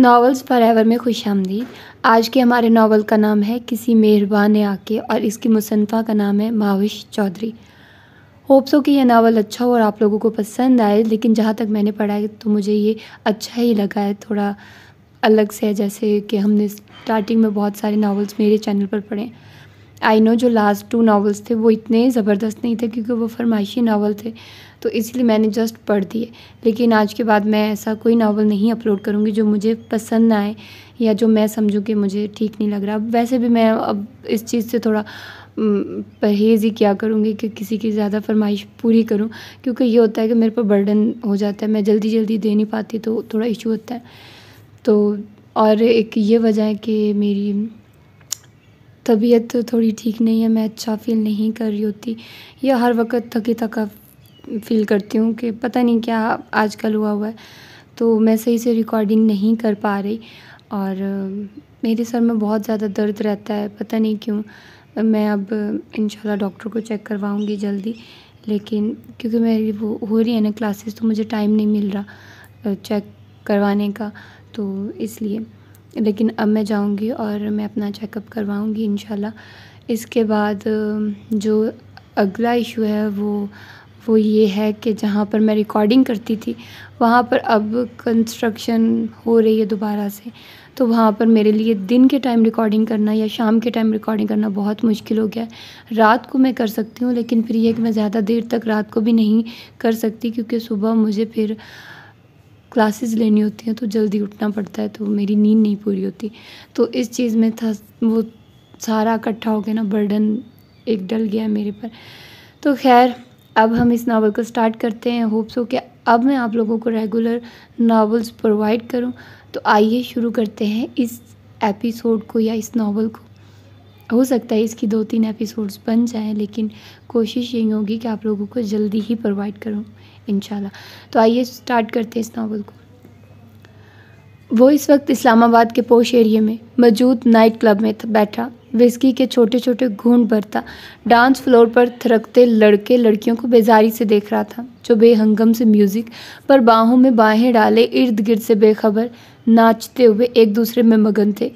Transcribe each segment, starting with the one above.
Novels for ever में खुश आमदी आज के हमारे नावल का नाम है किसी मेहरबान आके और इसकी मुसनफ़ा का नाम है माविश चौधरी होप्स हो कि यह नावल अच्छा हो और आप लोगों को पसंद आए लेकिन जहाँ तक मैंने पढ़ा है तो मुझे ये अच्छा ही लगा है थोड़ा अलग से है जैसे कि हमने स्टार्टिंग में बहुत सारे नावल्स मेरे चैनल पर पढ़े आई नो जो लास्ट टू नावल्स थे वो इतने ज़बरदस्त नहीं थे क्योंकि वो फरमाइशी नावल थे तो इसलिए मैंने जस्ट पढ़ दिए लेकिन आज के बाद मैं ऐसा कोई नावल नहीं अपलोड करूँगी जो मुझे पसंद ना आए या जो मैं समझूँ कि मुझे ठीक नहीं लग रहा वैसे भी मैं अब इस चीज़ से थोड़ा परहेज़ ही क्या करूँगी कि किसी की ज़्यादा फरमाइश पूरी करूँ क्योंकि ये होता है कि मेरे पर बर्डन हो जाता है मैं जल्दी जल्दी दे नहीं पाती तो थोड़ा इशू होता है तो और एक ये वजह है कि मेरी तबीयत थोड़ी ठीक नहीं है मैं अच्छा फील नहीं कर रही होती या हर वक्त थकी थका फ़ील करती हूँ कि पता नहीं क्या आजकल हुआ हुआ है तो मैं सही से रिकॉर्डिंग नहीं कर पा रही और मेरे सर में बहुत ज़्यादा दर्द रहता है पता नहीं क्यों मैं अब इन डॉक्टर को चेक करवाऊँगी जल्दी लेकिन क्योंकि मेरी वो हो रही है ना क्लासेस तो मुझे टाइम नहीं मिल रहा चेक करवाने का तो इसलिए लेकिन अब मैं जाऊंगी और मैं अपना चेकअप करवाऊंगी इन इसके बाद जो अगला इशू है वो वो ये है कि जहाँ पर मैं रिकॉर्डिंग करती थी वहाँ पर अब कंस्ट्रक्शन हो रही है दोबारा से तो वहाँ पर मेरे लिए दिन के टाइम रिकॉर्डिंग करना या शाम के टाइम रिकॉर्डिंग करना बहुत मुश्किल हो गया है रात को मैं कर सकती हूँ लेकिन फिर यह कि मैं ज़्यादा देर तक रात को भी नहीं कर सकती क्योंकि सुबह मुझे फिर क्लासेस लेनी होती हैं तो जल्दी उठना पड़ता है तो मेरी नींद नहीं पूरी होती तो इस चीज़ में था वो सारा इकट्ठा हो गया ना बर्डन एक डल गया मेरे पर तो खैर अब हम इस नावल को स्टार्ट करते हैं होप्स हो कि अब मैं आप लोगों को रेगुलर नावल्स प्रोवाइड करूं तो आइए शुरू करते हैं इस एपिसोड को या इस नावल को हो सकता है इसकी दो तीन एपिसोड्स बन जाएं लेकिन कोशिश यही होगी कि आप लोगों को जल्दी ही प्रोवाइड करूं इन तो आइए स्टार्ट करते हैं इस नावल को वो इस वक्त इस्लामाबाद के पोश एरिए में मौजूद नाइट क्लब में बैठा विस्की के छोटे छोटे घूंट भरता डांस फ्लोर पर थरकते लड़के लड़कियों को बेजारी से देख रहा था जो बेहंगम से म्यूजिक पर बाहों में बाहें डाले इर्द गिर्द से बेखबर नाचते हुए एक दूसरे में मगन थे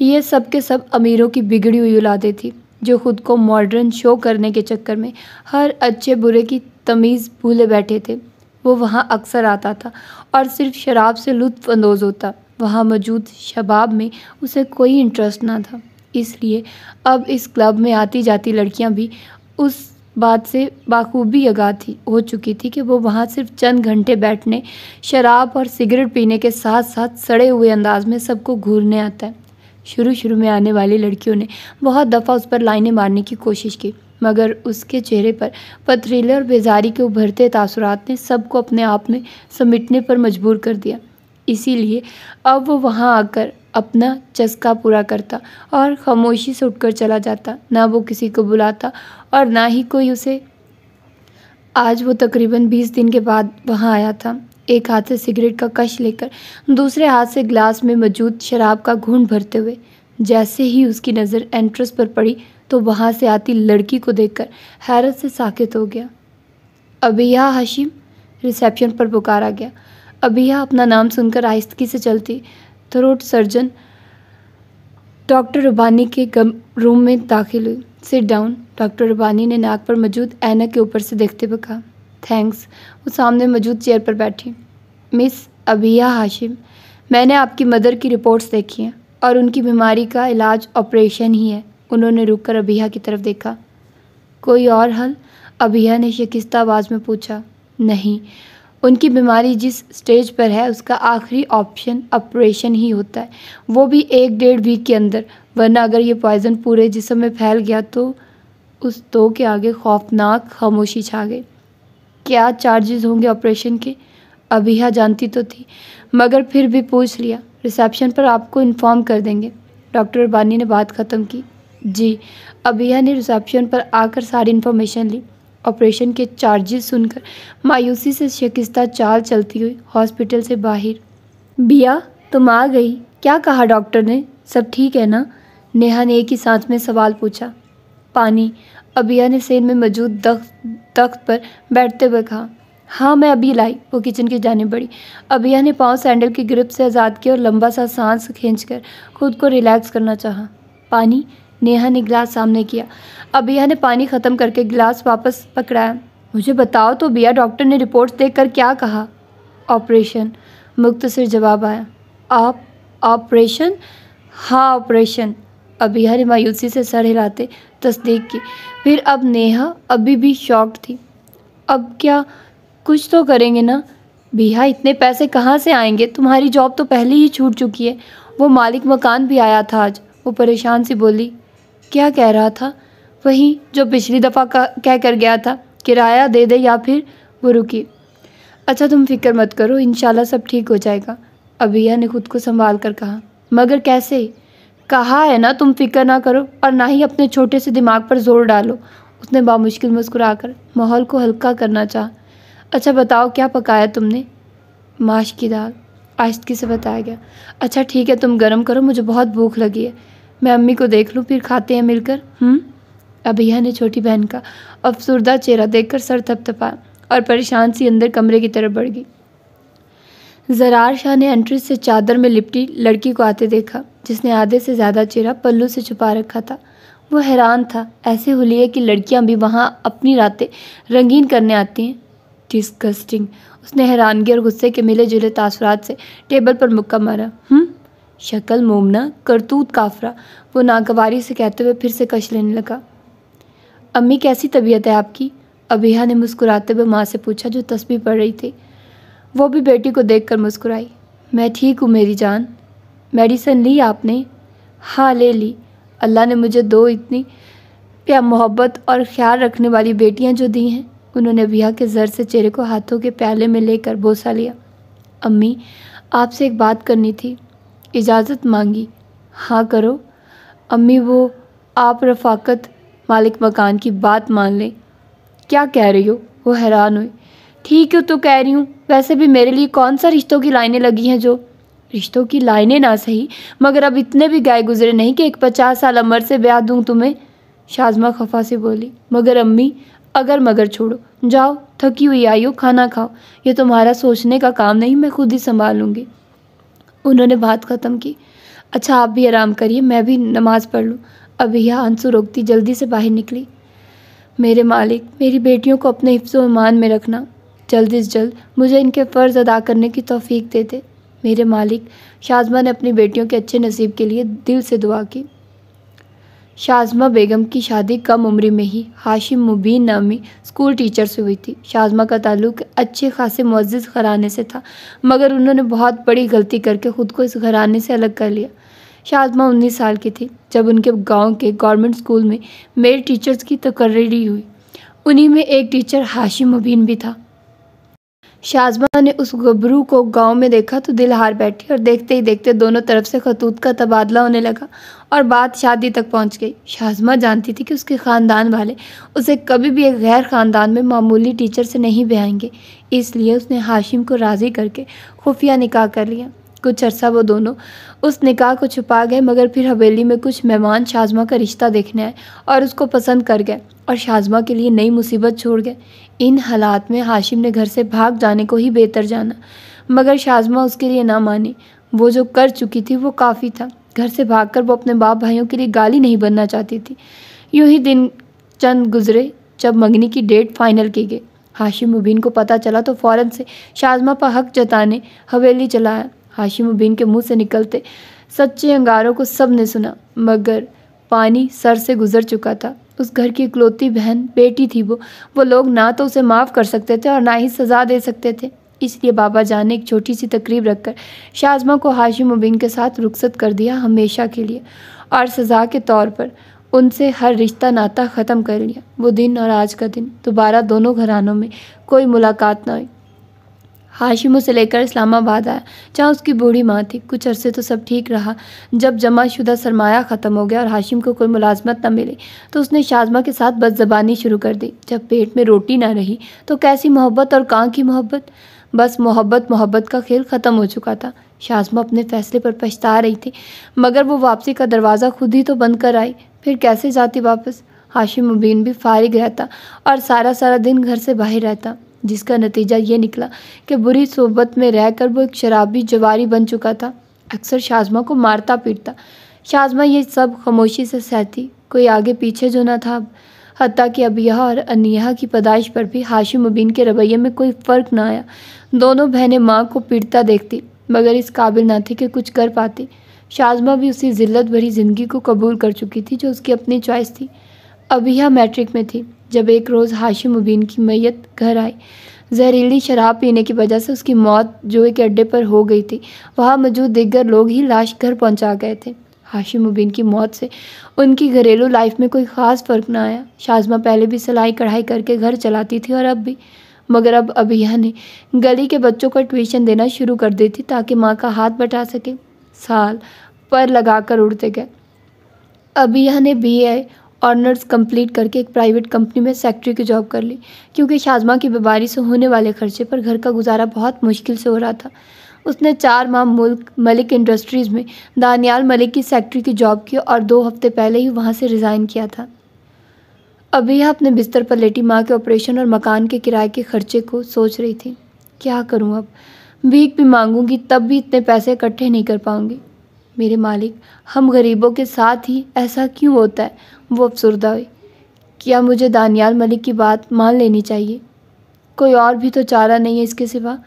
ये सब के सब अमीरों की बिगड़ी हुई औलादें थी जो खुद को मॉडर्न शो करने के चक्कर में हर अच्छे बुरे की तमीज़ भूले बैठे थे वो वहाँ अक्सर आता था और सिर्फ शराब से लुत्फ़ानंदोज़ होता वहाँ मौजूद शबाब में उसे कोई इंटरेस्ट ना था इसलिए अब इस क्लब में आती जाती लड़कियां भी उस बात से बाखूबी आगाह थी हो चुकी थी कि वो वहाँ सिर्फ चंद घंटे बैठने शराब और सिगरेट पीने के साथ साथ सड़े हुए अंदाज में सबको घूरने आता है शुरू शुरू में आने वाली लड़कियों ने बहुत दफ़ा उस पर लाइनें मारने की कोशिश की मगर उसके चेहरे पर पथरीले और बेजारी के उभरते तासुरात ने सबको अपने आप में समिटने पर मजबूर कर दिया इसीलिए अब वो वहाँ आकर अपना चस्का पूरा करता और ख़ामोशी से उठकर चला जाता ना वो किसी को बुलाता और ना ही कोई उसे आज वो तकरीबन बीस दिन के बाद वहाँ आया था एक हाथ से सिगरेट का कश लेकर दूसरे हाथ से ग्लास में मौजूद शराब का घूंट भरते हुए जैसे ही उसकी नज़र एंट्रेंस पर पड़ी तो वहाँ से आती लड़की को देखकर हैरत से साकित हो गया अबिया हशिम रिसेप्शन पर पुकारा गया अबिया अपना नाम सुनकर आहिस्तगी से चलती थ्रोट सर्जन डॉक्टर रुबानी के गम रूम में दाखिल हुई सिट डाउन डॉक्टर रुबानी ने नाक पर मौजूद ऐनक के ऊपर से देखते हुए कहा थैंक्स वो सामने मौजूद चेयर पर बैठी मिस अबिया हाशिम मैंने आपकी मदर की रिपोर्ट्स देखी हैं और उनकी बीमारी का इलाज ऑपरेशन ही है उन्होंने रुक कर अबिया की तरफ देखा कोई और हल अबिया ने शिकस्त आवाज़ में पूछा नहीं उनकी बीमारी जिस स्टेज पर है उसका आखिरी ऑप्शन ऑपरेशन ही होता है वो भी एक डेढ़ वीक के अंदर वरना अगर ये पॉइज़न पूरे जिसम में फैल गया तो उस दो के आगे खौफनाक खामोशी छा गई क्या चार्जेस होंगे ऑपरेशन के हाँ जानती तो थी मगर फिर भी पूछ लिया रिसेप्शन पर आपको इन्फॉर्म कर देंगे डॉक्टर अरबानी ने बात ख़त्म की जी अभिया ने रिसेप्शन पर आकर सारी इन्फॉर्मेशन ली ऑपरेशन के चार्जेस सुनकर मायूसी से शिकस्ता चाल चलती हुई हॉस्पिटल से बाहर बिया तुम आ गई क्या कहा डॉक्टर ने सब ठीक है ना नेहा ने एक ही सांस में सवाल पूछा पानी अबिया ने सेन में मौजूद दख्त दख्त पर बैठते हुए कहा हाँ मैं अभी लाई वो किचन के जाने बड़ी अबिया ने पाँव सैंडल की ग्रिप से आज़ाद किया और लंबा सा सांस खींच कर खुद को रिलैक्स करना चाहा पानी नेहा ने गिलास सामने किया अब बिया ने पानी ख़त्म करके गिलास वापस पकड़ाया मुझे बताओ तो भैया डॉक्टर ने रिपोर्ट्स देखकर क्या कहा ऑपरेशन मुख्तसर जवाब आया आप ऑपरेशन हाँ ऑपरेशन अबिया ने मायूसी से सर हिलाते तस्दीक की फिर अब नेहा अभी भी शॉक थी अब क्या कुछ तो करेंगे ना बिया इतने पैसे कहाँ से आएंगे तुम्हारी जॉब तो पहले ही छूट चुकी है वो मालिक मकान भी आया था आज वो परेशान सी बोली क्या कह रहा था वही जो पिछली दफ़ा का कह कर गया था किराया दे दे या फिर वो रुकी अच्छा तुम फिक्र मत करो इन सब ठीक हो जाएगा अबिया ने खुद को संभाल कर कहा मगर कैसे कहा है ना तुम फिक्र ना करो और ना ही अपने छोटे से दिमाग पर जोर डालो उसने बामुश्किल मुस्कुरा कर माहौल को हल्का करना चाहा अच्छा बताओ क्या पकाया तुमने माश की दाल आहिस्तगी से बताया गया अच्छा ठीक है तुम गर्म करो मुझे बहुत भूख लगी है मैं अम्मी को देख लूँ फिर खाते हैं मिलकर हम्म? अभिया ने छोटी बहन का अफसरदा चेहरा देखकर सर थपथपा और परेशान सी अंदर कमरे की तरफ बढ़ गई जरार शाह ने एंट्री से चादर में लिपटी लड़की को आते देखा जिसने आधे से ज़्यादा चेहरा पल्लू से छुपा रखा था वो हैरान था ऐसे हुलिये कि लड़कियां भी वहाँ अपनी रातें रंगीन करने आती हैं डिस्कस्टिंग उसने हैरानगी और गुस्से के मिले जुले तासरात से टेबल पर मुक्का मारा हम्म शक्ल मोमना करतूत काफरा वो नागवारी से कहते हुए फिर से कश लेने लगा अम्मी कैसी तबीयत है आपकी अबिया ने मुस्कुराते हुए माँ से पूछा जो तस्वीर पढ़ रही थी वो भी बेटी को देखकर मुस्कुराई मैं ठीक हूँ मेरी जान मेडिसन ली आपने हाँ ले ली अल्लाह ने मुझे दो इतनी प्यार मोहब्बत और ख्याल रखने वाली बेटियाँ जो दी हैं उन्होंने अबिया के ज़र से चेहरे को हाथों के प्याले में लेकर बोसा लिया अम्मी आपसे एक बात करनी थी इजाज़त मांगी हाँ करो अम्मी वो आप रफाकत मालिक मकान की बात मान लें क्या कह रही हो वो हैरान हुई ठीक है तो कह रही हूँ वैसे भी मेरे लिए कौन सा रिश्तों की लाइनें लगी हैं जो रिश्तों की लाइनें ना सही मगर अब इतने भी गाय गुजरे नहीं कि एक पचास साल अमर से ब्याह दूँ तुम्हें शाजमा खफा से बोली मगर अम्मी अगर मगर छोड़ो जाओ थकी हुई आई हो खाना खाओ ये तुम्हारा सोचने का काम नहीं मैं खुद ही संभालूंगी उन्होंने बात ख़त्म की अच्छा आप भी आराम करिए मैं भी नमाज़ पढ़ लूँ अभी यह आंसू रोकती जल्दी से बाहर निकली मेरे मालिक मेरी बेटियों को अपने हिफ्स ईमान में रखना जल्द से जल्द मुझे इनके फ़र्ज़ अदा करने की तोफ़ी देते मेरे मालिक शाजमा ने अपनी बेटियों के अच्छे नसीब के लिए दिल से दुआ की शाज़मा बेगम की शादी कम उम्र में ही हाशिम मुबीन नामी स्कूल टीचर से हुई थी शाज़मा का ताल्लुक अच्छे खासे मुज्ज़ घराने से था मगर उन्होंने बहुत बड़ी गलती करके ख़ुद को इस घराने से अलग कर लिया शाजमा उन्नीस साल की थी जब उनके गांव के गवर्नमेंट स्कूल में मेल टीचर्स की तकर्री हुई उन्हीं में एक टीचर हाशिम मुबीन भी था शाजमा ने उस गबरू को गांव में देखा तो दिल हार बैठी और देखते ही देखते दोनों तरफ से खतूत का तबादला होने लगा और बात शादी तक पहुंच गई शाजमा जानती थी कि उसके ख़ानदान वाले उसे कभी भी एक गैर ख़ानदान में मामूली टीचर से नहीं ब्याएंगे इसलिए उसने हाशिम को राज़ी करके खुफिया निकाह कर लिया कुछ अरसा वो दोनों उस निकाह को छुपा गए मगर फिर हवेली में कुछ मेहमान शाजमा का रिश्ता देखने आए और उसको पसंद कर गए और शाजमा के लिए नई मुसीबत छोड़ गए इन हालात में हाशिम ने घर से भाग जाने को ही बेहतर जाना मगर शाजमा उसके लिए ना मानी वो जो कर चुकी थी वो काफ़ी था घर से भाग वो अपने बाप भाइयों के लिए गाली नहीं बनना चाहती थी यूँ ही दिन चंद गुजरे जब मंगनी की डेट फाइनल की गई हाशिम मुबीन को पता चला तो फ़ौरन से शाजमा पर हक जताने हवेली चलाया हाशिमुबीन के मुंह से निकलते सच्चे अंगारों को सब ने सुना मगर पानी सर से गुजर चुका था उस घर की इकलौती बहन बेटी थी वो वो लोग ना तो उसे माफ़ कर सकते थे और ना ही सज़ा दे सकते थे इसलिए बाबा जान ने एक छोटी सी तकरीब रखकर शाजमा को हाशिम उबीन के साथ रुखसत कर दिया हमेशा के लिए और सज़ा के तौर पर उनसे हर रिश्ता नाता ख़त्म कर लिया वो दिन और आज का दिन दोबारा दोनों घरानों में कोई मुलाकात ना हुई हाशिम से लेकर इस्लामाबाद आया जहाँ उसकी बूढ़ी माँ थी कुछ अरसे तो सब ठीक रहा जब जमाशुदा सरमाया ख़त्म हो गया और हाशिम को कोई मुलाजमत न मिली तो उसने शाजमा के साथ बदजबानी शुरू कर दी जब पेट में रोटी ना रही तो कैसी मोहब्बत और कहाँ की मोहब्बत बस मोहब्बत मोहब्बत का खेल ख़त्म हो चुका था शाजमा अपने फ़ैसले पर पछता रही थी मगर वो वापसी का दरवाज़ा खुद ही तो बंद कर आई फिर कैसे जाती वापस हाशिम मुबीन भी फारिग रहता और सारा सारा दिन घर से बाहर रहता जिसका नतीजा ये निकला कि बुरी सोबत में रहकर वो एक शराबी जवारी बन चुका था अक्सर शाजमा को मारता पीटता शाजमा ये सब खामोशी से सहती कोई आगे पीछे जो ना था हती कि अबिया और अनिया की पैदाइश पर भी हाशिम मुबीन के रवैये में कोई फ़र्क ना आया दोनों बहनें माँ को पीटता देखती मगर इस काबिल ना थी कि कुछ कर पाती शाजमा भी उसी जिल्लत भरी ज़िंदगी को कबूल कर चुकी थी जो उसकी अपनी चॉइस थी अबिया मैट्रिक में थी जब एक रोज़ हाशिम मुबीन की मैत घर आई जहरीली शराब पीने की वजह से उसकी मौत जो एक अड्डे पर हो गई थी वहाँ मौजूद दिग्गर लोग ही लाश घर पहुँचा गए थे हाशिम मुबीन की मौत से उनकी घरेलू लाइफ में कोई ख़ास फ़र्क ना आया शाजमा पहले भी सिलाई कढ़ाई करके घर चलाती थी और अब भी मगर अब अबिया ने गली के बच्चों को ट्यूशन देना शुरू कर दी थी ताकि माँ का हाथ बटा सके साल पर लगाकर उड़ते गए अबिया ने बी ए ऑनर्स कंप्लीट करके एक प्राइवेट कंपनी में सेक्रेटरी की जॉब कर ली क्योंकि शाजमा की बीमारी से होने वाले खर्चे पर घर का गुजारा बहुत मुश्किल से हो रहा था उसने चार माह मुल्क मलिक इंडस्ट्रीज़ में दानियाल मलिक की सेक्रेटरी की जॉब की और दो हफ्ते पहले ही वहाँ से रिज़ाइन किया था अभी अपने बिस्तर पर लेटी माँ के ऑपरेशन और मकान के किराए के खर्चे को सोच रही थी क्या करूँ अब वीक भी मांगूंगी तब भी इतने पैसे इकट्ठे नहीं कर पाऊंगी मेरे मालिक हम गरीबों के साथ ही ऐसा क्यों होता है वो अफसरदा हुई क्या मुझे दानियाल मलिक की बात मान लेनी चाहिए कोई और भी तो चारा नहीं है इसके सिवा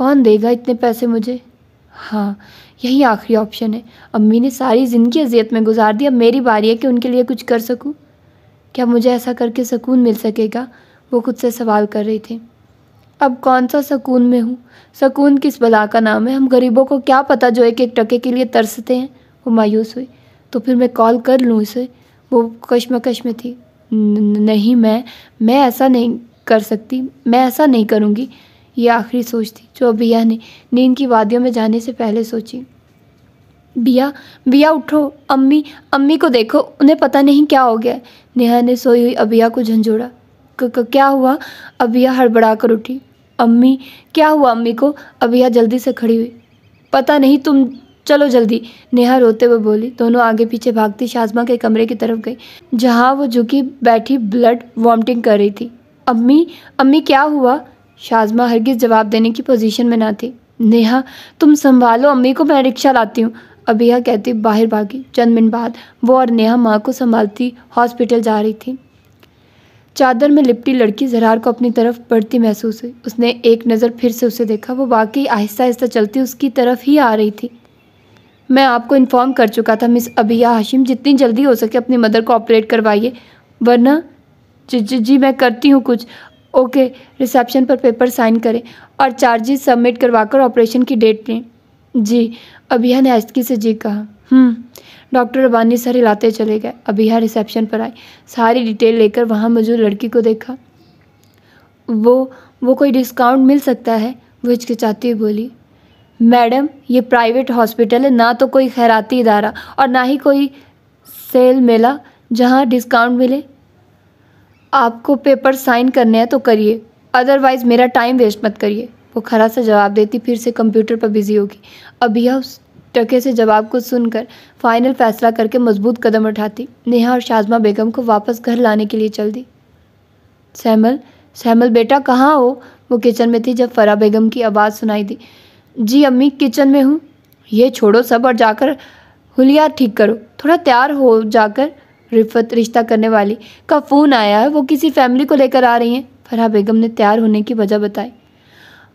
कौन देगा इतने पैसे मुझे हाँ यही आखिरी ऑप्शन है अम्मी ने सारी ज़िंदगी अजियत में गुजार दी अब मेरी बारी है कि उनके लिए कुछ कर सकूँ क्या मुझे ऐसा करके सुकून मिल सकेगा वो खुद से सवाल कर रही थी अब कौन सा सकून में हूँ सकून किस बला का नाम है हम गरीबों को क्या पता जो एक एक टके के लिए तरसते हैं वो मायूस हुई तो फिर मैं कॉल कर लूँ इसे वो कश्मकश में थी नहीं मैं मैं ऐसा नहीं कर सकती मैं ऐसा नहीं करूँगी ये आखिरी सोच थी जो बिया ने नींद की वादियों में जाने से पहले सोची बिया बिया उठो अम्मी अम्मी को देखो उन्हें पता नहीं क्या हो गया नेहा ने सोई हुई अबिया को झंझोड़ा क्या हुआ अबिया हड़बड़ा कर उठी अम्मी क्या हुआ अम्मी को अभिया जल्दी से खड़ी हुई पता नहीं तुम चलो जल्दी नेहा रोते हुए बोली दोनों आगे पीछे भागती शाजमा के कमरे की तरफ गई जहाँ वो झुकी बैठी ब्लड वॉमटिंग कर रही थी अम्मी अम्मी क्या हुआ शाजमा हरगिज जवाब देने की पोजीशन में ना थी नेहा तुम संभालो अम्मी को मैं रिक्शा लाती हूँ अभिया कहती बाहर भागी चंद मिनट बाद वो और नेहा माँ को संभालती हॉस्पिटल जा रही थी चादर में लिपटी लड़की जरार को अपनी तरफ बढ़ती महसूस हुई उसने एक नज़र फिर से उसे देखा वो वाकई आहिस्ता आहिस्ता चलती उसकी तरफ ही आ रही थी मैं आपको इन्फॉर्म कर चुका था मिस अबिया हाशिम जितनी जल्दी हो सके अपनी मदर को ऑपरेट करवाइए वरना जी जी जी मैं करती हूँ कुछ ओके रिसेप्शन पर पेपर साइन करें और चार्जेस सबमिट करवाकर ऑपरेशन की डेट लें जी अबिया ने आस्तगी से जी कहा हम्म, डॉक्टर रबानी सर हिलाते चले गए अबिया रिसेप्शन पर आई सारी डिटेल लेकर वहाँ मौजूद लड़की को देखा वो वो कोई डिस्काउंट मिल सकता है वो हिचकिचाती हुई बोली मैडम ये प्राइवेट हॉस्पिटल है ना तो कोई खैराती इदारा और ना ही कोई सेल मेला जहाँ डिस्काउंट मिले आपको पेपर साइन करने हैं तो करिए अदरवाइज़ मेरा टाइम वेस्ट मत करिए वो खरा सा जवाब देती फिर से कंप्यूटर पर बिजी होगी अभी उस टके से जवाब को सुनकर फाइनल फैसला करके मजबूत कदम उठाती नेहा और शाजमा बेगम को वापस घर लाने के लिए चल दी सहमल सहमल बेटा कहाँ हो वो किचन में थी जब फरा बेगम की आवाज़ सुनाई दी जी अम्मी किचन में हूँ ये छोड़ो सब और जाकर हुलिया ठीक करो थोड़ा तैयार हो जाकर रिफत रिश्ता करने वाली का फ़ोन आया है वो किसी फैमिली को लेकर आ रही हैं फरा बेगम ने तैयार होने की वजह बताई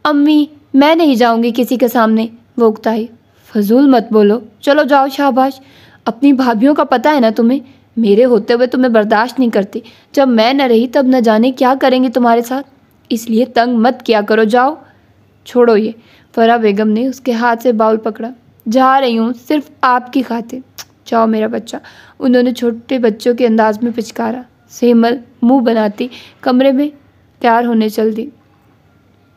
अम्मी मैं नहीं जाऊँगी किसी के सामने वो उगताई फजूल मत बोलो चलो जाओ शाहबाश अपनी भाभीियों का पता है ना तुम्हें मेरे होते हुए तुम्हें तो बर्दाश्त नहीं करती जब मैं न रही तब न जाने क्या करेंगे तुम्हारे साथ इसलिए तंग मत किया करो जाओ छोड़ो ये फरा बेगम ने उसके हाथ से बाउल पकड़ा जा रही हूँ सिर्फ आपकी खातिर जाओ मेरा बच्चा उन्होंने छोटे बच्चों के अंदाज में पिचकारा सेमल मुंह बनाती कमरे में तैयार होने चल दी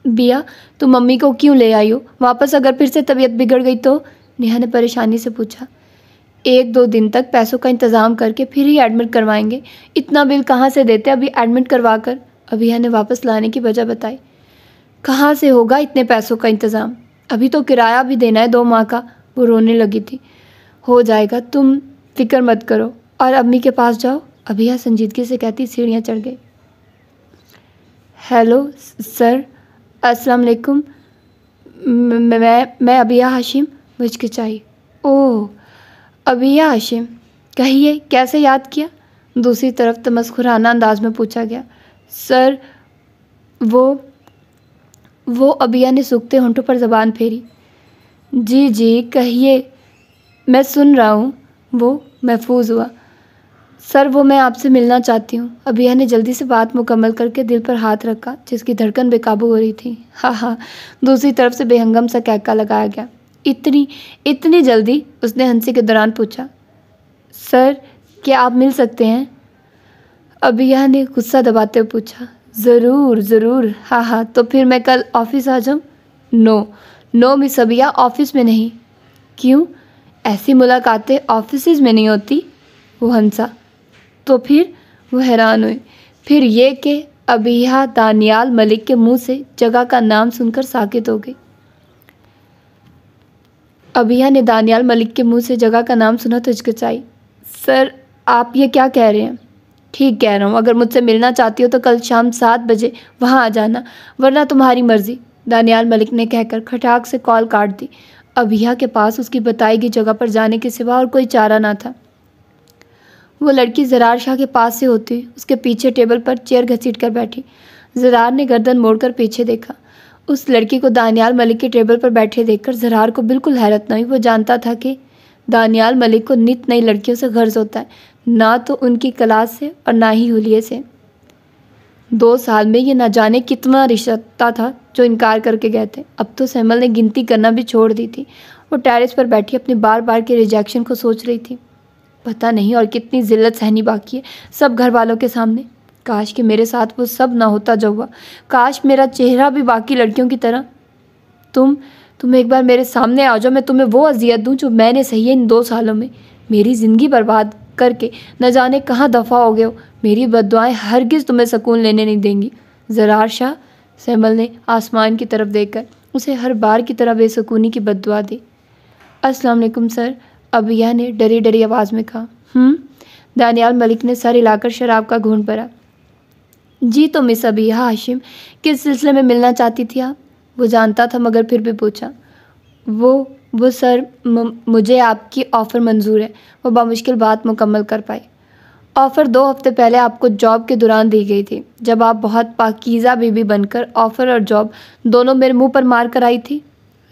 बिया तुम मम्मी को क्यों ले आई हो वापस अगर फिर से तबीयत बिगड़ गई तो नेहा ने परेशानी से पूछा एक दो दिन तक पैसों का इंतज़ाम करके फिर ही एडमिट करवाएंगे इतना बिल कहाँ से देते अभी एडमिट करवा कर अभिया ने वापस लाने की वजह बताई कहाँ से होगा इतने पैसों का इंतज़ाम अभी तो किराया भी देना है दो माह का वो रोने लगी थी हो जाएगा तुम फिक्र मत करो और अम्मी के पास जाओ अभिया संजीदगी से कहती सीढ़ियाँ चढ़ गई हेलो सर अस्सलाम वालेकुम मैं मैं अबिया हाशिम चाहिए ओह अबिया हाशिम कहिए कैसे याद किया दूसरी तरफ तमस्खुराना अंदाज में पूछा गया सर वो वो अबिया ने सूखते होंठों पर जबान फेरी जी जी कहिए मैं सुन रहा हूँ वो महफूज हुआ सर वो मैं आपसे मिलना चाहती हूँ अबिया ने जल्दी से बात मुकम्मल करके दिल पर हाथ रखा जिसकी धड़कन बेकाबू हो रही थी हाँ हाँ दूसरी तरफ से बेहंगम सा कैका लगाया गया इतनी इतनी जल्दी उसने हंसी के दौरान पूछा सर क्या आप मिल सकते हैं अबिया ने गुस्सा दबाते हुए पूछा ज़रूर ज़रूर हाँ हाँ तो फिर मैं कल ऑफिस आ जाऊँ no no miss Abiya office में नहीं क्यों ऐसी मुलाकातें ऑफिस में नहीं होती वो हंसा तो फिर वह हैरान हुए फिर ये कि अबिया दानियाल मलिक के मुंह से जगह का नाम सुनकर साकित हो गई अबिया ने दानियाल मलिक के मुंह से जगह का नाम सुना तो हिचकिचाई सर आप ये क्या कह रहे हैं ठीक कह रहा हूँ अगर मुझसे मिलना चाहती हो तो कल शाम सात बजे वहाँ आ जाना वरना तुम्हारी मर्ज़ी दानियाल मलिक ने कहकर खटाक से कॉल काट दी अबिया के पास उसकी बताई गई जगह पर जाने के सिवा और कोई चारा ना था वो लड़की जरार शाह के पास से होती उसके पीछे टेबल पर चेयर घसीट कर बैठी जरार ने गर्दन मोड़कर पीछे देखा उस लड़की को दानियाल मलिक के टेबल पर बैठे देखकर जरार को बिल्कुल हैरत न हुई वो जानता था कि दानियाल मलिक को नित नई लड़कियों से गर्ज होता है ना तो उनकी क्लास से और ना ही हुलिये से दो साल में ये ना जाने कितना रिश्ता था जो इनकार करके गए थे अब तो सहमल ने गिनती करना भी छोड़ दी थी वो टेरिस पर बैठी अपने बार बार के रिजेक्शन को सोच रही थी पता नहीं और कितनी जिल्लत सहनी बाकी है सब घर वालों के सामने काश कि मेरे साथ वो सब ना होता जो हुआ काश मेरा चेहरा भी बाकी लड़कियों की तरह तुम तुम एक बार मेरे सामने आ जाओ मैं तुम्हें वो अजियत दूँ जो मैंने सही है इन दो सालों में मेरी ज़िंदगी बर्बाद करके न जाने कहाँ दफ़ा हो गए हो मेरी बदवाएँ हरगिज़ तुम्हें सुकून लेने नहीं देंगी जरार शाह सहमल ने आसमान की तरफ देखकर उसे हर बार की तरह बेसकूनी की बदुआ दी अस्सलाम वालेकुम सर अबिया ने डरी डरी आवाज़ में कहा हम्म, दानियाल मलिक ने सर हिलाकर शराब का घूंढ भरा जी तो मिस अबिया हाशिम किस सिलसिले में मिलना चाहती थी आप वो जानता था मगर फिर भी पूछा वो वो सर मुझे आपकी ऑफ़र मंजूर है वो बामुश्किल बात मुकम्मल कर पाई ऑफ़र दो हफ्ते पहले आपको जॉब के दौरान दी गई थी जब आप बहुत पाकिज़ा बीबी बनकर ऑफ़र और जॉब दोनों मेरे मुंह पर मार कर आई थी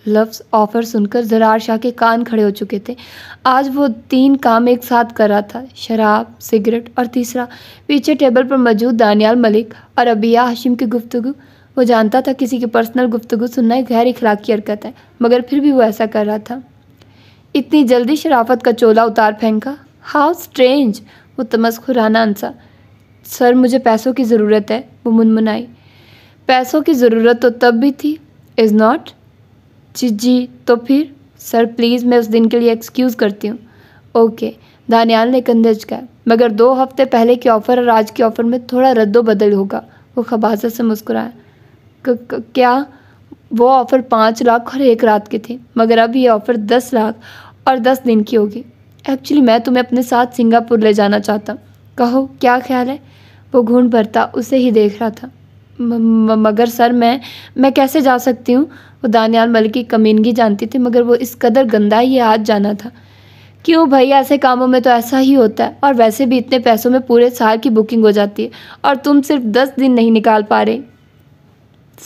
लफ्स ऑफ़र सुनकर जरार शाह के कान खड़े हो चुके थे आज वो तीन काम एक साथ कर रहा था शराब सिगरेट और तीसरा पीछे टेबल पर मौजूद दानियाल मलिक और अबिया हाशिम की गुफ्तु वो जानता था किसी की पर्सनल गुफ्तु सुनना एक गैर इखलाकी हरकत है मगर फिर भी वो ऐसा कर रहा था इतनी जल्दी शराफत का चोला उतार फेंका हाउ स्ट्रेंज वो तमस्खुराना आंसा सर मुझे पैसों की ज़रूरत है वो मुनमुनाई पैसों की ज़रूरत तो तब भी थी इज़ नॉट जी जी तो फिर सर प्लीज़ मैं उस दिन के लिए एक्सक्यूज़ करती हूँ ओके दानियाल ने कंधे झुकाया मगर दो हफ्ते पहले के ऑफ़र और आज के ऑफ़र में थोड़ा रद्दो बदल होगा वो खबाजत से मुस्कुराया क्या वो ऑफ़र पाँच लाख और एक रात के थे मगर अब ये ऑफ़र दस लाख और दस दिन की होगी एक्चुअली मैं तुम्हें अपने साथ सिंगापुर ले जाना चाहता कहो क्या ख्याल है वो घून भरता उसे ही देख रहा था मगर सर मैं मैं कैसे जा सकती हूँ वो दानियाल मलिक की कमीनगी जानती थी मगर वो इस कदर गंदा ही आज जाना था क्यों भाई ऐसे कामों में तो ऐसा ही होता है और वैसे भी इतने पैसों में पूरे साल की बुकिंग हो जाती है और तुम सिर्फ दस दिन नहीं निकाल पा रहे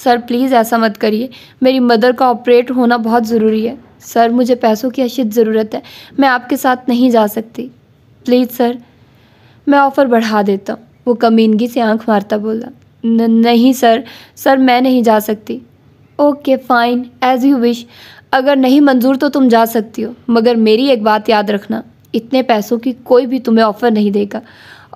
सर प्लीज़ ऐसा मत करिए मेरी मदर का ऑपरेट होना बहुत ज़रूरी है सर मुझे पैसों की अशद ज़रूरत है मैं आपके साथ नहीं जा सकती प्लीज़ सर मैं ऑफ़र बढ़ा देता हूँ वो कमीनगी से आंख मारता बोला नहीं सर सर मैं नहीं जा सकती okay fine as you wish अगर नहीं मंजूर तो तुम जा सकती हो मगर मेरी एक बात याद रखना इतने पैसों की कोई भी तुम्हें ऑफ़र नहीं देगा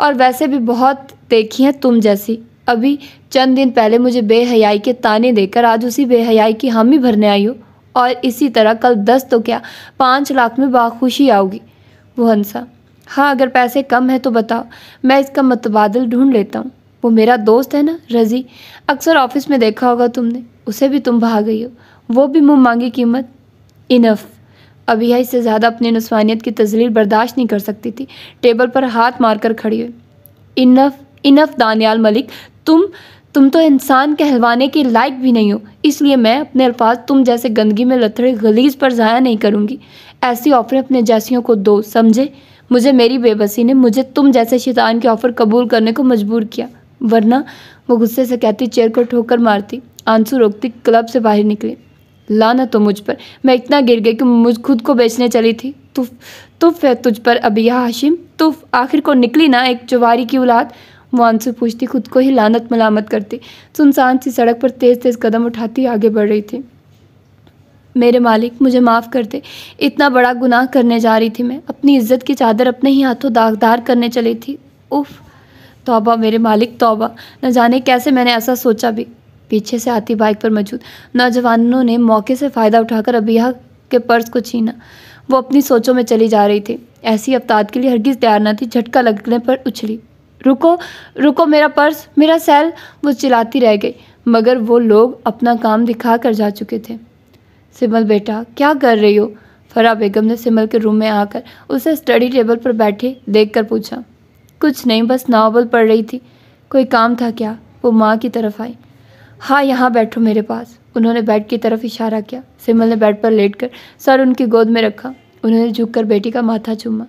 और वैसे भी बहुत देखी हैं तुम जैसी अभी चंद दिन पहले मुझे बेहयाई के ताने देकर आज उसी बेहयाई की हामी भरने आई हो और इसी तरह कल दस तो क्या पाँच लाख में बाखुशी आओगी वो हंसा हाँ अगर पैसे कम हैं तो बताओ मैं इसका मतबादल ढूंढ लेता हूँ वो मेरा दोस्त है ना रज़ी अक्सर ऑफिस में देखा होगा तुमने उसे भी तुम भाग गई हो वो भी मुँह मांगी कीमत इनफ अबिया इससे ज़्यादा अपनी नुस्वानियत की तजलील बर्दाश्त नहीं कर सकती थी टेबल पर हाथ मार कर खड़ी हुई इनफ इनफ दानियाल मलिक तुम तुम तो इंसान कहलवाने के लायक भी नहीं हो इसलिए मैं अपने अल्फाज तुम जैसे गंदगी में लथड़े गलीज पर ज़ाया नहीं करूँगी ऐसी ऑफ़रें अपने जैसियों को दो समझे मुझे मेरी बेबसी ने मुझे तुम जैसे शैतान के ऑफ़र कबूल करने को मजबूर किया वरना वो गुस्से से कहती चेयर को ठोकर मारती आंसू रोकती क्लब से बाहर निकली लाना तो मुझ पर मैं इतना गिर गई कि मुझ खुद को बेचने चली थी तुफ तुफ है तुझ पर अब यह हाशिम तुफ आखिर को निकली ना एक चुवारी की औलाद वो आंसू पूछती खुद को ही लानत मलामत करती सुनसान सी सड़क पर तेज़ तेज़ कदम उठाती आगे बढ़ रही थी मेरे मालिक मुझे माफ़ कर दे इतना बड़ा गुनाह करने जा रही थी मैं अपनी इज्जत की चादर अपने ही हाथों दागदार करने चली थी उफ़ तोबा मेरे मालिक तोबा न जाने कैसे मैंने ऐसा सोचा भी पीछे से आती बाइक पर मौजूद नौजवानों ने मौके से फ़ायदा उठाकर अबिया के पर्स को छीना वो अपनी सोचों में चली जा रही थी ऐसी अवताद के लिए हरगिज़ तैयार न थी झटका लगने पर उछली रुको रुको मेरा पर्स मेरा सेल वो चिलती रह गई मगर वो लोग अपना काम दिखा कर जा चुके थे सिमल बेटा क्या कर रही हो फरा बेगम ने सिमल के रूम में आकर उसे स्टडी टेबल पर बैठे देखकर पूछा कुछ नहीं बस नावल पढ़ रही थी कोई काम था क्या वो माँ की तरफ आई हाँ यहाँ बैठो मेरे पास उन्होंने बेड की तरफ इशारा किया सिमल ने बेड पर लेट कर सर उनकी गोद में रखा उन्होंने झुककर बेटी का माथा चूमा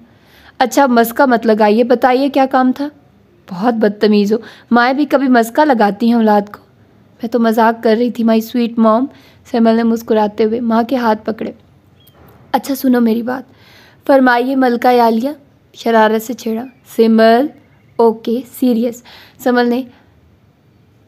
अच्छा मस्का मत लगाइए बताइए क्या काम था बहुत बदतमीज़ हो माएँ भी कभी मस्का लगाती हैं औलाद को मैं तो मजाक कर रही थी माई स्वीट मॉम सिमल ने मुस्कुराते हुए माँ के हाथ पकड़े अच्छा सुनो मेरी बात फरमाइए मलका आलिया शरारत से छेड़ा सिमल ओके सीरियस समल ने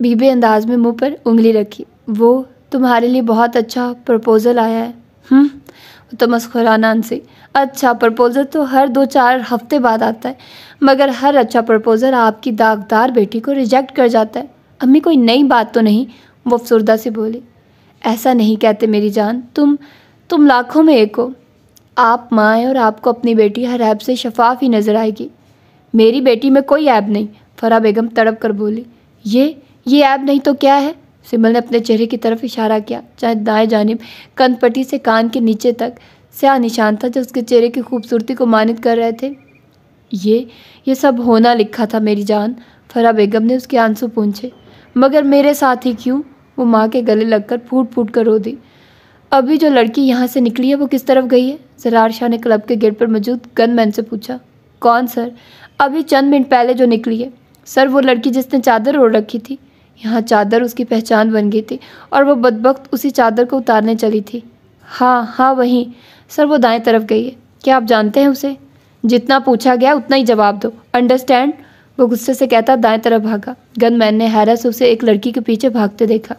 बीबे अंदाज में मुंह पर उंगली रखी वो तुम्हारे लिए बहुत अच्छा प्रपोज़ल आया है हम्म तो मस्खराना से अच्छा प्रपोज़ल तो हर दो चार हफ्ते बाद आता है मगर हर अच्छा प्रपोज़ल आपकी दागदार बेटी को रिजेक्ट कर जाता है अम्मी कोई नई बात तो नहीं वो अफसरदा से बोली ऐसा नहीं कहते मेरी जान तुम तुम लाखों में एक हो आप माँ हैं और आपको अपनी बेटी हर ऐब से शफाफ ही नज़र आएगी मेरी बेटी में कोई ऐब नहीं फरा बेगम तड़प कर बोली ये ये ऐब नहीं तो क्या है सिमल ने अपने चेहरे की तरफ इशारा किया चाहे दाएं जानब कंधपट्टी से कान के नीचे तक स्या निशान था जो उसके चेहरे की खूबसूरती को मानित कर रहे थे ये ये सब होना लिखा था मेरी जान फरा बेगम ने उसके आंसू पूछे मगर मेरे साथ ही क्यों वो माँ के गले लगकर फूट फूट कर रो दी अभी जो लड़की यहाँ से निकली है वो किस तरफ गई है जरार शाह ने क्लब के गेट पर मौजूद गनमैन से पूछा कौन सर अभी चंद मिनट पहले जो निकली है सर वो लड़की जिसने चादर ओढ़ रखी थी यहाँ चादर उसकी पहचान बन गई थी और वो बदबक उसी चादर को उतारने चली थी हाँ हाँ वहीं सर वो दाएं तरफ गई है क्या आप जानते हैं उसे जितना पूछा गया उतना ही जवाब दो अंडरस्टैंड वो गुस्से से कहता दाएं तरफ भागा गनमैन ने हैरस उसे एक लड़की के पीछे भागते देखा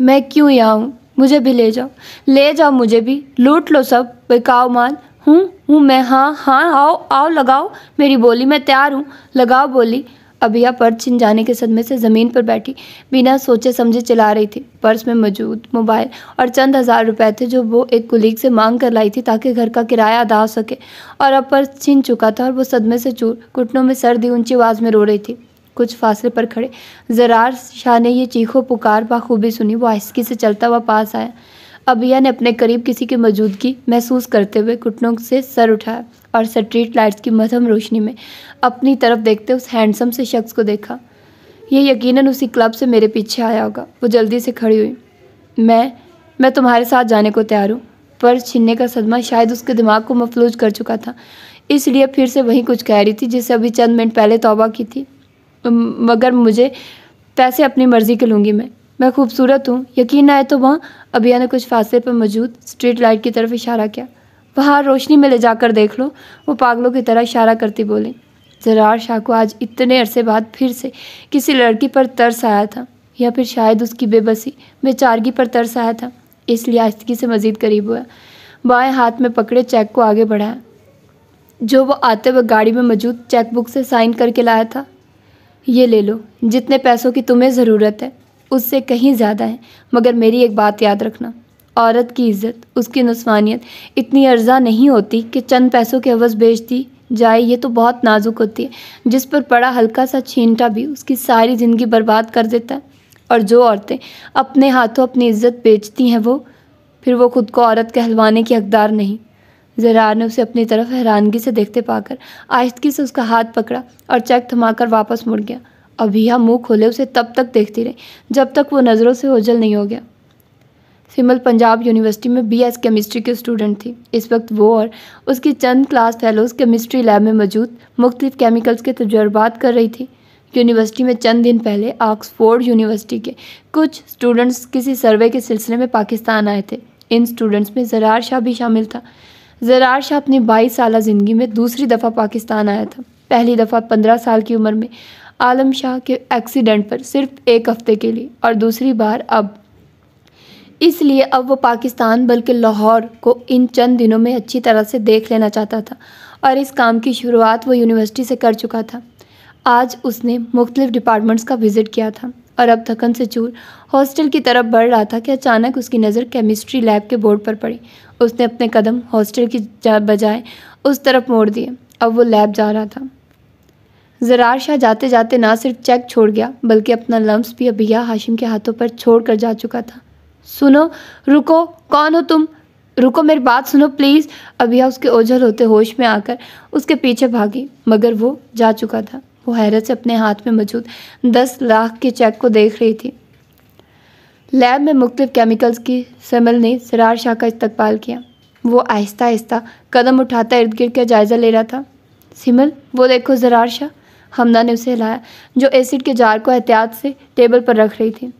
मैं क्यों यहाँ हूँ मुझे भी ले जाओ ले जाओ मुझे भी लूट लो सब बिकाओ माल हूँ हूँ मैं हाँ हाँ आओ आओ लगाओ मेरी बोली मैं तैयार हूँ लगाओ बोली अभिया पर्स छिन जाने के सदमे से ज़मीन पर बैठी बिना सोचे समझे चला रही थी पर्स में मौजूद मोबाइल और चंद हज़ार रुपए थे जो वो एक कुलीग से मांग कर लाई थी ताकि घर का किराया अदा हो सके और अब पर्स छिन चुका था और वो सदमे से चूर घुटनों में सर्दी ऊंची आवाज़ में रो रही थी कुछ फासले पर खड़े जरार शाह ने यह चीखों पुकार बाखूबी सुनी वो आहिस्की से चलता हुआ पास आया अबिया ने अपने करीब किसी की मौजूदगी महसूस करते हुए घुटनों से सर उठाया और स्ट्रीट लाइट्स की मध्यम रोशनी में अपनी तरफ देखते उस हैंडसम से शख्स को देखा ये यकीनन उसी क्लब से मेरे पीछे आया होगा वो जल्दी से खड़ी हुई मैं मैं तुम्हारे साथ जाने को तैयार हूँ पर छीनने का सदमा शायद उसके दिमाग को मफलूज कर चुका था इसलिए फिर से वही कुछ कह रही थी जिसे अभी चंद मिनट पहले तौबा की थी मगर मुझे पैसे अपनी मर्ज़ी के लूँगी मैं मैं खूबसूरत हूँ यकीन आए तो वहाँ अबिया ने कुछ फासले पर मौजूद स्ट्रीट लाइट की तरफ इशारा किया वहाँ रोशनी में ले जाकर देख लो वो पागलों की तरह इशारा करती बोली जरार शाह को आज इतने अरसे बाद फिर से किसी लड़की पर तरस आया था या फिर शायद उसकी बेबसी बेचारगी पर तरस आया था इसलिए आस्तगी से मज़ीद करीब हुआ बाएं हाथ में पकड़े चेक को आगे बढ़ाया जो वो आते वक्त गाड़ी में मौजूद चेकबुक से साइन करके लाया था ये ले लो जितने पैसों की तुम्हें ज़रूरत है उससे कहीं ज़्यादा है मगर मेरी एक बात याद रखना औरत की इज्जत उसकी नुस्वानियत इतनी अर्जा नहीं होती कि चंद पैसों के अवज़ बेच दी जाए ये तो बहुत नाजुक होती है जिस पर पड़ा हल्का सा छीनटा भी उसकी सारी ज़िंदगी बर्बाद कर देता है और जो औरतें अपने हाथों अपनी इज्जत बेचती हैं वो फिर वो खुद को औरत कहलवाने की हकदार नहीं जरा ने उसे अपनी तरफ हैरानगी से देखते पाकर आहिस्तगी से उसका हाथ पकड़ा और चेक थमाकर वापस मुड़ गया अभी हम मुँह खोले उसे तब तक देखती रही जब तक वो नज़रों से ओझल नहीं हो गया सिमल पंजाब यूनिवर्सिटी में बी एस केमिस्ट्री की के स्टूडेंट थी इस वक्त वो और उसकी चंद क्लास फेलोज़ केमिस्ट्री लैब में मौजूद मुख्तलिफ केमिकल्स के तजर्बात कर रही थी यूनिवर्सिटी में चंद दिन पहले ऑक्सफोर्ड यूनिवर्सिटी के कुछ स्टूडेंट्स किसी सर्वे के सिलसिले में पाकिस्तान आए थे इन स्टूडेंट्स में जरार शाह भी शामिल था जरार शाह अपनी बाईस साल ज़िंदगी में दूसरी दफ़ा पाकिस्तान आया था पहली दफ़ा पंद्रह साल की उम्र में आलम शाह के एक्सीडेंट पर सिर्फ एक हफ़्ते के लिए और दूसरी बार अब इसलिए अब वो पाकिस्तान बल्कि लाहौर को इन चंद दिनों में अच्छी तरह से देख लेना चाहता था और इस काम की शुरुआत वो यूनिवर्सिटी से कर चुका था आज उसने मुख्तलिफ डिपार्टमेंट्स का विज़िट किया था और अब थकन से चूर हॉस्टल की तरफ बढ़ रहा था कि अचानक उसकी नज़र केमिस्ट्री लैब के बोर्ड पर पड़ी उसने अपने कदम हॉस्टल की बजाय उस तरफ मोड़ दिए अब वो लैब जा रहा था जरार शाह जाते जाते ना सिर्फ चेक छोड़ गया बल्कि अपना लम्स भी अबिया हाशिम के हाथों पर छोड़ कर जा चुका था सुनो रुको कौन हो तुम रुको मेरी बात सुनो प्लीज़ अबिया उसके ओझल होते होश में आकर उसके पीछे भागी मगर वो जा चुका था वो हैरत से अपने हाथ में मौजूद दस लाख के चेक को देख रही थी लैब में मुख्त केमिकल्स की समल ने सरार शाह का इस्तकबाल किया वो आहिस्ता आहिस्ता कदम उठाता इर्द गिर्द का जायज़ा ले रहा था सिमल वो देखो जरार शाह हमदा ने उसे हिलाया जो एसिड के जार को एहतियात से टेबल पर रख रही थी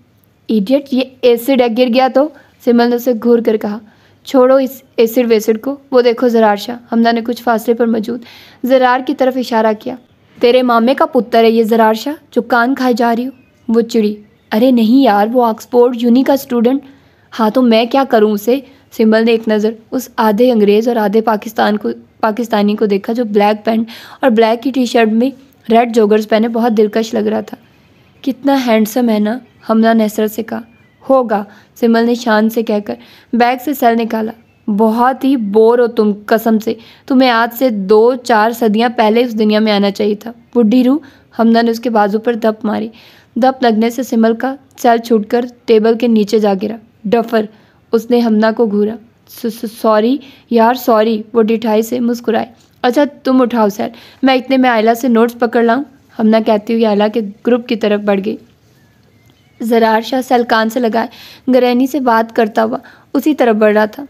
इडियट ये एसिड है गिर गया तो सिमल ने उसे घूर कर कहा छोड़ो इस एसिड वेसिड को वो देखो जरार शाह हमदा ने कुछ फासले पर मौजूद जरार की तरफ इशारा किया तेरे मामे का पुत्र है ये जरार शाह जो कान खाए जा रही हो वो चिड़ी अरे नहीं यार वो ऑक्सफोर्ड यूनी का स्टूडेंट हाँ तो मैं क्या करूँ उसे सिंबल ने एक नज़र उस आधे अंग्रेज़ और आधे पाकिस्तान को पाकिस्तानी को देखा जो ब्लैक पैंट और ब्लैक की टी शर्ट में रेड जोगर्स पहने बहुत दिलकश लग रहा था कितना हैंडसम है ना हमना नसरत से कहा होगा सिमल ने शान से कहकर बैग से सेल निकाला बहुत ही बोर हो तुम कसम से तुम्हें आज से दो चार सदियां पहले उस दुनिया में आना चाहिए था बुढ़ी रू हमना ने उसके बाजू पर धप मारी दप लगने से सिमल का सैल छूटकर टेबल के नीचे जा गिरा डफर उसने हमना को घूरा सॉरी यार सॉरी वो डिठाई से मुस्कुराए अच्छा तुम उठाओ सर मैं इतने में आयला से नोट्स पकड़ लाऊं हमना कहती हुई आयला के ग्रुप की तरफ बढ़ गई जरार शाह सैल कान से लगाए ग्रैनी से बात करता हुआ उसी तरफ बढ़ रहा था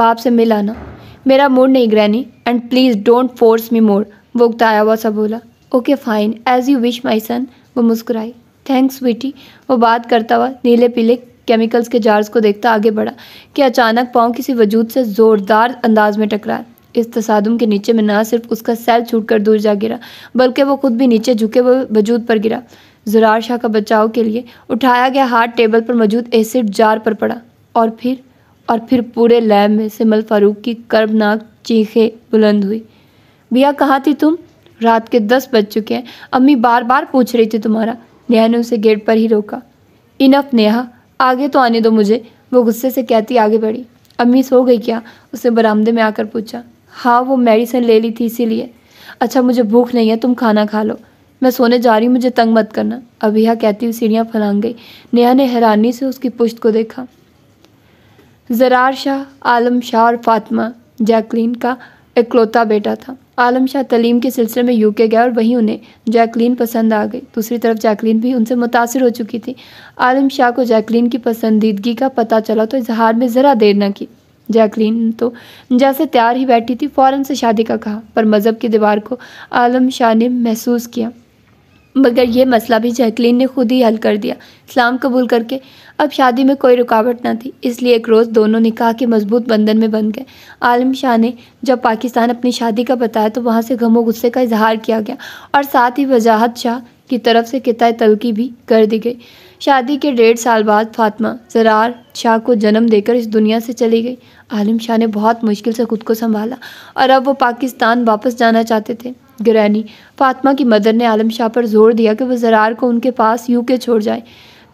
बाप से मिलाना मेरा मूड नहीं granny and please don't force me मोड वो उगताया हुआ सा बोला okay fine as you wish my son वो मुस्कुराई थैंक्स बेटी वो बात करता हुआ नीले पीले केमिकल्स के जार्स को देखता आगे बढ़ा कि अचानक पाँव किसी वजूद से ज़ोरदार अंदाज में टकरा इस तसादम के नीचे में ना सिर्फ उसका सेल छूट कर दूर जा गिरा बल्कि वो खुद भी नीचे झुके हुए वजूद पर गिरा जरार शाह का बचाव के लिए उठाया गया हाथ टेबल पर मौजूद एसिड जार पर पड़ा और फिर और फिर पूरे लैब में सिमल फारूक की कर्बनाक चीखें बुलंद हुई भैया कहाँ थी तुम रात के दस बज चुके हैं अम्मी बार बार पूछ रही थी तुम्हारा नेहा ने उसे गेट पर ही रोका इनफ नेहा आगे तो आने दो मुझे वो गुस्से से कहती आगे बढ़ी अम्मी सो गई क्या उसने बरामदे में आकर पूछा हाँ वो मेडिसिन ले ली थी इसीलिए अच्छा मुझे भूख नहीं है तुम खाना खा लो मैं सोने जा रही हूँ मुझे तंग मत करना अभिया कहती हुई सीढ़ियाँ फलांग गई नेहा ने हैरानी से उसकी पुश्त को देखा जरार शाह आलम शाह और फातिमा जैकलीन का इकलौता बेटा था आलम शाह तलीम के सिलसिले में यूके गया और वहीं उन्हें जैकलीन पसंद आ गई दूसरी तरफ जैकलीन भी उनसे मुतासर हो चुकी थी आलम शाह को जैकलीन की पसंदीदगी का पता चला तो इजहार में ज़रा देर न की जैकलीन तो जैसे तैयार ही बैठी थी फ़ौरन से शादी का कहा पर मज़हब की दीवार को आलम शाह ने महसूस किया मगर यह मसला भी जैकलीन ने खुद ही हल कर दिया इस्लाम कबूल करके अब शादी में कोई रुकावट ना थी इसलिए एक रोज़ दोनों निकाह के मजबूत बंधन में बन गए आलम शाह ने जब पाकिस्तान अपनी शादी का बताया तो वहाँ से गमो गुस्से का इजहार किया गया और साथ ही वजाहत शाह की तरफ से किताए तलकी भी कर दी गई शादी के डेढ़ साल बाद फातमा जरार शाह को जन्म देकर इस दुनिया से चली गई आलिम शाह ने बहुत मुश्किल से खुद को संभाला और अब वो पाकिस्तान वापस जाना चाहते थे ग्रैनी फातमा की मदर ने आलम शाह पर जोर दिया कि वह जरार को उनके पास यूके छोड़ जाए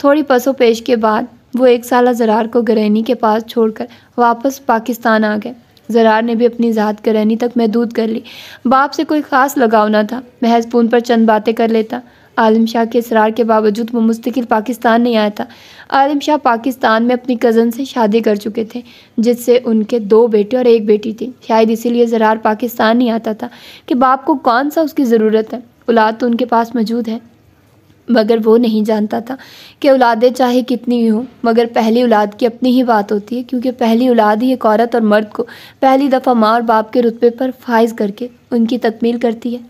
थोड़ी पसों पेश के बाद वो एक साल जरार को ग्रैनी के पास छोड़कर वापस पाकिस्तान आ गए जरार ने भी अपनी ज़ात ग्रैनी तक महदूद कर ली बाप से कोई ख़ास लगाव ना था महज फोन पर चंद बातें कर लेता आलम शाह के इसरार के बावजूद वो मुस्तकिल पाकिस्तान नहीं आया था आदिम शाह पाकिस्तान में अपनी कज़न से शादी कर चुके थे जिससे उनके दो बेटे और एक बेटी थी शायद इसीलिए ज़रार पाकिस्तान नहीं आता था कि बाप को कौन सा उसकी ज़रूरत है औलाद तो उनके पास मौजूद है मगर वो नहीं जानता था कि औलादें चाहे कितनी ही हों मगर पहली औलाद की अपनी ही बात होती है क्योंकि पहली औलाद ही एक औरत और मर्द को पहली दफ़ा माँ और बाप के रुतबे पर फाइज करके उनकी तकमील करती है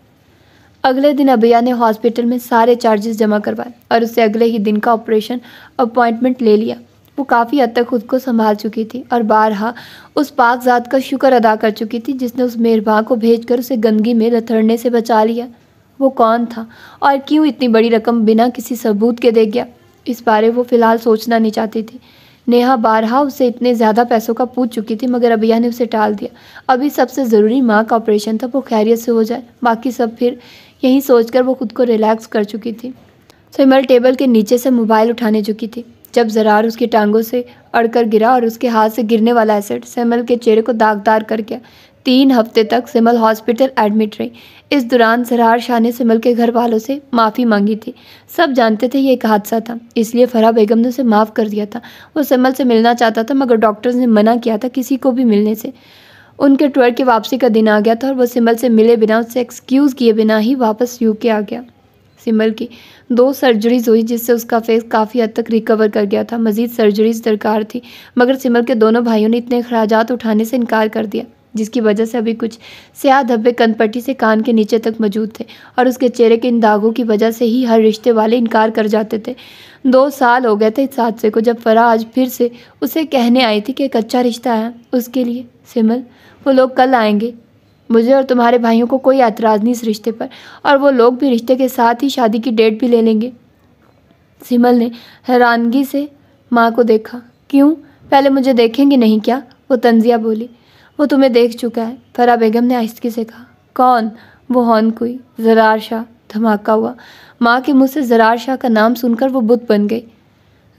अगले दिन अभिया ने हॉस्पिटल में सारे चार्जेस जमा करवाए और उसे अगले ही दिन का ऑपरेशन अपॉइंटमेंट ले लिया वो काफ़ी हद तक खुद को संभाल चुकी थी और बारहा उस पाक जात का शुक्र अदा कर चुकी थी जिसने उस मेहरबा को भेजकर उसे गंदगी में लथड़ने से बचा लिया वो कौन था और क्यों इतनी बड़ी रकम बिना किसी सबूत के दे गया इस बारे वो फ़िलहाल सोचना नहीं चाहती थी नेहा बारहा उसे इतने ज़्यादा पैसों का पूछ चुकी थी मगर अबिया ने उसे टाल दिया अभी सबसे ज़रूरी माँ का ऑपरेशन था वो खैरियत से हो जाए बाकी सब फिर यही सोचकर वो खुद को रिलैक्स कर चुकी थी सोमल टेबल के नीचे से मोबाइल उठाने चुकी थी जब जरार उसकी टांगों से अड़कर गिरा और उसके हाथ से गिरने वाला एसिड सिमल के चेहरे को दागदार कर गया तीन हफ्ते तक सिमल हॉस्पिटल एडमिट रही इस दौरान जरार शाह ने सिमल के घर वालों से माफ़ी मांगी थी सब जानते थे ये एक हादसा था इसलिए फराह बेगम ने उसे माफ़ कर दिया था वो सिमल से मिलना चाहता था मगर डॉक्टर्स ने मना किया था किसी को भी मिलने से उनके टूर की वापसी का दिन आ गया था और वह सिमल से मिले बिना उससे एक्सक्यूज़ किए बिना ही वापस यूके आ गया सिमल की दो सर्जरीज हुई जिससे उसका फेस काफ़ी हद तक रिकवर कर गया था मज़ीद सर्जरीज दरकार थी मगर सिमल के दोनों भाइयों ने इतने अखराज उठाने से इनकार कर दिया जिसकी वजह से अभी कुछ स्याह धब्बे कनपट्टी से कान के नीचे तक मौजूद थे और उसके चेहरे के इन दागों की वजह से ही हर रिश्ते वाले इनकार कर जाते थे दो साल हो गए थे इस हादसे को जब फरा आज फिर से उसे कहने आई थी कि एक अच्छा रिश्ता है उसके लिए सिमल वो लोग कल आएंगे मुझे और तुम्हारे भाइयों को कोई एतराज़ नहीं इस रिश्ते पर और वो लोग भी रिश्ते के साथ ही शादी की डेट भी ले लेंगे सिमल ने हैरानगी से माँ को देखा क्यों पहले मुझे देखेंगे नहीं क्या वो तंजिया बोली वो तुम्हें देख चुका है फरा बेगम ने आहिस्की से कहा कौन वो हॉन कोई जरार शाह धमाका हुआ माँ के मुँह से जरार शाह का नाम सुनकर वो बुत बन गई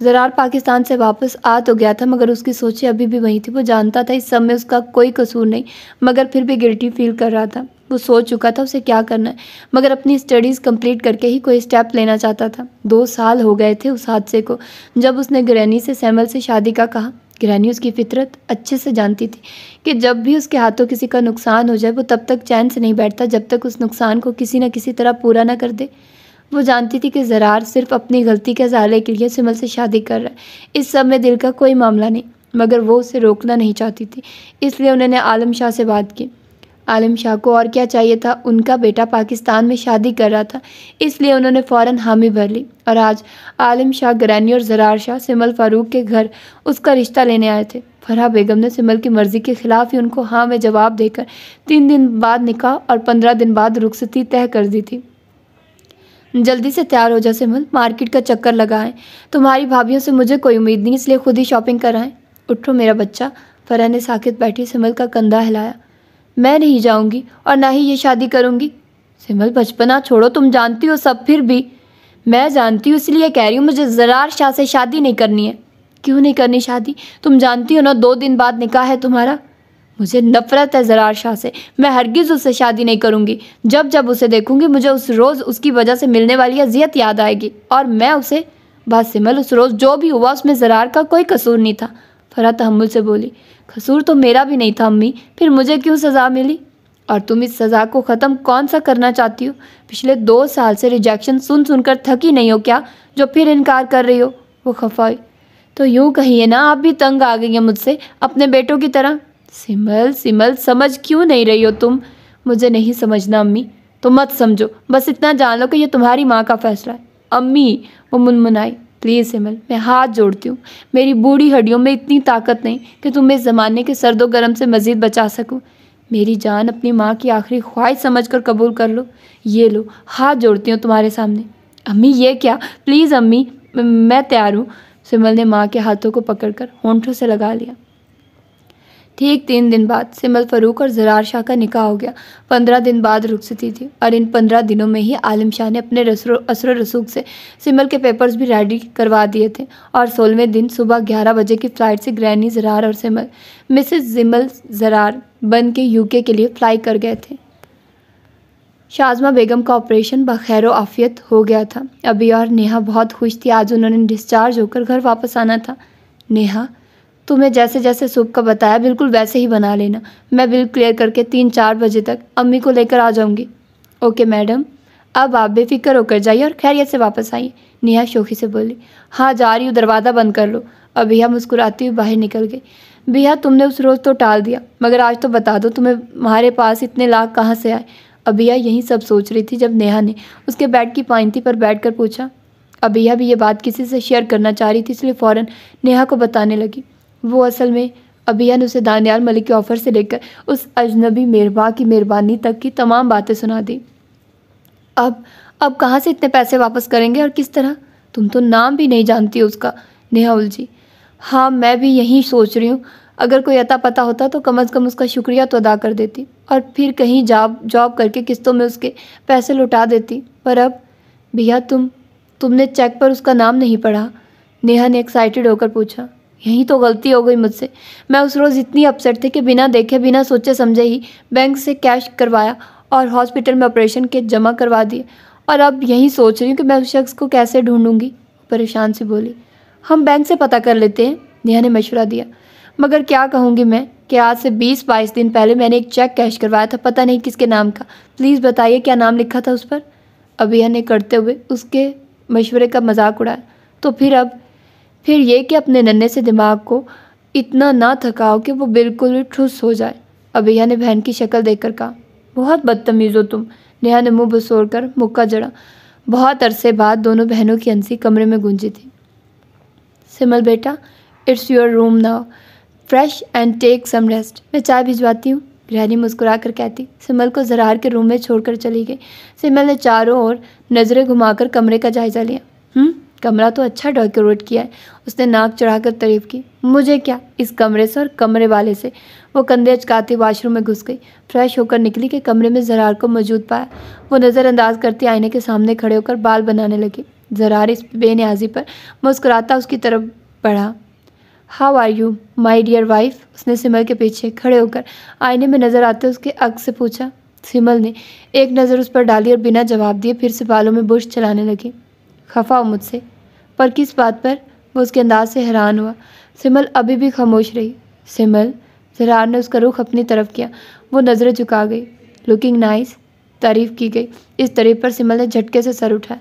जरार पाकिस्तान से वापस आ तो गया था मगर उसकी सोचें अभी भी वहीं थी वो जानता था इस सब में उसका कोई कसूर नहीं मगर फिर भी गिल्टी फील कर रहा था वो सोच चुका था उसे क्या करना है मगर अपनी स्टडीज़ कंप्लीट करके ही कोई स्टेप लेना चाहता था दो साल हो गए थे उस हादसे को जब उसने ग्रैनी से सैमल से शादी का कहा ग्रैनी उसकी फितरत अच्छे से जानती थी कि जब भी उसके हाथों किसी का नुकसान हो जाए वो तब तक चैन से नहीं बैठता जब तक उस नुकसान को किसी न किसी तरह पूरा ना कर दे वो जानती थी कि ज़रार सिर्फ अपनी गलती के जहारे के लिए सिमल से शादी कर रहा है इस सब में दिल का कोई मामला नहीं मगर वो उसे रोकना नहीं चाहती थी इसलिए उन्होंने आलम शाह से बात की आलम शाह को और क्या चाहिए था उनका बेटा पाकिस्तान में शादी कर रहा था इसलिए उन्होंने फ़ौर हामी भर ली और आज आलम शाह ग्रैनी और जरार शाह सिमल फ़ारूक के घर उसका रिश्ता लेने आए थे फरहा बेगम ने सिमल की मर्ज़ी के ख़िलाफ़ ही उनको हाँ में जवाब देकर तीन दिन बाद निकाह और पंद्रह दिन बाद रुखसती तय कर दी थी जल्दी से तैयार हो जाओ सिमल मार्केट का चक्कर लगाएं तुम्हारी भाभीियों से मुझे कोई उम्मीद नहीं इसलिए खुद ही शॉपिंग कराएं उठो मेरा बच्चा फरह ने साकित बैठी सिमल का कंधा हिलाया मैं नहीं जाऊंगी और ना ही ये शादी करूंगी सिमल बचपना छोड़ो तुम जानती हो सब फिर भी मैं जानती हूँ इसलिए कह रही हूँ मुझे जरार शाह से शादी नहीं करनी है क्यों नहीं करनी शादी तुम जानती हो ना दो दिन बाद निकाह है तुम्हारा मुझे नफरत है ज़रार शाह से मैं हरगिज़ उससे शादी नहीं करूँगी जब जब उसे देखूंगी मुझे उस रोज़ उसकी वजह से मिलने वाली अजियत याद आएगी और मैं उसे बात सिमल उस रोज़ जो भी हुआ उसमें ज़रार का कोई कसूर नहीं था फरा तहमुल से बोली कसूर तो मेरा भी नहीं था अम्मी फिर मुझे क्यों सज़ा मिली और तुम इस सज़ा को ख़त्म कौन सा करना चाहती हो पिछले दो साल से रिजेक्शन सुन सुनकर थकी नहीं हो क्या जो फिर इनकार कर रही हो वो खफा हुई तो यूँ कहिए ना आप भी तंग आ गई हैं मुझसे अपने बेटों की तरह सिमल सिमल समझ क्यों नहीं रही हो तुम मुझे नहीं समझना अम्मी तो मत समझो बस इतना जान लो कि यह तुम्हारी माँ का फैसला है अम्मी वो मुनमुनाई प्लीज़ सिमल मैं हाथ जोड़ती हूँ मेरी बूढ़ी हड्डियों में इतनी ताकत नहीं कि तुम इस ज़माने के सर्दो गर्म से मज़ीद बचा सकूँ मेरी जान अपनी माँ की आखिरी ख्वाहिश समझ कर कबूल कर लो ये लो हाथ जोड़ती हूँ तुम्हारे सामने अम्मी ये क्या प्लीज़ अम्मी मैं तैयार हूँ सिमल ने माँ के हाथों को पकड़कर होंठों से लगा लिया ठीक तीन दिन बाद सिमल फरूक और जरार शाह का निकाह हो गया पंद्रह दिन बाद रुखसती थी और इन पंद्रह दिनों में ही आलम शाह ने अपने असर रसूख से सिमल के पेपर्स भी रेडी करवा दिए थे और सोलहवें दिन सुबह ग्यारह बजे की फ़्लाइट से ग्रैनी जरार और सिमल मिसेस जिमल जरार बन के यूके के लिए फ्लाई कर गए थे शाजमा बेगम का ऑपरेशन बखैर आफियत हो गया था अभी और नेहा बहुत खुश थी आज उन्होंने डिस्चार्ज होकर घर वापस आना था नेहा तुम्हें जैसे जैसे सूप का बताया बिल्कुल वैसे ही बना लेना मैं बिल क्लियर करके तीन चार बजे तक अम्मी को लेकर आ जाऊँगी ओके मैडम अब आप बेफिक्र होकर जाइए और खैरियत से वापस आइए नेहा शोखी से बोली हाँ जा रही हूँ दरवाज़ा बंद कर लो अब भैया मुस्कुराती हुई बाहर निकल गई भैया तुमने उस रोज़ तो टाल दिया मगर आज तो बता दो तुम्हें हमारे पास इतने लाख कहाँ से आए अभिया यही सब सोच रही थी जब नेहा ने उसके बेड की पाइंती पर बैठकर पूछा अभिया भी ये बात किसी से शेयर करना चाह रही थी इसलिए फ़ौरन नेहा को बताने लगी वो असल में अभियान उसे दानियाल मलिक के ऑफ़र से लेकर उस अजनबी मेहरबा की मेहरबानी तक की तमाम बातें सुना दी अब अब कहाँ से इतने पैसे वापस करेंगे और किस तरह तुम तो नाम भी नहीं जानती उसका नेहा उलझी हाँ मैं भी यही सोच रही हूँ अगर कोई अता पता होता तो कम अज़ कम उसका शुक्रिया तो अदा कर देती और फिर कहीं जॉब जॉब करके किस्तों में उसके पैसे लुटा देती पर अब भैया तुम तुमने चेक पर उसका नाम नहीं पढ़ा नेहा ने एक्साइटेड होकर पूछा यही तो गलती हो गई मुझसे मैं उस रोज़ इतनी अपसेट थी कि बिना देखे बिना सोचे समझे ही बैंक से कैश करवाया और हॉस्पिटल में ऑपरेशन के जमा करवा दिए और अब यही सोच रही हूँ कि मैं उस शख्स को कैसे ढूंढूंगी परेशान से बोली हम बैंक से पता कर लेते हैं नेहा ने मशवरा दिया मगर क्या कहूँगी मैं कि आज से बीस बाईस दिन पहले मैंने एक चेक कैश करवाया था पता नहीं किसके नाम का प्लीज़ बताइए क्या नाम लिखा था उस पर अभिया ने करते हुए उसके मशवरे का मजाक उड़ाया तो फिर अब फिर ये कि अपने नन्हे से दिमाग को इतना ना थकाओ कि वो बिल्कुल भी ठुस हो जाए अबैया ने बहन की शक्ल कर कहा बहुत बदतमीज़ हो तुम नेहा ने मुँह बसोर कर मुक्का जड़ा बहुत अरसे बाद दोनों बहनों की हंसी कमरे में गूंजी थी सिमल बेटा it's your room now fresh and take some rest मैं चाय भिजवाती हूँ गृहणी मुस्कुरा कर कहती सिमल को जरार के रूम में छोड़कर चली गई सिमल ने चारों ओर नज़रें घुमाकर कमरे का जायजा लिया हम्म कमरा तो अच्छा डेकोरेट किया है उसने नाक चढ़ाकर तारीफ की मुझे क्या इस कमरे से और कमरे वाले से वो कंधे अचकाते वाशरूम में घुस गई फ्रेश होकर निकली कि कमरे में जरार को मौजूद पाया वो नज़रअंदाज करती आईने के सामने खड़े होकर बाल बनाने लगे जरार इस बेनियाजी पर मुस्कुराता उसकी तरफ बढ़ा how are you my dear wife उसने सिमल के पीछे खड़े होकर आईने में नज़र आते उसके अक्स से पूछा सिमल ने एक नज़र उस पर डाली और बिना जवाब दिए फिर से बालों में बुश चलाने लगी खफा मुझसे पर किस बात पर वो उसके अंदाज से हैरान हुआ सिमल अभी भी खामोश रही सिमल जरार ने उसका रुख अपनी तरफ किया वो नज़रें झुका गई लुकिंग नाइस तारीफ़ की गई इस तरीफ पर सिमल ने झटके से सर उठाया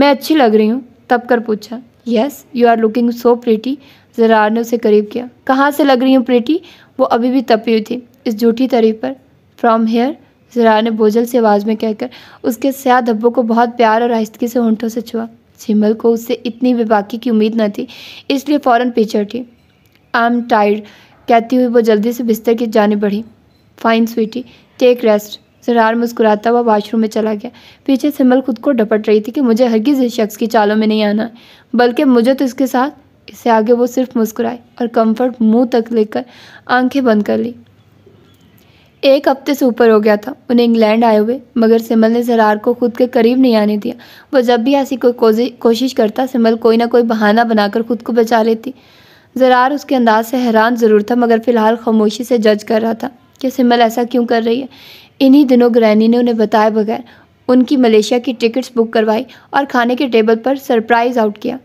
मैं अच्छी लग रही हूँ तब कर पूछा yes you are looking so pretty Zarar ने उसे करीब किया कहाँ से लग रही हूँ प्रेटी वो अभी भी तपी हुई थी इस झूठी तारीफ पर फ्रॉम हेयर जरा ने बोझल से आवाज़ में कहकर उसके सयाह धब्बों को बहुत प्यार और आहिस्तगी से ऊँटों से छुआ सिमल को उससे इतनी बेबाकी की उम्मीद न थी इसलिए फ़ौर पीछे उठी आई एम टायर्ड कहती हुई वो जल्दी से बिस्तर की जाने बढ़ी fine sweetie take rest Zarar मुस्कुराता हुआ वाशरूम में चला गया पीछे सिमल खुद को डपट रही थी कि मुझे हरगिज़ इस शख्स की चालों में नहीं आना बल्कि मुझे तो इसके साथ इससे आगे वो सिर्फ मुस्कुराई और कंफर्ट मुंह तक लेकर आंखें बंद कर ली एक हफ्ते से ऊपर हो गया था उन्हें इंग्लैंड आए हुए मगर सिमल ने जरार को खुद के करीब नहीं आने दिया वो जब भी ऐसी कोई कोशिश करता सिमल कोई ना कोई बहाना बनाकर खुद को बचा लेती जरार उसके अंदाज से हैरान ज़रूर था मगर फ़िलहाल खामोशी से जज कर रहा था कि सिमल ऐसा क्यों कर रही है इन्हीं दिनों ग्रैनी ने उन्हें बताए बगैर उनकी मलेशिया की टिकट्स बुक करवाई और खाने के टेबल पर सरप्राइज़ आउट किया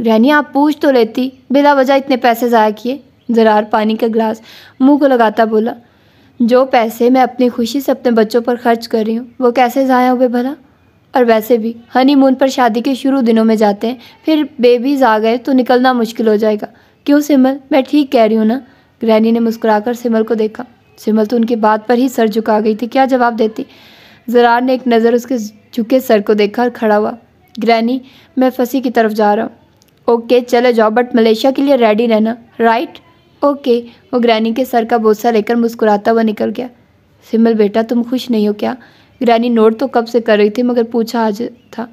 ग्रैनी आप पूछ तो लेती बिला वजह इतने पैसे ज़ाया किए जरार पानी का गिलास मुंह को लगाता बोला जो पैसे मैं अपनी खुशी से अपने बच्चों पर खर्च कर रही हूँ वो कैसे ज़ाया हुए भला और वैसे भी हनीमून पर शादी के शुरू दिनों में जाते हैं फिर बेबीज़ आ गए तो निकलना मुश्किल हो जाएगा क्यों सिमल मैं ठीक कह रही हूँ ना ग्रैनी ने मुस्कुराकर सिमल को देखा सिमल तो उनकी बात पर ही सर झुका गई थी क्या जवाब देती जरार ने एक नज़र उसके झुके सर को देखा और खड़ा हुआ ग्रैनी मैं फंसी की तरफ जा रहा हूँ ओके चले जाओ बट मलेशिया के लिए रेडी रहना राइट ओके वो ग्रैनी के सर का बोसा लेकर मुस्कुराता हुआ निकल गया सिमल बेटा तुम खुश नहीं हो क्या ग्रैनी नोट तो कब से कर रही थी मगर पूछा आज था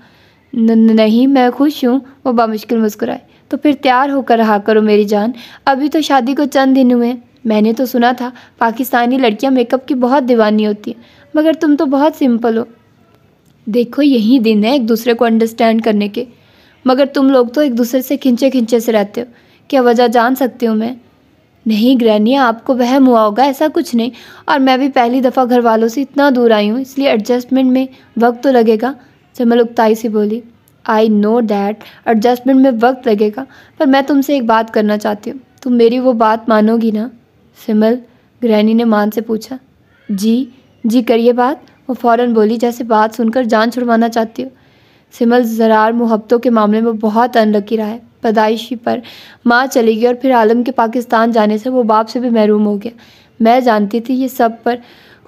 नहीं मैं खुश हूँ वो बामुश्किल मुस्कुराए तो फिर तैयार होकर रहा करो मेरी जान अभी तो शादी को चंद दिन हुए मैंने तो सुना था पाकिस्तानी लड़कियाँ मेकअप की बहुत दीवानी होती हैं मगर तुम तो बहुत सिंपल हो देखो यही दिन है एक दूसरे को अंडरस्टैंड करने के मगर तुम लोग तो एक दूसरे से खिंचे खिंचे से रहते हो क्या वजह जान सकती हूँ मैं नहीं ग्रैनिया आपको वहम हुआ होगा ऐसा कुछ नहीं और मैं भी पहली दफ़ा घर वालों से इतना दूर आई हूँ इसलिए एडजस्टमेंट में वक्त तो लगेगा जमल उगताई से बोली आई नो डैट एडजस्टमेंट में वक्त लगेगा पर मैं तुमसे एक बात करना चाहती हूँ तुम मेरी वो बात मानोगी ना सिमल ग्रैनी ने मान से पूछा जी जी करिए बात वो फ़ौर बोली जैसे बात सुनकर जान छुड़वाना चाहती हो सिमल जरार मुहब्तों के मामले में बहुत अनलकी रहा है पैदाइशी पर माँ चली गई और फिर आलम के पाकिस्तान जाने से वो बाप से भी महरूम हो गया मैं जानती थी ये सब पर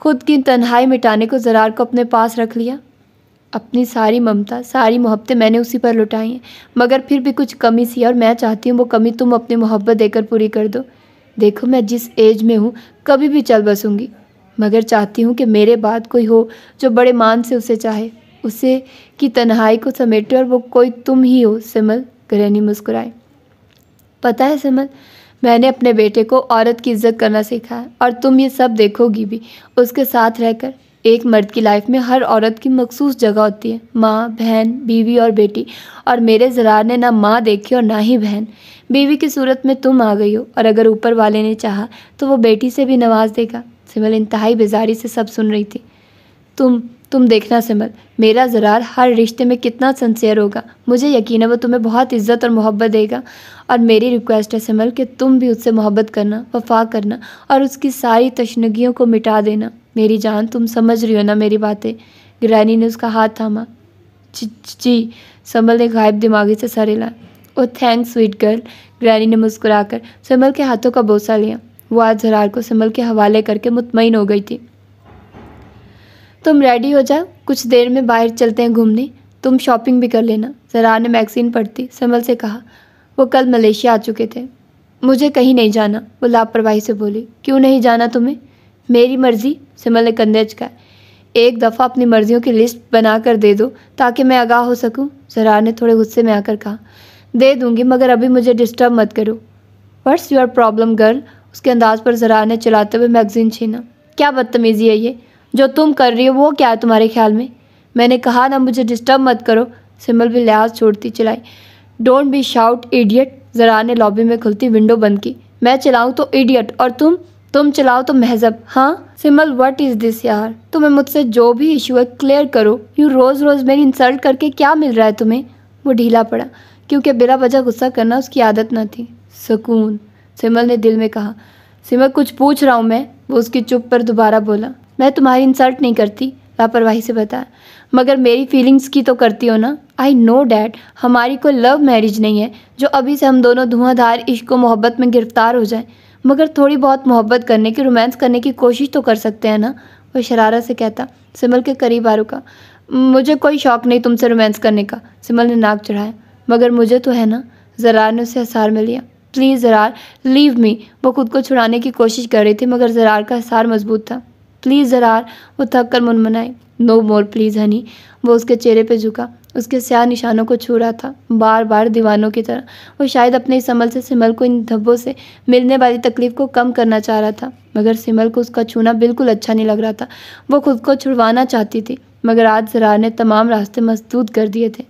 खुद की तन्हाई मिटाने को जरार को अपने पास रख लिया अपनी सारी ममता सारी मोहब्बतें मैंने उसी पर लुटाई हैं मगर फिर भी कुछ कमी सी और मैं चाहती हूँ वो कमी तुम अपनी मोहब्बत देकर पूरी कर दो देखो मैं जिस एज में हूँ कभी भी चल बसूँगी मगर चाहती हूँ कि मेरे बाद कोई हो जो बड़े मान से उसे चाहे उसे की तन्हाई को समेटे और वो कोई तुम ही हो सिमल गृहणी मुस्कुराई पता है समल मैंने अपने बेटे को औरत की इज्जत करना सीखा है और तुम ये सब देखोगी भी उसके साथ रहकर एक मर्द की लाइफ में हर औरत की मखसूस जगह होती है माँ बहन बीवी और बेटी और मेरे जरार ने ना माँ देखी और ना ही बहन बीवी की सूरत में तुम आ गई हो और अगर ऊपर वाले ने चाहा तो वो बेटी से भी नवाज देगा सिमल इंतहाई बेजारी से सब सुन रही थी तुम तुम देखना सिमल मेरा ज़रार हर रिश्ते में कितना सन्सियर होगा मुझे यकीन है वो तुम्हें बहुत इज्जत और मोहब्बत देगा और मेरी रिक्वेस्ट है सिमल कि तुम भी उससे मोहब्बत करना वफा करना और उसकी सारी तशनगियों को मिटा देना मेरी जान तुम समझ रही हो ना मेरी बातें ग्रैनी ने उसका हाथ थामा जी, सिमल ने गायब दिमागी से सर हिला oh thanks sweet girl granny ने मुस्कुराकर सिमल के हाथों का बोसा लिया वो आज जरार को सिमल के हवाले करके मुतमिन हो गई थी तुम रेडी हो जाओ कुछ देर में बाहर चलते हैं घूमने तुम शॉपिंग भी कर लेना जरा ने मैगजीन पढ़ती संभल से कहा वो कल मलेशिया आ चुके थे मुझे कहीं नहीं जाना वो लापरवाही से बोली क्यों नहीं जाना तुम्हें मेरी मर्जी सिमल ने कंधे चकाए एक दफ़ा अपनी मर्जियों की लिस्ट बना कर दे दो ताकि मैं आगाह हो सकूं जरा ने थोड़े गुस्से में आकर कहा दे दूंगी मगर अभी मुझे डिस्टर्ब मत करो वर्स योर प्रॉब्लम गर्ल उसके अंदाज पर जरार ने चलाते हुए मैगजीन छीना क्या बदतमीज़ी है ये जो तुम कर रही हो वो क्या है तुम्हारे ख्याल में मैंने कहा ना मुझे डिस्टर्ब मत करो सिमल भी लिहाज छोड़ती चलाई डोंट बी शाउट इडियट जरा ने लॉबी में खुलती विंडो बंद की मैं चलाऊँ तो इडियट और तुम तुम चलाओ तो महजब हाँ सिमल व्हाट इज़ दिस यार तुम्हें मुझसे जो भी इशू है क्लियर करो यूँ रोज़ रोज़ मेरी इंसल्ट करके क्या मिल रहा है तुम्हें वो ढीला पड़ा क्योंकि बिला वजह गुस्सा करना उसकी आदत न थी सुकून सिमल ने दिल में कहा सिमल कुछ पूछ रहा हूँ मैं वो उसकी चुप पर दोबारा बोला मैं तुम्हारी इंसल्ट नहीं करती लापरवाही से बताया मगर मेरी फीलिंग्स की तो करती हो ना आई नो डैट हमारी कोई लव मैरिज नहीं है जो अभी से हम दोनों धुआंधार इश्क मोहब्बत में गिरफ्तार हो जाएं मगर थोड़ी बहुत मोहब्बत करने की रोमांस करने की कोशिश तो कर सकते हैं ना वह शरारा से कहता सिमल के करीब आ रुका मुझे कोई शौक़ नहीं तुमसे रोमांस करने का सिमल ने नाक चढ़ाया मगर मुझे तो है ना जरार ने उसे हसार में लिया प्लीज़ जरार लीव मी वो खुद को छुड़ाने की कोशिश कर रही थी मगर जरार का हसार मजबूत था प्लीज़ ज़रार वो थक कर मुनमुनाई नो मोर प्लीज़ हनी वो उसके चेहरे पर झुका उसके स्याह निशानों को छू रहा था बार बार दीवानों की तरह वो शायद अपने अमल से सिमल को इन धब्बों से मिलने वाली तकलीफ को कम करना चाह रहा था मगर सिमल को उसका छूना बिल्कुल अच्छा नहीं लग रहा था वो खुद को छुड़वाना चाहती थी मगर आज जरार ने तमाम रास्ते मजदूद कर दिए थे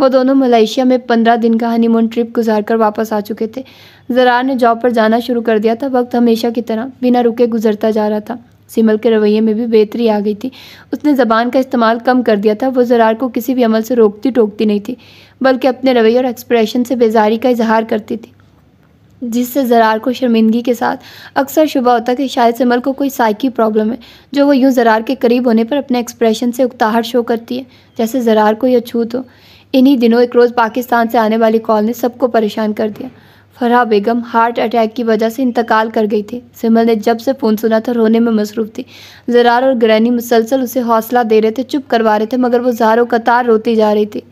वो दोनों मलेशिया में पंद्रह दिन का हनीमून ट्रिप गुजार कर वापस आ चुके थे जरार ने जॉब पर जाना शुरू कर दिया था वक्त हमेशा की तरह बिना रुके गुजरता जा रहा था सिमल के रवैये में भी बेहतरी आ गई थी उसने ज़बान का इस्तेमाल कम कर दिया था वो जरार को किसी भी अमल से रोकती टोकती नहीं थी बल्कि अपने रवैये और एक्सप्रेशन से बेजारी का इजहार करती थी जिससे जरार को शर्मिंदगी के साथ अक्सर शुबा होता कि शायद सिमल को कोई साइकी प्रॉब्लम है जो वो यूँ जरार के करीब होने पर अपने एक्सप्रेशन से उकताहट शो करती है जैसे जरार को यह छूत हो इन्हीं दिनों एक रोज़ पाकिस्तान से आने वाली कॉल ने सबको परेशान कर दिया फराह बेगम हार्ट अटैक की वजह से इंतकाल कर गई थी सिमल ने जब से फ़ोन सुना था रोने में मसरूफ थी जरार और ग्रैनी मुसलसल उसे हौसला दे रहे थे चुप करवा रहे थे मगर वो जारो कतार रोती जा रही थी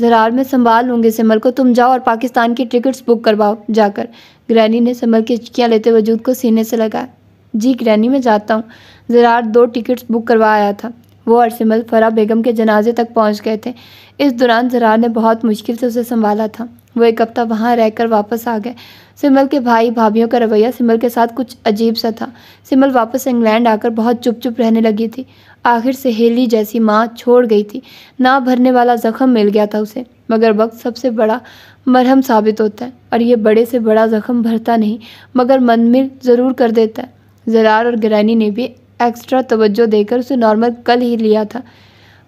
जरार मैं संभाल लूँगी सिमल को तुम जाओ और पाकिस्तान की टिकट्स बुक करवाओ जाकर ग्रैनी ने सिमल की हिचकियाँ लेते वजूद को सीने से लगाया जी ग्रैनी मैं जाता हूँ जरार दो टिकट्स बुक करवा आया था वो और सिमल फराह बेगम के जनाजे तक पहुँच गए थे इस दौरान जरार ने बहुत मुश्किल से उसे संभाला था वो एक हफ्ता वहाँ रहकर वापस आ गए सिमल के भाई भाभीियों का रवैया सिमल के साथ कुछ अजीब सा था सिमल वापस इंग्लैंड आकर बहुत चुप चुप रहने लगी थी आखिर सहेली जैसी माँ छोड़ गई थी ना भरने वाला ज़ख्म मिल गया था उसे मगर वक्त सबसे बड़ा मरहम साबित होता है और ये बड़े से बड़ा ज़ख्म भरता नहीं मगर मनमिल ज़रूर कर देता है जरार और गिरानी ने भी एक्स्ट्रा तवज्जो देकर उसे नॉर्मल कल ही लिया था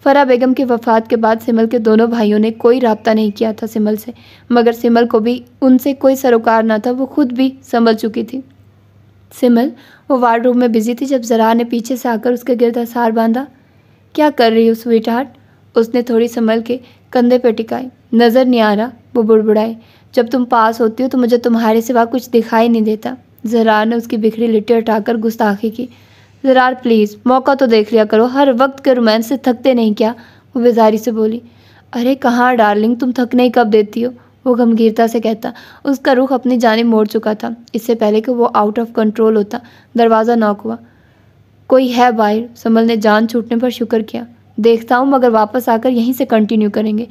फरा बेगम की वफात के बाद सिमल के दोनों भाइयों ने कोई रबता नहीं किया था सिमल से मगर सिमल को भी उनसे कोई सरोकार ना था वो खुद भी संभल चुकी थी सिमल वो वार्ड रूम में बिजी थी जब जरा ने पीछे से आकर उसके गिरद असार बांधा क्या कर रही हो स्वीट हार्ट उसने थोड़ी संभल के कंधे पर टिकाई नज़र नहीं आ रहा वो बुड़बुड़ाई जब तुम पास होती हो तो मुझे तुम्हारे सिवा कुछ दिखाई नहीं देता जरा ने उसकी बिखरी लिट्टी उठाकर गुस्ताखी की ज़रार प्लीज़ मौका तो देख लिया करो हर वक्त के रोमांस से थकते नहीं क्या वो बेजारी से बोली अरे कहाँ डार्लिंग तुम थकने ही कब देती हो वो गंभीरता से कहता उसका रुख अपनी जाने मोड़ चुका था इससे पहले कि वो आउट ऑफ कंट्रोल होता दरवाज़ा नॉक हुआ कोई है बाहर संभल ने जान छूटने पर शुक्र किया देखता हूँ मगर वापस आकर यहीं से कंटिन्यू करेंगे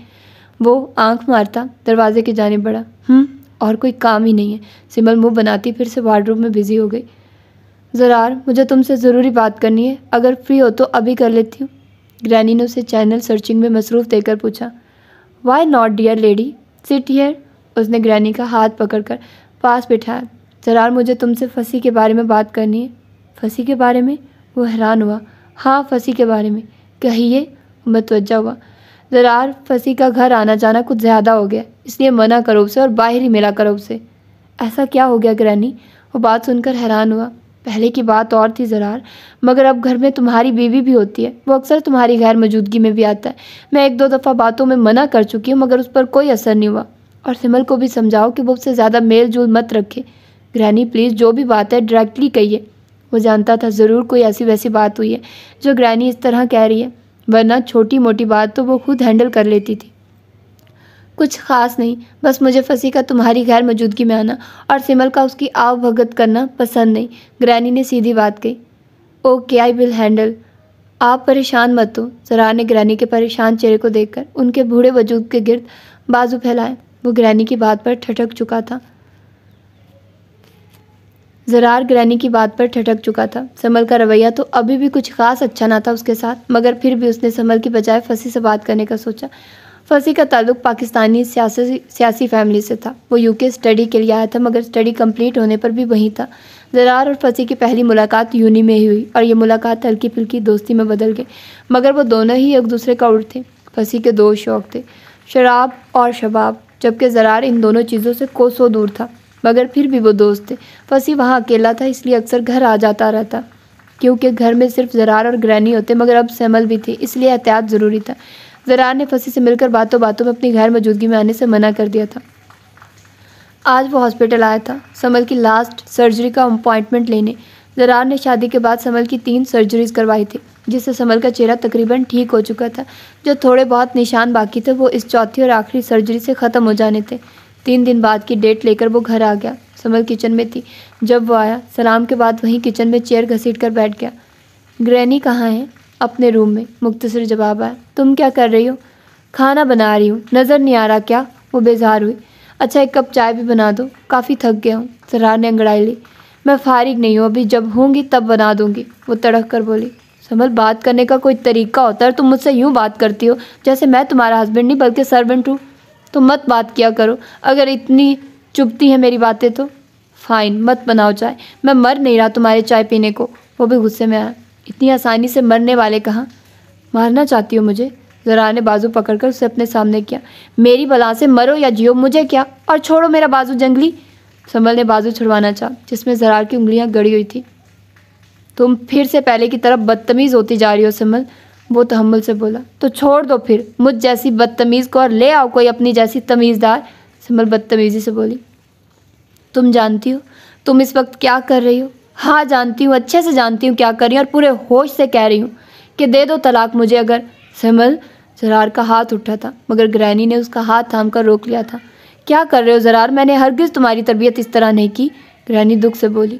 वो आंख मारता दरवाजे की जाने बढ़ा हम्म, और कोई काम ही नहीं है सिमल मुंह बनाती फिर से वार्डरूम में बिजी हो गई ज़रार मुझे तुमसे ज़रूरी बात करनी है अगर फ्री हो तो अभी कर लेती हूँ ग्रैनी ने उसे चैनल सर्चिंग में मसरूफ़ देकर पूछा why not dear lady sit here उसने ग्रैनी का हाथ पकड़कर पास बिठाया ज़रार मुझे तुमसे फंसी के बारे में बात करनी है फंसी के बारे में वो हैरान हुआ हाँ फंसी के बारे में कहिए मतवजा हुआ ज़रार फंसी का घर आना जाना कुछ ज़्यादा हो गया इसलिए मना करो उसे और बाहर ही मिला करो उसे ऐसा क्या हो गया ग्रैनी वो बात सुनकर हैरान हुआ पहले की बात और थी ज़रार मगर अब घर में तुम्हारी बीवी भी होती है वो अक्सर तुम्हारी गैर मौजूदगी में भी आता है मैं एक दो दफ़ा बातों में मना कर चुकी हूँ मगर उस पर कोई असर नहीं हुआ और सिमल को भी समझाओ कि वो उससे ज़्यादा मेल जोल मत रखे ग्रैनी प्लीज़ जो भी बात है डायरेक्टली कहिए वो जानता था ज़रूर कोई ऐसी वैसी बात हुई है जो ग्रैनी इस तरह कह रही है वरना छोटी मोटी बात तो वो खुद हैंडल कर लेती थी कुछ खास नहीं बस मुझे फंसी का तुम्हारी गैर मौजूदगी में आना और सिमल का उसकी आव भगत करना पसंद नहीं ग्रैनी ने सीधी बात कही ओके आई विल हैंडल आप परेशान मत हो जरा ने ग्रैनी के परेशान चेहरे को देखकर उनके बूढ़े वजूद के गिर्द बाजू फैलाए वो ग्रैनी की बात पर ठटक चुका था जरार ग्रैनी की बात पर ठटक चुका था समल का रवैया तो अभी भी कुछ खास अच्छा ना था उसके साथ मगर फिर भी उसने समल की बजाय फंसी से बात करने का सोचा फसी का ताल्लुक पाकिस्तानी सियासी सियासी फैमिली से था वो यूके स्टडी के लिए आया था मगर स्टडी कंप्लीट होने पर भी वहीं था जरार और फसी की पहली मुलाकात यूनी में ही हुई और ये मुलाकात हल्की फुल्की दोस्ती में बदल गई मगर वो दोनों ही एक दूसरे का उड़ थे फसी के दो शौक थे शराब और शबाब जबकि जरार इन दोनों चीज़ों से कोसों दूर था मगर फिर भी वो दोस्त थे फसी वहाँ अकेला था इसलिए अक्सर घर आ जाता रहता क्योंकि घर में सिर्फ जरार और ग्रैनी होते मगर अब सेमल भी थी इसलिए एहतियात ज़रूरी था जरार ने फंसी से मिलकर बातों बातों में अपनी गैर मौजूदगी में आने से मना कर दिया था आज वो हॉस्पिटल आया था समल की लास्ट सर्जरी का अपॉइंटमेंट लेने जरार ने शादी के बाद समल की तीन सर्जरीज करवाई थी जिससे समल का चेहरा तकरीबन ठीक हो चुका था जो थोड़े बहुत निशान बाकी थे वो इस चौथी और आखिरी सर्जरी से ख़त्म हो जाने थे तीन दिन बाद की डेट लेकर वो घर आ गया समल किचन में थी जब वो आया सलाम के बाद वहीं किचन में चेयर घसीट कर बैठ गया ग्रैनी कहाँ है अपने रूम में मुख्तसर जवाब आया तुम क्या कर रही हो खाना बना रही हूँ नज़र नहीं आ रहा क्या वो बेजार हुई अच्छा एक कप चाय भी बना दो काफ़ी थक गया हूँ सरार ने अंगड़ाई ली मैं फारिग नहीं हूँ अभी जब होंगी तब बना दूँगी वो तड़क कर बोली समल बात करने का कोई तरीका होता है तुम तो मुझसे यूँ बात करती हो जैसे मैं तुम्हारा हस्बैंड नहीं बल्कि सर्वेंट हूँ तो मत बात किया करो अगर इतनी चुभती हैं मेरी बातें तो फ़ाइन मत बनाओ चाय मैं मर नहीं रहा तुम्हारे चाय पीने को वो भी गुस्से में आया इतनी आसानी से मरने वाले कहाँ मारना चाहती हो मुझे जरा ने बाजू पकड़कर उसे अपने सामने किया मेरी बला से मरो या जियो मुझे क्या और छोड़ो मेरा बाजू जंगली संभल ने बाजू छुड़वाना चाह जिसमें जरार की उंगलियां गड़ी हुई थी तुम फिर से पहले की तरफ बदतमीज़ होती जा रही हो संभल वो तहमुल से बोला तो छोड़ दो फिर मुझ जैसी बदतमीज़ को और ले आओ कोई अपनी जैसी तमीज़दार संभल बदतमीज़ी से बोली तुम जानती हो तुम इस वक्त क्या कर रही हो हाँ जानती हूँ अच्छे से जानती हूँ क्या कर रही हूँ और पूरे होश से कह रही हूँ कि दे दो तलाक मुझे अगर सिमल जरार का हाथ उठा था मगर ग्रैनी ने उसका हाथ थाम कर रोक लिया था क्या कर रहे हो जरार मैंने हरगिज़ तुम्हारी तबीयत इस तरह नहीं की ग्रैनी दुख से बोली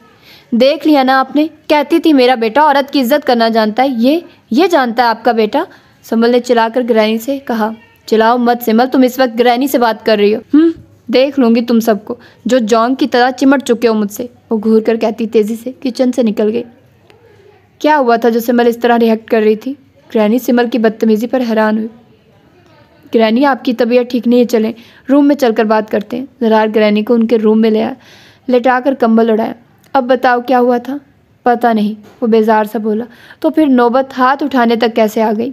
देख लिया ना आपने कहती थी मेरा बेटा औरत की इज्जत करना जानता है ये ये जानता है आपका बेटा समल ने कर ग्रैनी से कहा चलाओ मत सिमल तुम इस वक्त ग्रैनी से बात कर रही हो हम्म देख लूँगी तुम सबको जो जोंग की तरह चिमट चुके हो मुझसे वो घूर कर कहती तेज़ी से किचन से निकल गई क्या हुआ था जो सिमल इस तरह रिएक्ट कर रही थी ग्रैनी सिमल की बदतमीज़ी पर हैरान हुई ग्रैनी आपकी तबीयत ठीक नहीं है चलें रूम में चलकर बात करते हैं जरार ग्रैनी को उनके रूम में ले आया लेटा कर कम्बल उड़ाया अब बताओ क्या हुआ था पता नहीं वो बेजार सा बोला तो फिर नौबत हाथ उठाने तक कैसे आ गई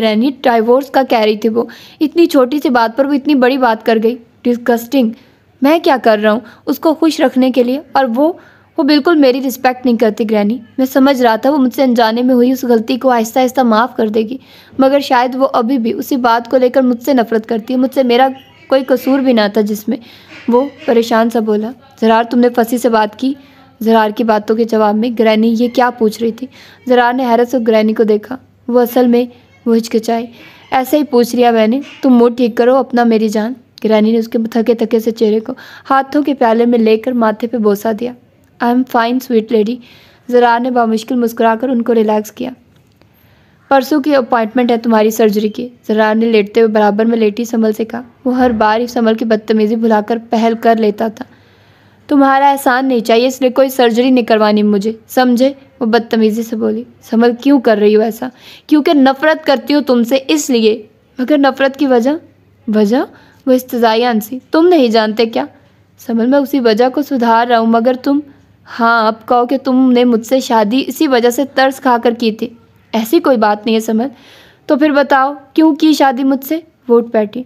ग्रैनी डाइवोर्स का कह रही थी वो इतनी छोटी सी बात पर वो इतनी बड़ी बात कर गई डिस्कस्टिंग मैं क्या कर रहा हूँ उसको खुश रखने के लिए और वो वो बिल्कुल मेरी रिस्पेक्ट नहीं करती ग्रैनी मैं समझ रहा था वो मुझसे अनजाने में हुई उस गलती को आहिस्ता आहिस्ता माफ़ कर देगी मगर शायद वो अभी भी उसी बात को लेकर मुझसे नफरत करती है मुझसे मेरा कोई कसूर भी ना था जिसमें वो परेशान सा बोला जरार तुमने फंसी से बात की जरार की बातों के जवाब में ग्रैनी ये क्या पूछ रही थी जरार ने हैरत से ग्रैनी को देखा वो असल में वो हिचकिचाई ऐसे ही पूछ लिया मैंने तुम मुँह ठीक करो अपना मेरी जान किरानी ने उसके थके थके से चेहरे को हाथों के प्याले में लेकर माथे पे बोसा दिया I am fine sweet lady Zarar ने बामुश्किल मुस्कुराकर उनको रिलैक्स किया परसों की अपॉइंटमेंट है तुम्हारी सर्जरी की जरा ने लेटते हुए बराबर में लेटी संभल से कहा वो हर बार ही संभल की बदतमीज़ी भुलाकर पहल कर लेता था तुम्हारा एहसान नहीं चाहिए इसलिए कोई सर्जरी नहीं करवानी मुझे समझे वो बदतमीज़ी से बोली समल क्यों कर रही हो ऐसा क्योंकि नफ़रत करती हूँ तुमसे इसलिए मगर नफ़रत की वजह वजह वो इस्तजाई सी तुम नहीं जानते क्या समर मैं उसी वजह को सुधार रहा हूँ मगर तुम हाँ अब कहो कि तुमने मुझसे शादी इसी वजह से तर्स खा कर की थी ऐसी कोई बात नहीं है समझ तो फिर बताओ क्यों की शादी मुझसे वोट बैठी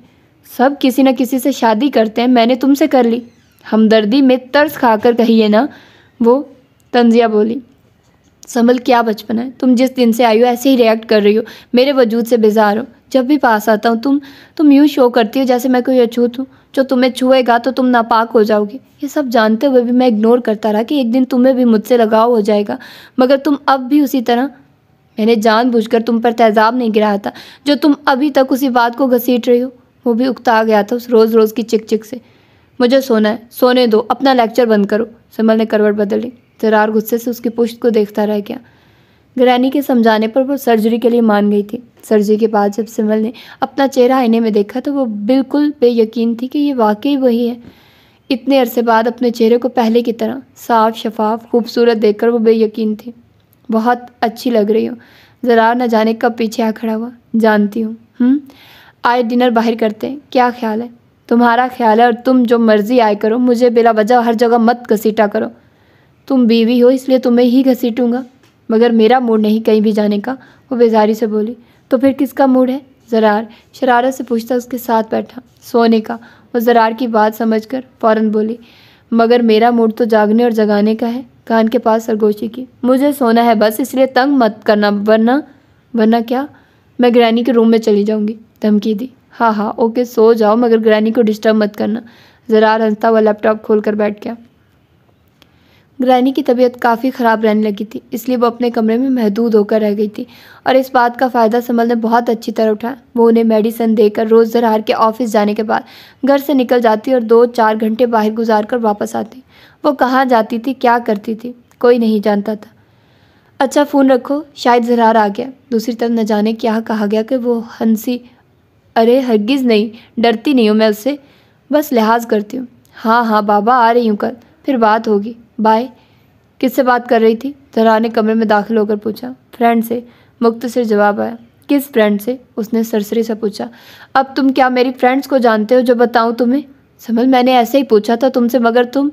सब किसी न किसी से शादी करते हैं मैंने तुमसे कर ली हमदर्दी में तर्स खाकर कही है ना वो तंजिया बोली संभल क्या बचपन है तुम जिस दिन से आई हो ऐसे ही रिएक्ट कर रही हो मेरे वजूद से बेजार हो जब भी पास आता हूँ तुम तुम यूँ शो करती हो जैसे मैं कोई अछूत हूँ जो तुम्हें छुएगा तो तुम नापाक हो जाओगे ये सब जानते हुए भी मैं इग्नोर करता रहा कि एक दिन तुम्हें भी मुझसे लगाव हो जाएगा मगर तुम अब भी उसी तरह मैंने जानबूझकर तुम पर तेजाब नहीं गिराया था जो तुम अभी तक उसी बात को घसीट रही हो वो भी उगता गया था उस रोज़ रोज़ की चिक चिक से मुझे सोना है सोने दो अपना लेक्चर बंद करो सिमल ने करवट बदल ली जरार गुस्से से उसकी पुष्ट को देखता रह गया ग्रैनी के समझाने पर वो सर्जरी के लिए मान गई थी सर्जरी के बाद जब सिमल ने अपना चेहरा आईने में देखा तो वो बिल्कुल बेयकीन थी कि ये वाकई वही है इतने अरसे बाद अपने चेहरे को पहले की तरह साफ शफाफ खूबसूरत देखकर वो बेयकीन थी बहुत अच्छी लग रही हो जरार न जाने कब पीछे आ खड़ा हुआ जानती हूँ हम्म? आए डिनर बाहर करते हैं क्या ख्याल है तुम्हारा ख्याल है और तुम जो मर्ज़ी आए करो मुझे बिला वजह हर जगह मत घसीटा करो तुम बीवी हो इसलिए तुम्हें ही घसीटूंगा मगर मेरा मूड नहीं कहीं भी जाने का वो बेजारी से बोली तो फिर किसका मूड है जरार शरारत से पूछता उसके साथ बैठा सोने का वो जरार की बात समझकर फौरन बोली मगर मेरा मूड तो जागने और जगाने का है कान के पास सरगोशी की मुझे सोना है बस इसलिए तंग मत करना वरना वरना क्या मैं ग्रैनी के रूम में चली जाऊँगी धमकी दी हाँ हाँ ओके सो जाओ मगर ग्रैनी को डिस्टर्ब मत करना जरार हंसता हुआ लैपटॉप खोल कर बैठ गया ग्रैनी की तबीयत काफ़ी ख़राब रहने लगी थी इसलिए वो अपने कमरे में महदूद होकर रह गई थी और इस बात का फ़ायदा समल ने बहुत अच्छी तरह उठाया वो उन्हें मेडिसन देकर रोज़ जरहार के ऑफिस जाने के बाद घर से निकल जाती और दो चार घंटे बाहर गुजार कर वापस आती वो कहाँ जाती थी क्या करती थी कोई नहीं जानता था अच्छा फ़ोन रखो शायद जरहार आ गया दूसरी तरफ न जाने क्या कहा गया कि वो हंसी अरे हरगिज़ नहीं डरती नहीं हूँ मैं उससे बस लिहाज करती हूँ हाँ हाँ बाबा आ रही हूँ कल फिर बात होगी बाय किससे बात कर रही थी जरा ने कमरे में दाखिल होकर पूछा फ्रेंड से मुक्त से जवाब आया किस फ्रेंड से उसने सरसरी से पूछा अब तुम क्या मेरी फ्रेंड्स को जानते हो जो बताऊँ तुम्हें समझ मैंने ऐसे ही पूछा था तुमसे मगर तुम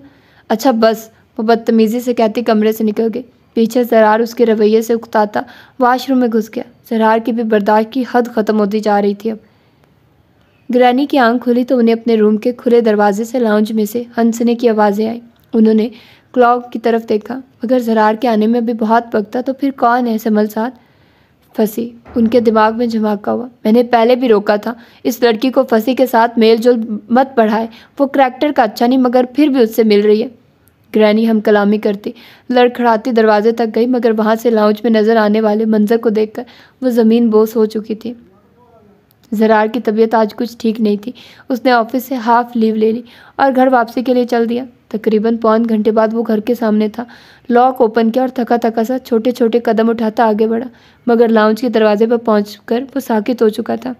अच्छा बस वो बदतमीज़ी से कहती कमरे से निकल गई पीछे जरार उसके रवैये से उकताता वाशरूम में घुस गया जरार की भी बर्दाश्त की हद ख़त्म होती जा रही थी अब ग्रैनी की आंख खुली तो उन्हें अपने रूम के खुले दरवाजे से लाउंज में से हंसने की आवाज़ें आई उन्होंने क्लॉक की तरफ देखा अगर जरार के आने में अभी बहुत वक्त था तो फिर कौन है समल साथ फंसी उनके दिमाग में झमाका हुआ मैंने पहले भी रोका था इस लड़की को फंसी के साथ मेल जोल मत बढ़ाए वो करैक्टर का अच्छा नहीं मगर फिर भी उससे मिल रही है ग्रैनी हम कलामी करती लड़खड़ाती दरवाजे तक गई मगर वहाँ से लाउंज में नज़र आने वाले मंजर को देखकर वो ज़मीन बोस हो चुकी थी जरार की तबीयत आज कुछ ठीक नहीं थी उसने ऑफिस से हाफ लीव ले ली और घर वापसी के लिए चल दिया तकरीबन पौन घंटे बाद वो घर के सामने था लॉक ओपन किया और थका थका सा छोटे छोटे कदम उठाता आगे बढ़ा मगर लाउंज के दरवाजे पर पहुंचकर कर वो साकित हो चुका था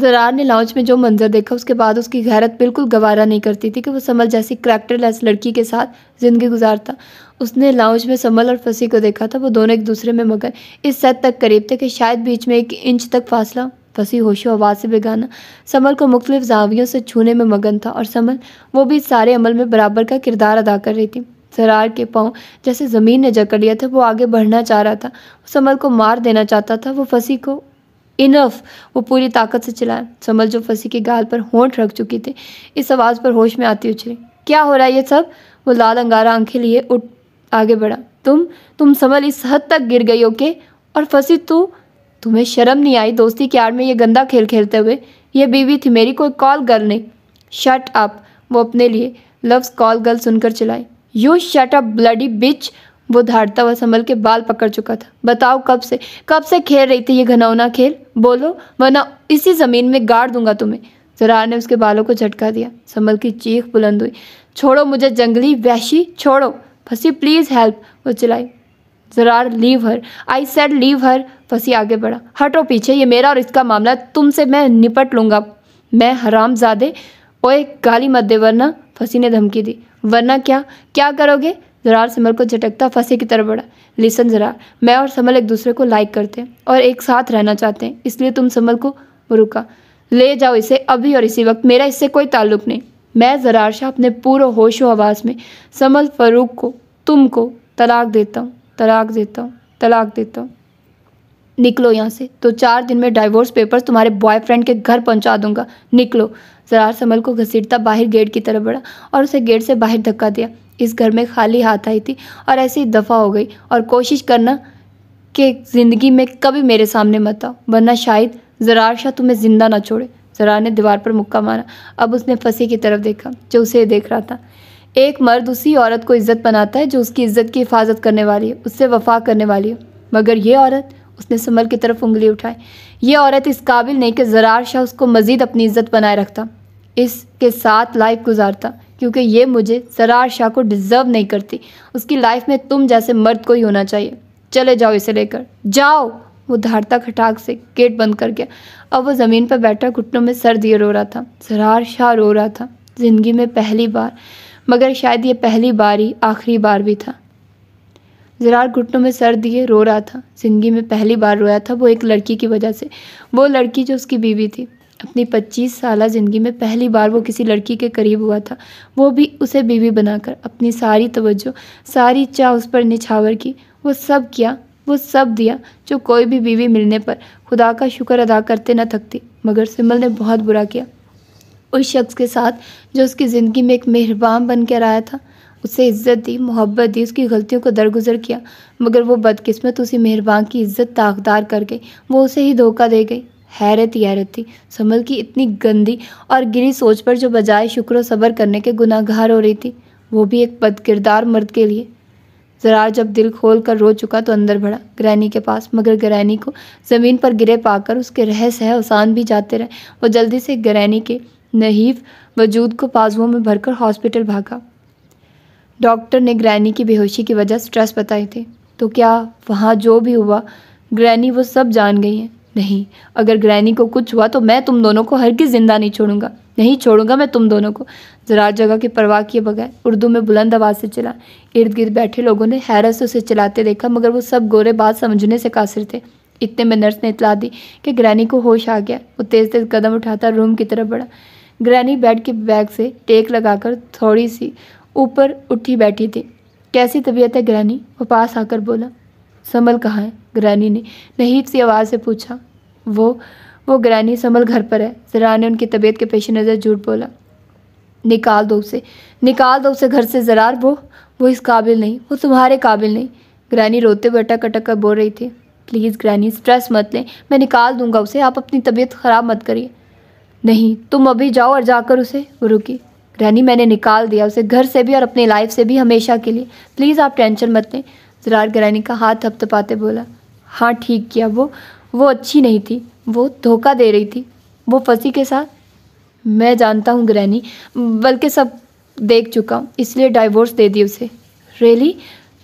जरार ने लॉन्च में जो मंजर देखा उसके बाद उसकी गैरत बिल्कुल गवारा नहीं करती थी कि वो समल जैसी करैक्टरलेस लड़की के साथ ज़िंदगी गुजारता उसने लॉन्च में समल और फसी को देखा था वो दोनों एक दूसरे में मगर इस सद तक करीब थे कि शायद बीच में एक इंच तक फासला फंसी होशो आवाज़ से बेगाना समल को मुख्तलिफ जावियों से छूने में मगन था और समल वो भी सारे अमल में बराबर का किरदार अदा कर रही थी जरार के पाँव जैसे ज़मीन ने जकड़ लिया था वो आगे बढ़ना चाह रहा था समल को मार देना चाहता था वो फंसी को इनफ वो पूरी ताकत से चलाया संभल जो फंसी के गाल पर होंठ रख चुकी थी इस आवाज़ पर होश में आती उछली क्या हो रहा है ये सब वो लाल अंगारा आंखें लिए उठ आगे बढ़ा तुम तुम संभल इस हद तक गिर गई ओके और फंसी तू तुम्हें शर्म नहीं आई दोस्ती के आड़ में ये गंदा खेल खेलते हुए यह बीवी थी मेरी कोई कॉल गर्ल नहीं शट अप वो अपने लिए लफ्ज़ कॉल गर्ल सुनकर चलाई you shut up bloody bitch वो धाड़ता हुआ संभल के बाल पकड़ चुका था बताओ कब से कब से खेल रही थी ये घनौना खेल बोलो वरना इसी ज़मीन में गाड़ दूंगा तुम्हें जरार ने उसके बालों को झटका दिया संभल की चीख बुलंद हुई छोड़ो मुझे जंगली वैशी छोड़ो फंसी प्लीज़ हेल्प वो चिल्लाई Zarar leave her I said leave her फंसी आगे बढ़ा हटो पीछे ये मेरा और इसका मामला तुमसे मैं निपट लूँगा मैं हराम ज़ादे ओए गाली मत दे वरना फंसी ने धमकी दी वरना क्या क्या करोगे जरार समर को झटकता फंसे की तरफ बढ़ा लिसन जरा मैं और समल एक दूसरे को लाइक करते हैं और एक साथ रहना चाहते हैं इसलिए तुम समल को रुका ले जाओ इसे अभी और इसी वक्त मेरा इससे कोई ताल्लुक नहीं मैं जरार शाह अपने पूरे होश व आवाज़ में समल फरूक को तुमको तलाक देता हूँ तलाक देता हूँ तलाक देता हूँ निकलो यहाँ से तो चार दिन में डाइवोर्स पेपर्स तुम्हारे बॉयफ्रेंड के घर पहुँचा दूंगा निकलो जरार समल को घसीटता बाहर गेट की तरफ बढ़ा और उसे गेट से बाहर धक्का दिया इस घर में खाली हाथ आई थी और ऐसे ही दफ़ा हो गई और कोशिश करना कि ज़िंदगी में कभी मेरे सामने मत आओ वरना शायद जरार शाह तुम्हें ज़िंदा ना छोड़े जरार ने दीवार पर मुक्का मारा अब उसने फंसी की तरफ देखा जो उसे देख रहा था एक मर्द उसी औरत को इज्जत बनाता है जो उसकी इज्जत की हिफाजत करने वाली है उससे वफा करने वाली है मगर ये औरत उसने समर की तरफ उंगली उठाई ये औरत इस काबिल नहीं कि जरार शाह उसको मज़ीद अपनी इज्जत बनाए रखता इसके साथ लाइफ गुजारता क्योंकि ये मुझे सरार शाह को डिज़र्व नहीं करती उसकी लाइफ में तुम जैसे मर्द को ही होना चाहिए चले जाओ इसे लेकर जाओ वो धारता खटाक से गेट बंद कर गया अब वो ज़मीन पर बैठा घुटनों में सर दिए रो रहा था सरार शाह रो रहा था ज़िंदगी में पहली बार मगर शायद ये पहली बार ही आखिरी बार भी था जरार घुटनों में सर दिए रो रहा था जिंदगी में पहली बार रोया था वो एक लड़की की वजह से वो लड़की जो उसकी बीवी थी अपनी पच्चीस साल ज़िंदगी में पहली बार वो किसी लड़की के करीब हुआ था वो भी उसे बीवी बनाकर अपनी सारी तवज्जो सारी चाह उस पर निछावर की वो सब किया वो सब दिया जो कोई भी बीवी मिलने पर खुदा का शुक्र अदा करते न थकती मगर सिमल ने बहुत बुरा किया उस शख्स के साथ जो उसकी ज़िंदगी में एक मेहरबान बन कर आया था उसे इज्जत दी मोहब्बत दी उसकी गलतियों को दरगुजर किया मगर वो बदकिस्मत उसी मेहरबान की इज्जत ताकदार कर गई वो उसे ही धोखा दे गई हैरत ही हैरत थी संभल की इतनी गंदी और गिरी सोच पर जो बजाय शुक्र सब्र करने के गुनाहगार हो रही थी वो भी एक बदकिरदार मर्द के लिए जरार जब दिल खोल कर रो चुका तो अंदर बढ़ा ग्रैनी के पास मगर ग्रैनी को ज़मीन पर गिरे पाकर उसके रह सह उसान भी जाते रहे वो जल्दी से ग्रैनी के नहीफ वजूद को पाजुओं में भरकर हॉस्पिटल भागा डॉक्टर ने ग्रैनी की बेहोशी की वजह स्ट्रेस बताई थी तो क्या वहाँ जो भी हुआ ग्रैनी वो सब जान गई हैं नहीं अगर ग्रैनी को कुछ हुआ तो मैं तुम दोनों को हर की ज़िंदा नहीं छोड़ूंगा नहीं छोड़ूंगा मैं तुम दोनों को ज़रा जगह की परवाह किए बगैर उर्दू में बुलंद आवाज़ से चला इर्द गिर्द बैठे लोगों ने हैरत से उसे चलाते देखा मगर वो सब गोरे बात समझने से कासिर थे इतने में नर्स ने इतला दी कि ग्रैनी को होश आ गया वो तेज़ तेज़ कदम उठाता रूम की तरफ बढ़ा ग्रैनी बेड के बैग से टेक लगाकर थोड़ी सी ऊपर उठी बैठी थी कैसी तबीयत है ग्रैनी वो पास आकर बोला संभल कहाँ है ग्रैनी ने नहीब सी आवाज़ से पूछा वो वो ग्रैनी समल घर पर है जरा ने उनकी तबीयत के पेश नज़र झूठ बोला निकाल दो उसे निकाल दो उसे घर से जरार वो वो इस काबिल नहीं वो तुम्हारे काबिल नहीं ग्रैनी रोते हुए अटक अटक कर बोल रही थी प्लीज़ ग्रैनी स्ट्रेस मत लें मैं निकाल दूंगा उसे आप अपनी तबीयत ख़राब मत करिए नहीं तुम अभी जाओ और जाकर उसे रुकी ग्रैनी मैंने निकाल दिया उसे घर से भी और अपनी लाइफ से भी हमेशा के लिए प्लीज़ आप टेंशन मत लें जरार ग्रैनी का हाथ थपथपाते बोला हाँ ठीक किया वो वो अच्छी नहीं थी वो धोखा दे रही थी वो फंसी के साथ मैं जानता हूँ ग्रहणी बल्कि सब देख चुका हूँ इसलिए डाइवोर्स दे दी उसे रेली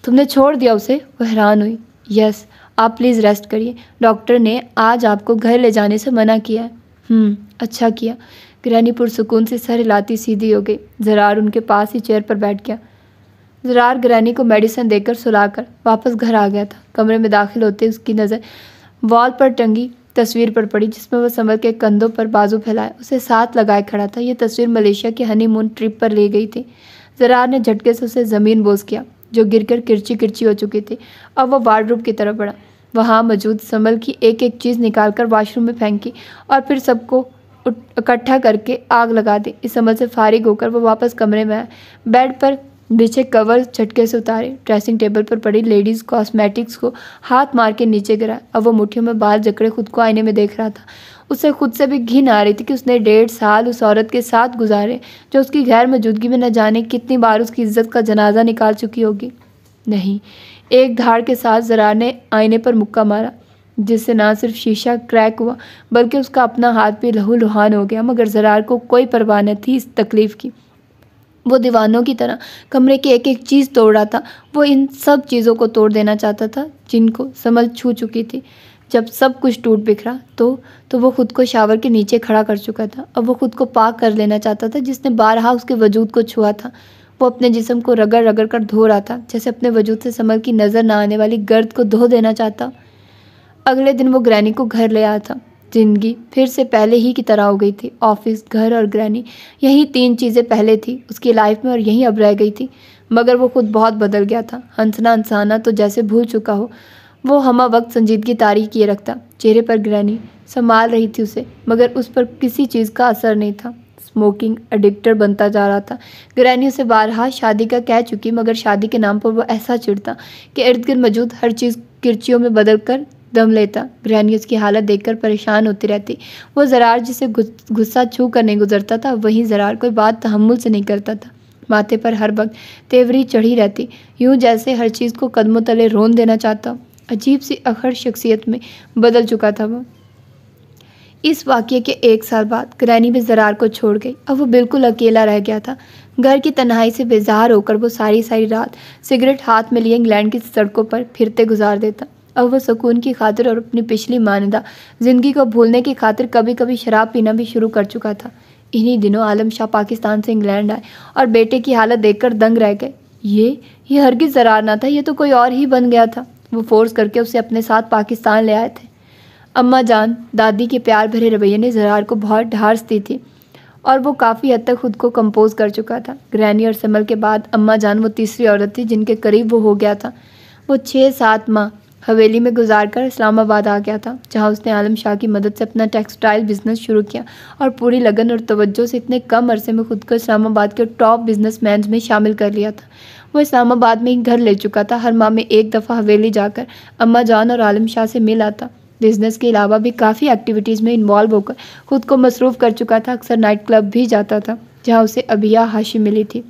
तुमने छोड़ दिया उसे वो हैरान हुई यस आप प्लीज़ रेस्ट करिए डॉक्टर ने आज आपको घर ले जाने से मना किया है हम्म, अच्छा किया ग्रहणी पुरसकून से सर हिलाती सीधी हो गई जरार उनके पास ही चेयर पर बैठ गया जरार ग्रैनी को मेडिसिन देकर सुलाकर वापस घर आ गया था कमरे में दाखिल होते उसकी नज़र वॉल पर टंगी तस्वीर पर पड़ी जिसमें वह संभल के कंधों पर बाजू फैलाए उसे साथ लगाए खड़ा था यह तस्वीर मलेशिया की हनीमून ट्रिप पर ले गई थी जरार ने झटके से उसे ज़मीन बोझ किया जो गिरकर किरची किरची हो चुकी थी अब वह वार्डरूम की तरफ बढ़ा वहाँ मौजूद संभल की एक एक चीज़ निकालकर वॉशरूम में फेंकी और फिर सबको इकट्ठा करके आग लगा दी इस समल से फारिग होकर वह वापस कमरे में आया बेड पर नीचे कवर झटके से उतारे ड्रेसिंग टेबल पर पड़ी लेडीज कॉस्मेटिक्स को हाथ मार के नीचे गिरा अब वो मुठियों में बाल जकड़े खुद को आईने में देख रहा था उसे खुद से भी घिन आ रही थी कि उसने डेढ़ साल उस औरत के साथ गुजारे जो उसकी गैर मौजूदगी में न जाने कितनी बार उसकी इज्जत का जनाजा निकाल चुकी होगी नहीं एक धाड़ के साथ जरा ने आईने पर मुक्का मारा जिससे ना सिर्फ शीशा क्रैक हुआ बल्कि उसका अपना हाथ भी लहू लुहान हो गया मगर जरार को कोई परवाह न थी इस तकलीफ़ की वो दीवानों की तरह कमरे की एक एक चीज़ तोड़ रहा था वो इन सब चीज़ों को तोड़ देना चाहता था जिनको समल छू चुकी थी जब सब कुछ टूट बिखरा तो तो वो खुद को शावर के नीचे खड़ा कर चुका था अब वो खुद को पाक कर लेना चाहता था जिसने बारहा उसके वजूद को छुआ था वो अपने जिसम को रगड़ रगड़ कर धो रहा था जैसे अपने वजूद से समल की नज़र ना आने वाली गर्द को धो देना चाहता अगले दिन वो ग्रैनी को घर ले आया था ज़िंदगी फिर से पहले ही की तरह हो गई थी ऑफिस घर और ग्रैनी यही तीन चीज़ें पहले थी उसकी लाइफ में और यहीं अब रह गई थी मगर वो खुद बहुत बदल गया था हंसना हंसाना तो जैसे भूल चुका हो वो हमा वक्त संजीदगी तारी किए रखता चेहरे पर ग्रैनी संभाल रही थी उसे मगर उस पर किसी चीज़ का असर नहीं था स्मोकिंग एडिक्टर बनता जा रहा था ग्रैनी उसे बारहा शादी का कह चुकी मगर शादी के नाम पर वो ऐसा चिड़ता कि इर्द गिर्द मौजूद हर चीज़ किरचियों में बदल कर दम लेता बिरयानी उसकी हालत देखकर परेशान होती रहती वो जरार जिसे गुस्सा छू कर नहीं गुजरता था वहीं जरार कोई बात तहमुल से नहीं करता था माथे पर हर वक्त तेवरी चढ़ी रहती यूं जैसे हर चीज़ को कदमों तले रोन देना चाहता अजीब सी अखड़ शख्सियत में बदल चुका था वह इस वाक्य के एक साल बाद ग्रैनी भी जरार को छोड़ गई अब वो बिल्कुल अकेला रह गया था घर की तनहाई से बेजार होकर वो सारी सारी रात सिगरेट हाथ में लिए इंग्लैंड की सड़कों पर फिरते गुजार देता अब वह सुकून की खातिर और अपनी पिछली मानदा ज़िंदगी को भूलने की खातिर कभी कभी शराब पीना भी शुरू कर चुका था इन्हीं दिनों आलम शाह पाकिस्तान से इंग्लैंड आए और बेटे की हालत देखकर दंग रह गए ये ये हरगिज़ ना था ये तो कोई और ही बन गया था वो फोर्स करके उसे अपने साथ पाकिस्तान ले आए थे अम्मा जान दादी के प्यार भरे रवैये ने जरार को बहुत ढार्स दी थी और वो काफ़ी हद तक खुद को कंपोज कर चुका था ग्रैनी और समल के बाद अम्मा जान वो तीसरी औरत थी जिनके करीब वो हो गया था वो छः सात माह हवेली में गुजार कर इस्लामाबाद आ गया था जहाँ उसने आलम शाह की मदद से अपना टेक्सटाइल बिज़नेस शुरू किया और पूरी लगन और तवज्जो से इतने कम अरसे में ख़ुद को इस्लामाबाद के टॉप बिजनेस में शामिल कर लिया था वो इस्लामाबाद में ही घर ले चुका था हर माह में एक दफ़ा हवेली जाकर अम्मा जान और आलम शाह से मिल आता बिज़नेस के अलावा भी काफ़ी एक्टिविटीज़ में इन्वॉल्व होकर ख़ुद को मसरूफ़ कर चुका था अक्सर नाइट क्लब भी जाता था जहाँ उसे अबिया हाशी मिली थी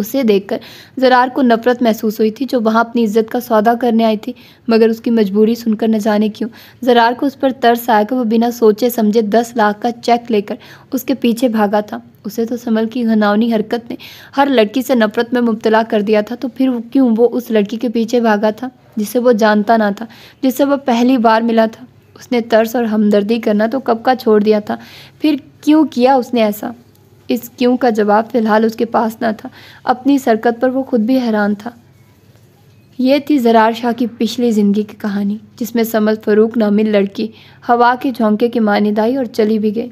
उसे देखकर जरार को नफरत महसूस हुई थी जो वहाँ अपनी इज्जत का सौदा करने आई थी मगर उसकी मजबूरी सुनकर न जाने क्यों जरार को उस पर तरस आया कि वह बिना सोचे समझे दस लाख का चेक लेकर उसके पीछे भागा था उसे तो समल की घनावनी हरकत ने हर लड़की से नफरत में मुबतला कर दिया था तो फिर क्यों वो उस लड़की के पीछे भागा था जिसे वो जानता ना था जिससे वह पहली बार मिला था उसने तर्स और हमदर्दी करना तो कब का छोड़ दिया था फिर क्यों किया उसने ऐसा इस क्यों का जवाब फ़िलहाल उसके पास ना था अपनी सरकत पर वो खुद भी हैरान था यह थी जरार शाह की पिछली ज़िंदगी की कहानी जिसमें समल फ़रूक नामी लड़की हवा के झोंके की मानद आई और चली भी गई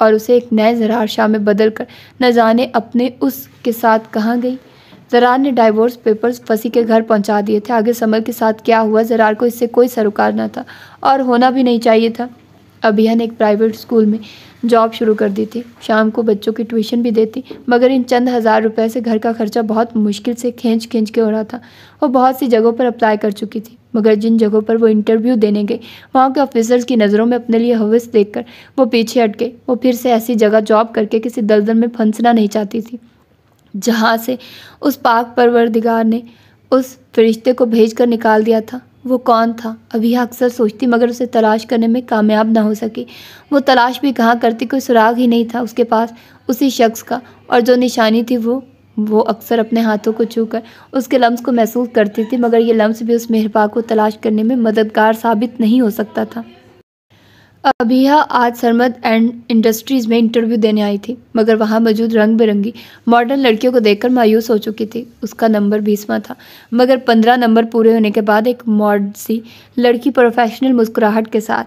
और उसे एक नए जरार शाह में बदल कर न जाने अपने उसके साथ कहाँ गई जरार ने डाइवोर्स पेपर्स फंसी के घर पहुँचा दिए थे आगे समल के साथ क्या हुआ जरार को इससे कोई सरोकार ना था और होना भी नहीं चाहिए था अभियान एक प्राइवेट स्कूल में जॉब शुरू कर दी थी शाम को बच्चों की ट्यूशन भी देती मगर इन चंद हज़ार रुपए से घर का खर्चा बहुत मुश्किल से खींच खींच के हो रहा था वो बहुत सी जगहों पर अप्लाई कर चुकी थी मगर जिन जगहों पर वो इंटरव्यू देने गई वहाँ के ऑफिसर्स की नज़रों में अपने लिए हविस देख वो पीछे हट गई वो फिर से ऐसी जगह जॉब करके किसी दलदल में फंसना नहीं चाहती थी जहाँ से उस पाक परवरदिगार ने उस फरिश्ते को भेज कर निकाल दिया था वो कौन था अभी अक्सर सोचती मगर उसे तलाश करने में कामयाब ना हो सकी वो तलाश भी कहाँ करती कोई सुराग ही नहीं था उसके पास उसी शख्स का और जो निशानी थी वो वो अक्सर अपने हाथों को छूकर उसके लम्स को महसूस करती थी मगर ये लम्स भी उस मेहरबा को तलाश करने में मददगार साबित नहीं हो सकता था अभिया आज सरमद एंड इंडस्ट्रीज़ में इंटरव्यू देने आई थी मगर वहाँ मौजूद रंग बिरंगी मॉडर्न लड़कियों को देखकर मायूस हो चुकी थी उसका नंबर बीसवा था मगर पंद्रह नंबर पूरे होने के बाद एक मॉड सी लड़की प्रोफेशनल मुस्कुराहट के साथ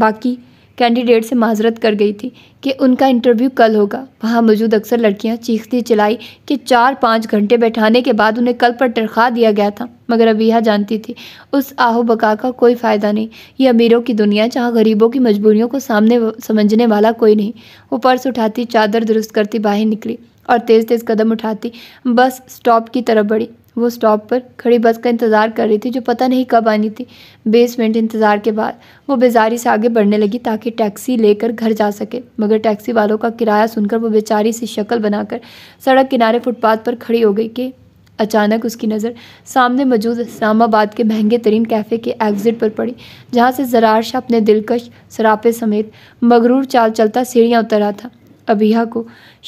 बाकी कैंडिडेट से माजरत कर गई थी कि उनका इंटरव्यू कल होगा वहाँ मौजूद अक्सर लड़कियाँ चीखती चलाई कि चार पाँच घंटे बैठाने के बाद उन्हें कल पर तरखा दिया गया था मगर यह जानती थी उस आहो बका का कोई फ़ायदा नहीं यह अमीरों की दुनिया जहाँ गरीबों की मजबूरियों को सामने समझने वाला कोई नहीं वो पर्स उठाती चादर दुरुस्त करती बाहर निकली और तेज़ तेज़ कदम उठाती बस स्टॉप की तरफ बढ़ी वो स्टॉप पर खड़ी बस का इंतज़ार कर रही थी जो पता नहीं कब आनी थी बीस मिनट इंतज़ार के बाद वो बेजारी से आगे बढ़ने लगी ताकि टैक्सी लेकर घर जा सके मगर टैक्सी वालों का किराया सुनकर वो बेचारी सी शक्ल बनाकर सड़क किनारे फुटपाथ पर खड़ी हो गई कि अचानक उसकी नज़र सामने मौजूद इस्लामाबाद के महंगे तरीन कैफ़े के एग्ज़िट पर पड़ी जहाँ से जरार शाह अपने दिलकश सरापे समेत मगरूर चाल चलता सीढ़ियाँ उतर रहा था अबिया को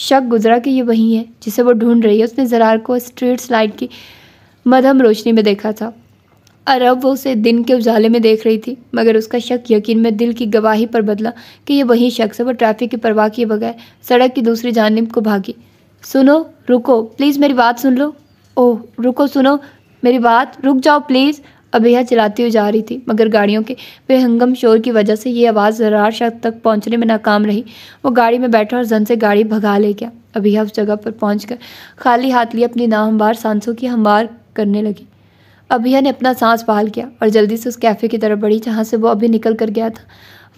शक गुजरा कि ये वही है जिसे वो ढूंढ रही है उसने जरार को स्ट्रीट लाइट की मधम रोशनी में देखा था और अब वो उसे दिन के उजाले में देख रही थी मगर उसका शक यकीन में दिल की गवाही पर बदला कि यह वही शख्स है वो ट्रैफिक की परवाह किए बगैर सड़क की दूसरी जानब को भागी सुनो रुको प्लीज़ मेरी बात सुन लो ओह रुको सुनो मेरी बात रुक जाओ प्लीज़ अभिया चलाती हुई जा रही थी मगर गाड़ियों के बेहंगम शोर की वजह से ये आवाज़ जरार शख्स तक पहुंचने में नाकाम रही वो गाड़ी में बैठा और जन से गाड़ी भगा ले गया अभी उस जगह पर पहुँच खाली हाथ लिए अपनी नाहमवार सांसों की हमवार करने लगी अभिया ने अपना सांस बहाल किया और जल्दी से उस कैफ़े की तरफ बढ़ी जहाँ से वो अभी निकल कर गया था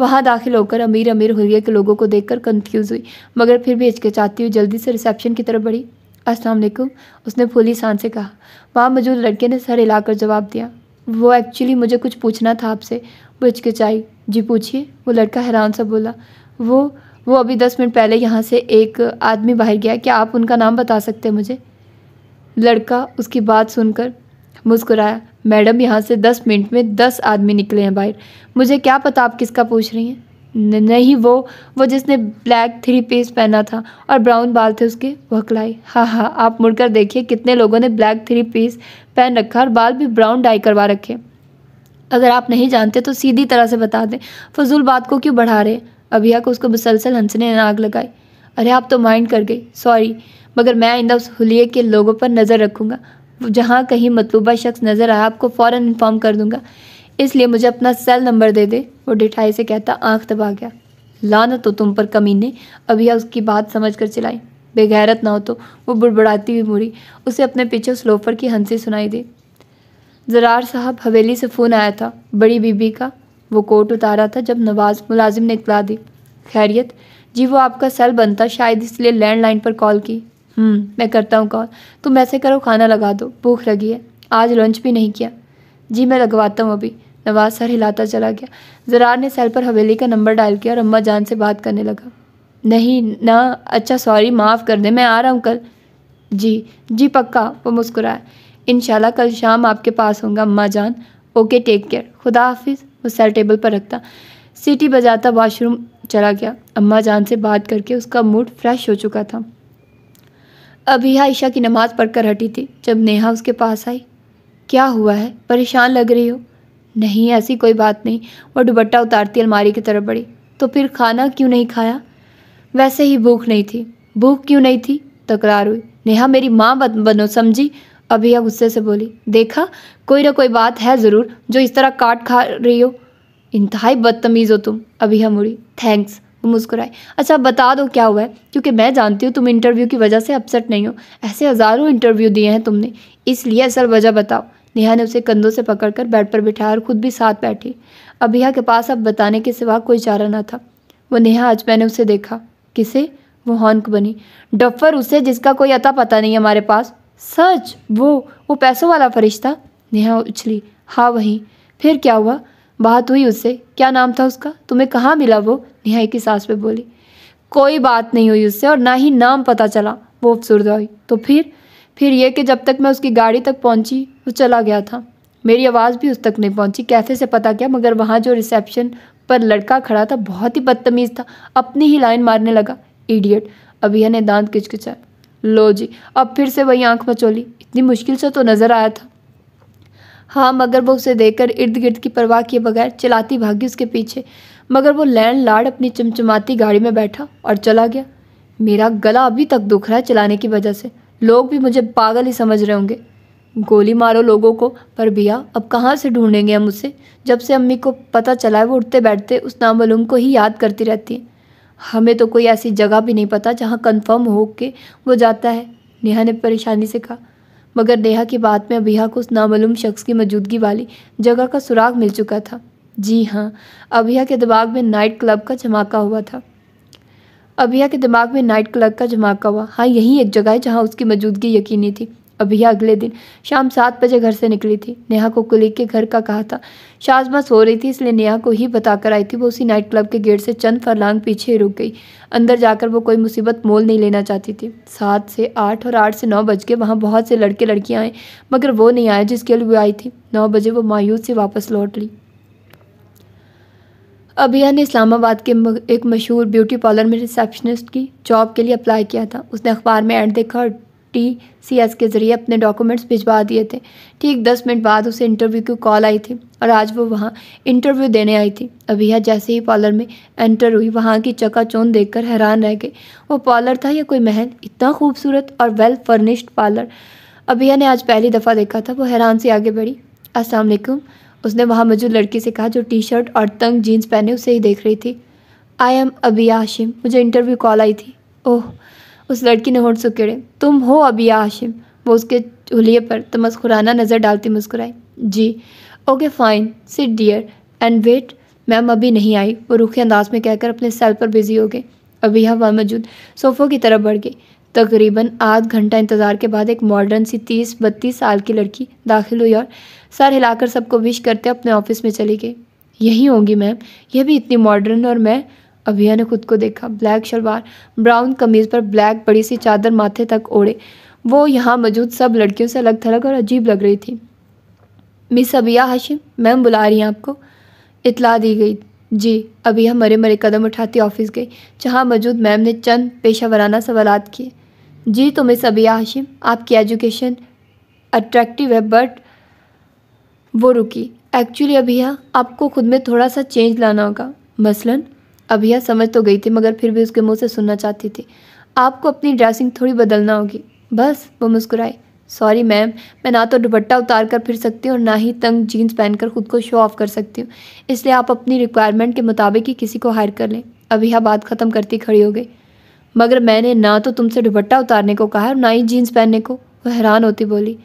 वहाँ दाखिल होकर अमीर अमीर हुरिया के लोगों को देखकर कंफ्यूज हुई मगर फिर भी हिचकिचाती हुई जल्दी से रिसेप्शन की तरफ बढ़ी अस्सलाम वालेकुम उसने फूली सांस से कहा वहाँ मौजूद लड़के ने सर हिलाकर जवाब दिया वो एक्चुअली मुझे कुछ पूछना था आपसे वो हिचकिचाई जी पूछिए वो लड़का हैरान सा बोला वो वो अभी दस मिनट पहले यहाँ से एक आदमी बाहर गया क्या आप उनका नाम बता सकते हैं मुझे लड़का उसकी बात सुनकर मुस्कुराया मैडम यहाँ से दस मिनट में दस आदमी निकले हैं बाहर मुझे क्या पता आप किसका पूछ रही हैं नहीं वो वो जिसने ब्लैक थ्री पीस पहना था और ब्राउन बाल थे उसके वकलाई हाँ हाँ आप मुड़कर देखिए कितने लोगों ने ब्लैक थ्री पीस पहन रखा और बाल भी ब्राउन डाई करवा रखे अगर आप नहीं जानते तो सीधी तरह से बता दें फजूल बात को क्यों बढ़ा रहे अभिया को उसको मुसलसल हंसने ने आग लगाई अरे आप तो माइंड कर गई सॉरी मगर मैं आइंदा उस हुलिये के लोगों पर नज़र रखूँगा जहाँ कहीं मतलूबा शख्स नज़र आया आपको फ़ौर इन्फॉर्म कर दूँगा इसलिए मुझे अपना सेल नंबर दे दे वो डिठाई से कहता आंख दबा गया लाना तो तुम पर कमीने अभी उसकी बात समझ कर चलाई बेगैरत ना हो तो वो बुड़बड़ाती हुई मुड़ी उसे अपने पीछे स्लोफर की हंसी सुनाई दी जरार साहब हवेली से फ़ोन आया था बड़ी बीबी का वो कोट उतारा था जब नवाज मुलाजिम ने इतला दी खैरियत जी वो आपका सेल बनता शायद इसलिए लैंडलाइन पर कॉल की हम्म, मैं करता हूँ कॉल तुम ऐसे करो खाना लगा दो भूख लगी है आज लंच भी नहीं किया जी मैं लगवाता हूँ अभी नवाज सर हिलाता चला गया जरार ने सेल पर हवेली का नंबर डायल किया और अम्मा जान से बात करने लगा नहीं ना अच्छा सॉरी माफ़ कर दे मैं आ रहा हूँ कल जी जी पक्का वो मुस्कुराया इन कल शाम आपके पास होंगे अम्मा जान ओके टेक केयर खुदा हाफिज़ वो सेल टेबल पर रखता सीटी बजाता वॉशरूम चला गया अम्मा जान से बात करके उसका मूड फ्रेश हो चुका था अभी आयशा की नमाज़ पढ़कर हटी थी जब नेहा उसके पास आई क्या हुआ है परेशान लग रही हो नहीं ऐसी कोई बात नहीं वह दुबट्टा उतारती अलमारी की तरफ बढ़ी तो फिर खाना क्यों नहीं खाया वैसे ही भूख नहीं थी भूख क्यों नहीं थी तकरार हुई नेहा मेरी माँ बनो समझी अभिया गुस्से से बोली देखा कोई ना कोई बात है ज़रूर जो इस तरह काट खा रही हो इंतहाई बदतमीज़ हो तुम अभिया मुड़ी थैंक्स वो मुस्कुराए अच्छा बता दो क्या हुआ है क्योंकि मैं जानती हूँ तुम इंटरव्यू की वजह से अपसेट नहीं हो ऐसे हज़ारों इंटरव्यू दिए हैं तुमने इसलिए असल वजह बताओ नेहा ने उसे कंधों से पकड़कर बेड पर बिठाया और खुद भी साथ बैठी अभिया के पास अब बताने के सिवा कोई चारा ना था वो नेहा आज मैंने उसे देखा किसे वो हॉन्क बनी डफर उसे जिसका कोई अता पता नहीं हमारे पास सच वो वो पैसों वाला फरिश्ता नेहा उछली हाँ वही फिर क्या हुआ बात हुई उससे क्या नाम था उसका तुम्हें कहाँ मिला वो नेहा की सांस पे बोली कोई बात नहीं हुई उससे और ना ही नाम पता चला वो अफसरदा हुई तो फिर फिर यह कि जब तक मैं उसकी गाड़ी तक पहुंची वो चला गया था मेरी आवाज़ भी उस तक नहीं पहुंची कैफ़े से पता किया मगर वहाँ जो रिसेप्शन पर लड़का खड़ा था बहुत ही बदतमीज़ था अपनी ही लाइन मारने लगा इडियट अभिया ने दांत किचकिचाए लो जी अब फिर से वही आंख मचोली इतनी मुश्किल से तो नज़र आया था हाँ मगर वो उसे देखकर इर्द गिर्द की परवाह किए बगैर चिलाती भागी उसके पीछे मगर वो लैंड लाड अपनी चमचमाती गाड़ी में बैठा और चला गया मेरा गला अभी तक दुख रहा है चलाने की वजह से लोग भी मुझे पागल ही समझ रहे होंगे गोली मारो लोगों को पर भैया अब कहाँ से ढूंढेंगे हम उसे जब से अम्मी को पता चला है वो उठते बैठते उस नामूम को ही याद करती रहती है हमें तो कोई ऐसी जगह भी नहीं पता जहाँ कन्फर्म हो के वो जाता है नेहा ने परेशानी से कहा मगर नेहा की बात में अभिया को उस नामालूम शख्स की मौजूदगी वाली जगह का सुराग मिल चुका था जी हाँ अभिया के दिमाग में नाइट क्लब का झमाका हुआ था अभिया के दिमाग में नाइट क्लब का झमाका हुआ हाँ यही एक जगह है जहाँ उसकी मौजूदगी यकीनी थी अभिया अगले दिन शाम सात बजे घर से निकली थी नेहा को कुलीग के घर का कहा था शाजमा सो रही थी इसलिए नेहा को ही बताकर आई थी वो उसी नाइट क्लब के गेट से चंद फरलांग पीछे रुक गई अंदर जाकर वो कोई मुसीबत मोल नहीं लेना चाहती थी सात से आठ और आठ से नौ बज के वहाँ बहुत से लड़के लड़कियाँ आए मगर वो नहीं आए जिसके लिए वो आई थी नौ बजे वो मायूस से वापस लौट ली अभिया ने इस्लामाबाद के एक मशहूर ब्यूटी पार्लर में रिसेप्शनिस्ट की जॉब के लिए अप्लाई किया था उसने अखबार में एड देखा और टी सी एस के ज़रिए अपने डॉक्यूमेंट्स भिजवा दिए थे ठीक दस मिनट बाद उसे इंटरव्यू की कॉल आई थी और आज वो वहाँ इंटरव्यू देने आई थी अभिया जैसे ही पार्लर में एंटर हुई वहाँ की चकाचौंध देखकर हैरान रह गए वो पार्लर था या कोई महल इतना खूबसूरत और वेल फर्निश्ड पार्लर अभिया ने आज पहली दफ़ा देखा था वो हैरान से आगे बढ़ी वालेकुम उसने वहाँ मौजूद लड़की से कहा जो टी शर्ट और तंग जीन्स पहने उसे ही देख रही थी आई एम अबिया आशिम मुझे इंटरव्यू कॉल आई थी ओह उस लड़की ने होठ सुखेड़े तुम हो या हाशिम वो उसके हुलिये पर तमस्कुराना नज़र डालती मुस्कुराई जी okay fine sit dear and wait ma'am अभी नहीं आई वो रूखे अंदाज में कहकर अपने सेल पर बिजी हो गए अभी हवा मौजूद सोफ़ों की तरफ बढ़ गई तकरीबन आध घंटा इंतज़ार के बाद एक मॉडर्न सी तीस बत्तीस साल की लड़की दाखिल हुई और सर हिलाकर सबको विश करते अपने ऑफिस में चली गई यही होंगी मैम यह भी इतनी मॉडर्न और मैं अभिया ने खुद को देखा ब्लैक शलवार ब्राउन कमीज पर ब्लैक बड़ी सी चादर माथे तक ओढ़े वो यहाँ मौजूद सब लड़कियों से अलग थलग और अजीब लग रही थी मिस अभिया हाशिम मैम बुला रही हैं आपको इतला दी गई जी हम मरे मरे कदम उठाती ऑफिस गई जहाँ मौजूद मैम ने चंद पेशा वराना सवाल किए जी तो मिस अभिया हाशिम आपकी एजुकेशन अट्रैक्टिव है बट वो रुकी एक्चुअली अभिया आपको खुद में थोड़ा सा चेंज लाना होगा मसलन अभिया समझ तो गई थी मगर फिर भी उसके मुंह से सुनना चाहती थी आपको अपनी ड्रेसिंग थोड़ी बदलना होगी बस वो मुस्कुराई सॉरी मैम मैं ना तो दुपट्टा उतार कर फिर सकती हूँ और ना ही तंग जीन्स पहनकर खुद को शो ऑफ कर सकती हूँ इसलिए आप अपनी रिक्वायरमेंट के मुताबिक ही किसी को हायर कर लें अभी यह बात ख़त्म करती खड़ी हो गई मगर मैंने ना तो तुमसे दुपट्टा उतारने को कहा और ना ही जीन्स पहनने को वो हैरान होती बोली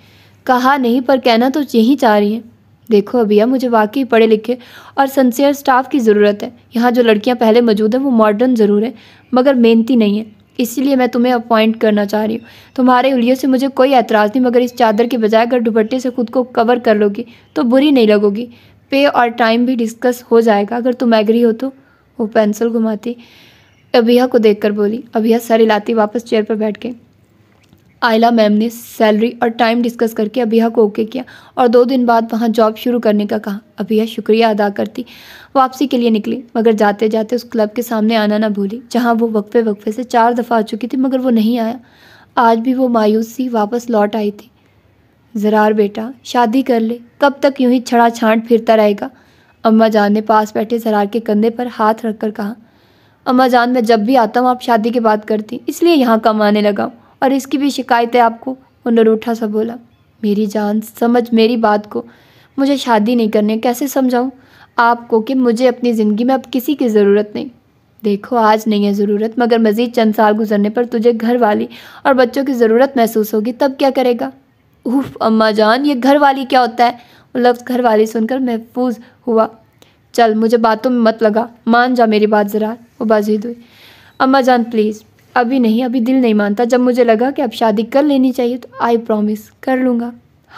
कहा नहीं पर कहना तो यही चाह रही हैं देखो अभिया मुझे वाकई पढ़े लिखे और सनसियर स्टाफ की ज़रूरत है यहाँ जो लड़कियाँ पहले मौजूद हैं वो मॉडर्न ज़रूर है मगर मेहनती नहीं है इसीलिए मैं तुम्हें अपॉइंट करना चाह रही हूँ तुम्हारे उलियों से मुझे कोई एतराज़ नहीं मगर इस चादर के बजाय अगर दुपट्टे से खुद को कवर कर लोगी तो बुरी नहीं लगोगी पे और टाइम भी डिस्कस हो जाएगा अगर तुम एग्री हो तो वो पेंसिल घुमाती अभिया को देखकर बोली अभिया सर हिलाती वापस चेयर पर बैठ गई आयला मैम ने सैलरी और टाइम डिस्कस करके अबिया को ओके किया और दो दिन बाद वहाँ जॉब शुरू करने का कहा अबिया शुक्रिया अदा करती वापसी के लिए निकली मगर जाते जाते उस क्लब के सामने आना ना भूली जहाँ वो वक्फे वक्फे से चार दफ़ा आ चुकी थी मगर वो नहीं आया आज भी वो मायूसी वापस लौट आई थी ज़रार बेटा शादी कर ले कब तक यूं ही छड़ा छाँट फिरता रहेगा अम्मा जान ने पास बैठे जरार के कंधे पर हाथ कर कहा अम्मा जान मैं जब भी आता हूँ आप शादी के बात करती इसलिए यहाँ कम आने लगा और इसकी भी शिकायत है आपको वो नरूठा सा बोला मेरी जान समझ मेरी बात को मुझे शादी नहीं करनी कैसे समझाऊँ आपको कि मुझे अपनी ज़िंदगी में अब किसी की ज़रूरत नहीं देखो आज नहीं है ज़रूरत मगर मज़ीद चंद साल गुजरने पर तुझे घर वाली और बच्चों की ज़रूरत महसूस होगी तब क्या करेगा उफ अम्मा जान ये घर वाली क्या होता है वो लफ्ज़ घर वाली सुनकर महफूज हुआ चल मुझे बातों में मत लगा मान जा मेरी बात ज़रा वो बाजीद हुई अम्मा जान प्लीज़ अभी नहीं अभी दिल नहीं मानता जब मुझे लगा कि अब शादी कर लेनी चाहिए तो आई प्रॉमिस कर लूँगा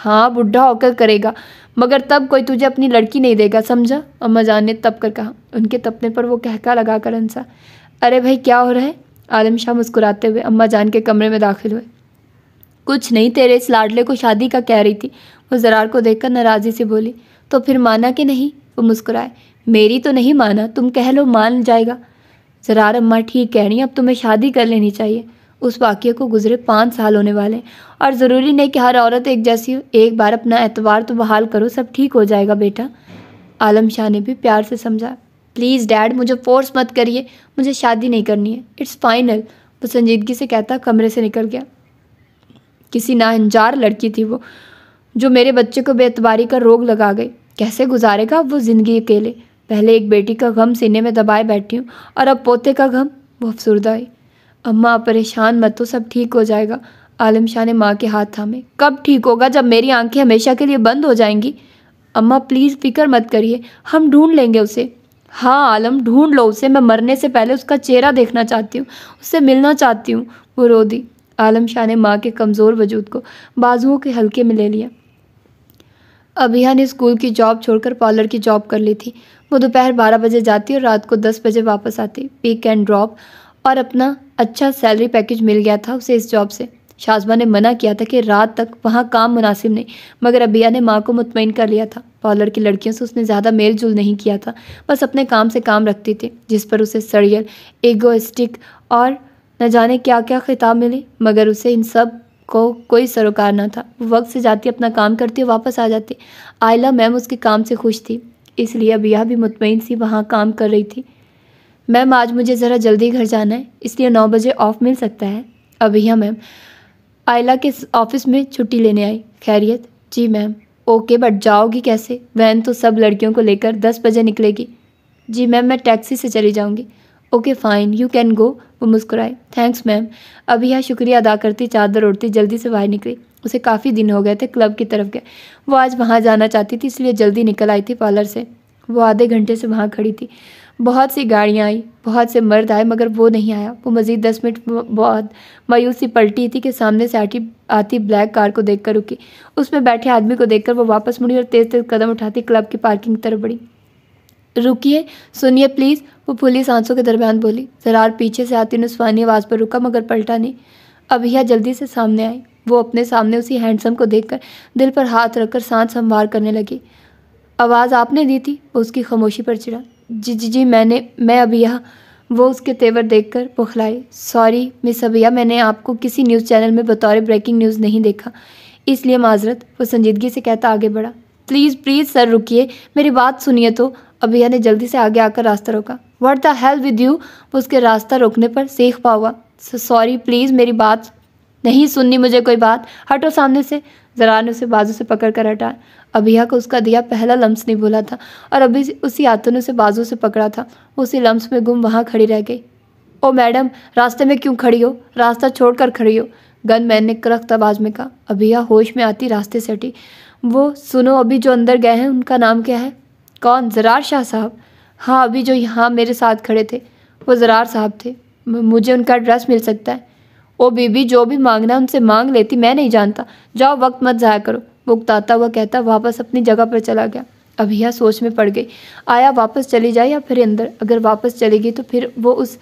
हाँ बुढ़ा होकर करेगा मगर तब कोई तुझे अपनी लड़की नहीं देगा समझा अम्मा जान ने तब कर कहा उनके तपने पर वो कहका लगा कर अनसा अरे भाई क्या हो रहा है आलम शाह मुस्कुराते हुए अम्मा जान के कमरे में दाखिल हुए कुछ नहीं तेरे इस लाडले को शादी का कह रही थी वो जरार को देखकर नाराज़ी से बोली तो फिर माना कि नहीं वो मुस्कुराए मेरी तो नहीं माना तुम कह लो मान जाएगा ज़रार अम्मा ठीक कह रही हैं अब तुम्हें शादी कर लेनी चाहिए उस वाक्य को गुजरे पाँच साल होने वाले और ज़रूरी नहीं कि हर औरत एक जैसी हो एक बार अपना एतवार तो बहाल करो सब ठीक हो जाएगा बेटा आलम शाह ने भी प्यार से समझा प्लीज़ डैड मुझे फोर्स मत करिए मुझे शादी नहीं करनी है इट्स फाइनल वो संजीदगी से कहता कमरे से निकल गया किसी नाहजार लड़की थी वो जो मेरे बच्चे को बेतबारी का रोग लगा गई कैसे गुजारेगा वो ज़िंदगी अकेले पहले एक बेटी का गम सीने में दबाए बैठी हूँ और अब पोते का गम वो है अम्मा परेशान मत हो सब ठीक हो जाएगा आलम शाह ने माँ के हाथ थामे कब ठीक होगा जब मेरी आंखें हमेशा के लिए बंद हो जाएंगी अम्मा प्लीज़ फिक्र मत करिए हम ढूंढ लेंगे उसे हाँ आलम ढूंढ लो उसे मैं मरने से पहले उसका चेहरा देखना चाहती हूँ उससे मिलना चाहती हूँ वो रो दी आलम शाह ने माँ के कमज़ोर वजूद को बाजुओं के हल्के में ले लिया अभिया ने स्कूल की जॉब छोड़कर पार्लर की जॉब कर ली थी वो दोपहर बारह बजे जाती और रात को दस बजे वापस आती पिक एंड ड्रॉप और अपना अच्छा सैलरी पैकेज मिल गया था उसे इस जॉब से शाजमा ने मना किया था कि रात तक वहाँ काम मुनासिब नहीं मगर अबिया ने माँ को मुतमिन कर लिया था पॉलर की लड़कियों से उसने ज़्यादा मेल जुल नहीं किया था बस अपने काम से काम रखती थी जिस पर उसे सड़ियल एगोस्टिक और न जाने क्या क्या खिताब मिले मगर उसे इन सब को कोई सरोकार ना था वो वक्त से जाती अपना काम करती और वापस आ जाती आयला मैम उसके काम से खुश थी इसलिए अब यह भी मुतमिन सी वहाँ काम कर रही थी मैम आज मुझे ज़रा जल्दी घर जाना है इसलिए नौ बजे ऑफ मिल सकता है हाँ मैम आयला के ऑफिस में छुट्टी लेने आई खैरियत जी मैम ओके बट जाओगी कैसे वैन तो सब लड़कियों को लेकर दस बजे निकलेगी जी मैम मैं टैक्सी से चली जाऊँगी okay fine you can go वो मुस्कुराए थैंक्स मैम अभी यहाँ शुक्रिया अदा करती चादर ओढ़ती जल्दी से बाहर निकली उसे काफ़ी दिन हो गए थे क्लब की तरफ गए वो आज वहाँ जाना चाहती थी इसलिए जल्दी निकल आई थी पार्लर से वो आधे घंटे से वहाँ खड़ी थी बहुत सी गाड़ियाँ आई बहुत से मर्द आए मगर वो नहीं आया वो मज़ीद दस मिनट बहुत मायूसी पलटी थी कि सामने से आती आती ब्लैक कार को देखकर रुकी उसमें बैठे आदमी को देखकर वो वापस मुड़ी और तेज़ तेज़ कदम उठाती क्लब की पार्किंग की तरफ बढ़ी रुकिए सुनिए प्लीज़ वो फूली सांसों के दरमियान बोली जरार पीछे से आती नुस्वानी आवाज़ पर रुका मगर पलटा नहीं अभिया जल्दी से सामने आई वो अपने सामने उसी हैंडसम को देखकर दिल पर हाथ रखकर सांस संवार करने लगी आवाज़ आपने दी थी वो उसकी खामोशी पर चिड़ा जी जी जी मैंने मैं अभिया वो उसके तेवर देखकर बुखलाए सॉरी मिस अभिया मैंने आपको किसी न्यूज़ चैनल में बतौर ब्रेकिंग न्यूज़ नहीं देखा इसलिए माजरत वो संजीदगी से कहता आगे बढ़ा प्लीज़ प्लीज़ सर रुकिए मेरी बात सुनिए तो भैया ने जल्दी से आगे आकर रास्ता रोका what the help with you उसके रास्ता रोकने पर सेख पाऊगा सॉरी प्लीज़ मेरी बात नहीं सुननी मुझे कोई बात हटो सामने से जरा ने उसे बाजू से पकड़ कर हटाया अभिया को उसका दिया पहला लम्स नहीं भूला था और अभी उसी आतु ने उसे बाजू से पकड़ा था उसी लम्स में गुम वहाँ खड़ी रह गई ओ मैडम रास्ते में क्यों खड़ी हो रास्ता छोड़ कर खड़ी हो गन मैन ने करख तबाज में कहा अभिया होश में आती रास्ते से हटी वो सुनो अभी जो अंदर गए हैं उनका नाम क्या है कौन ज़रार शाह साहब हाँ अभी जो यहाँ मेरे साथ खड़े थे वो ज़रार साहब थे मुझे उनका एड्रेस मिल सकता है ओ बीबी जो भी मांगना उनसे मांग लेती मैं नहीं जानता जाओ वक्त मत ज़ाया करो वो उकताता हुआ कहता वापस अपनी जगह पर चला गया अभी यह सोच में पड़ गई आया वापस चली जाए या फिर अंदर अगर वापस चलेगी तो फिर वो उस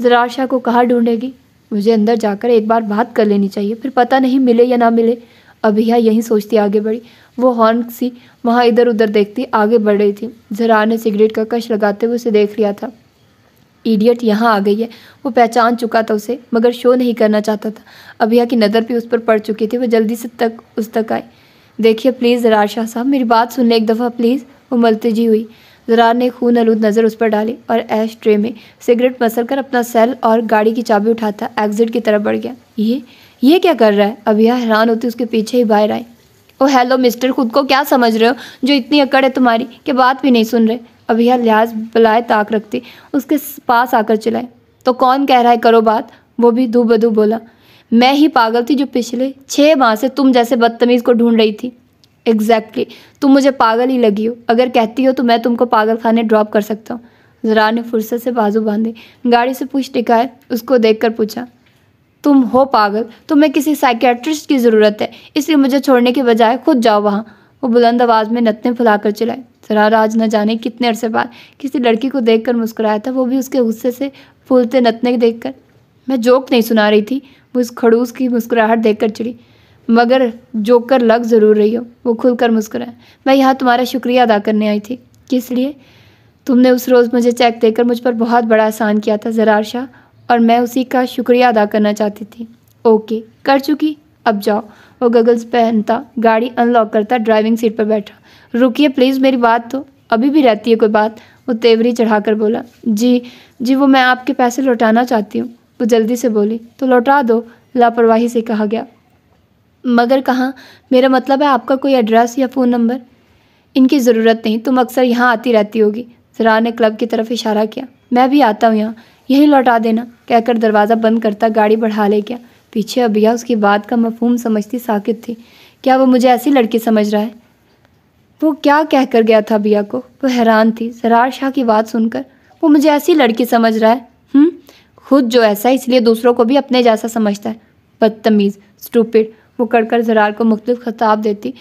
जरार शाह को कहाँ ढूंढेगी मुझे अंदर जाकर एक बार बात कर लेनी चाहिए फिर पता नहीं मिले या ना मिले अभी यह यहीं सोचती आगे बढ़ी वो हॉर्न सी वहाँ इधर उधर देखती आगे बढ़ रही थी जरा ने सिगरेट का कश लगाते हुए उसे देख लिया था इडियट यहाँ आ गई है वो पहचान चुका था उसे मगर शो नहीं करना चाहता था अभिया की नज़र भी उस पर पड़ चुकी थी वो जल्दी से तक उस तक आई देखिए प्लीज़ जरार शाह साहब मेरी बात सुन लें एक दफ़ा प्लीज़ वो मलतजी हुई जरार ने खून आलूद नज़र उस पर डाली और ऐश ट्रे में सिगरेट मसल कर अपना सेल और गाड़ी की चाबी उठाता एग्जिट की तरफ बढ़ गया ये ये क्या कर रहा है अभिया हैरान होती उसके पीछे ही बाहर आई ओ हेलो मिस्टर खुद को क्या समझ रहे हो जो इतनी अकड़ है तुम्हारी कि बात भी नहीं सुन रहे अभी यह लिहाज बलाए ताक रखती उसके पास आकर चलाए तो कौन कह रहा है करो बात वो भी धू बधू बोला मैं ही पागल थी जो पिछले छः माह से तुम जैसे बदतमीज़ को ढूंढ रही थी एग्जैक्टली exactly. तुम मुझे पागल ही लगी हो अगर कहती हो तो मैं तुमको पागल खाने ड्रॉप कर सकता हूँ जरा ने फुर्सत से बाजू बांधे गाड़ी से पूछ टिकाए उसको देखकर पूछा तुम हो पागल तुम्हें किसी साइकेट्रिस्ट की ज़रूरत है इसलिए मुझे छोड़ने के बजाय खुद जाओ वहाँ वो बुलंद आवाज़ में नतने फुलाकर चलाए जरा आज न जाने कितने अरसे बाद किसी लड़की को कर मुस्कुराया था वो भी उसके गुस्से से फूलते नतने कर मैं जोक नहीं सुना रही थी वो इस खड़ूस की मुस्कुराहट कर चिड़ी मगर जोक कर लग ज़रूर रही हो वो खुलकर मुस्कुराया मैं यहाँ तुम्हारा शुक्रिया अदा करने आई थी किस लिए तुमने उस रोज़ मुझे चेक देकर मुझ पर बहुत बड़ा एहसान किया था जरार शाह और मैं उसी का शुक्रिया अदा करना चाहती थी ओके कर चुकी अब जाओ वो गगल्स पहनता गाड़ी अनलॉक करता ड्राइविंग सीट पर बैठा रुकिए प्लीज़ मेरी बात तो अभी भी रहती है कोई बात वो तेवरी चढ़ाकर बोला जी जी वो मैं आपके पैसे लौटाना चाहती हूँ वो जल्दी से बोली तो लौटा दो लापरवाही से कहा गया मगर कहाँ मेरा मतलब है आपका कोई एड्रेस या फ़ोन नंबर इनकी ज़रूरत नहीं तुम अक्सर यहाँ आती रहती होगी जरा ने क्लब की तरफ इशारा किया मैं भी आता हूँ यहाँ यहीं लौटा देना कहकर दरवाज़ा बंद करता गाड़ी बढ़ा ले गया पीछे अबिया उसकी बात का मफहूम समझती साकित थी क्या वो मुझे ऐसी लड़की समझ रहा है वो क्या कह कर गया था अबिया को वो हैरान थी जरार शाह की बात सुनकर वो मुझे ऐसी लड़की समझ रहा है हुँ? हम्म, खुद जो ऐसा है इसलिए दूसरों को भी अपने जैसा समझता है बदतमीज़ स्टूपिड वो कड़कर जरार को मुख्तु खताब देती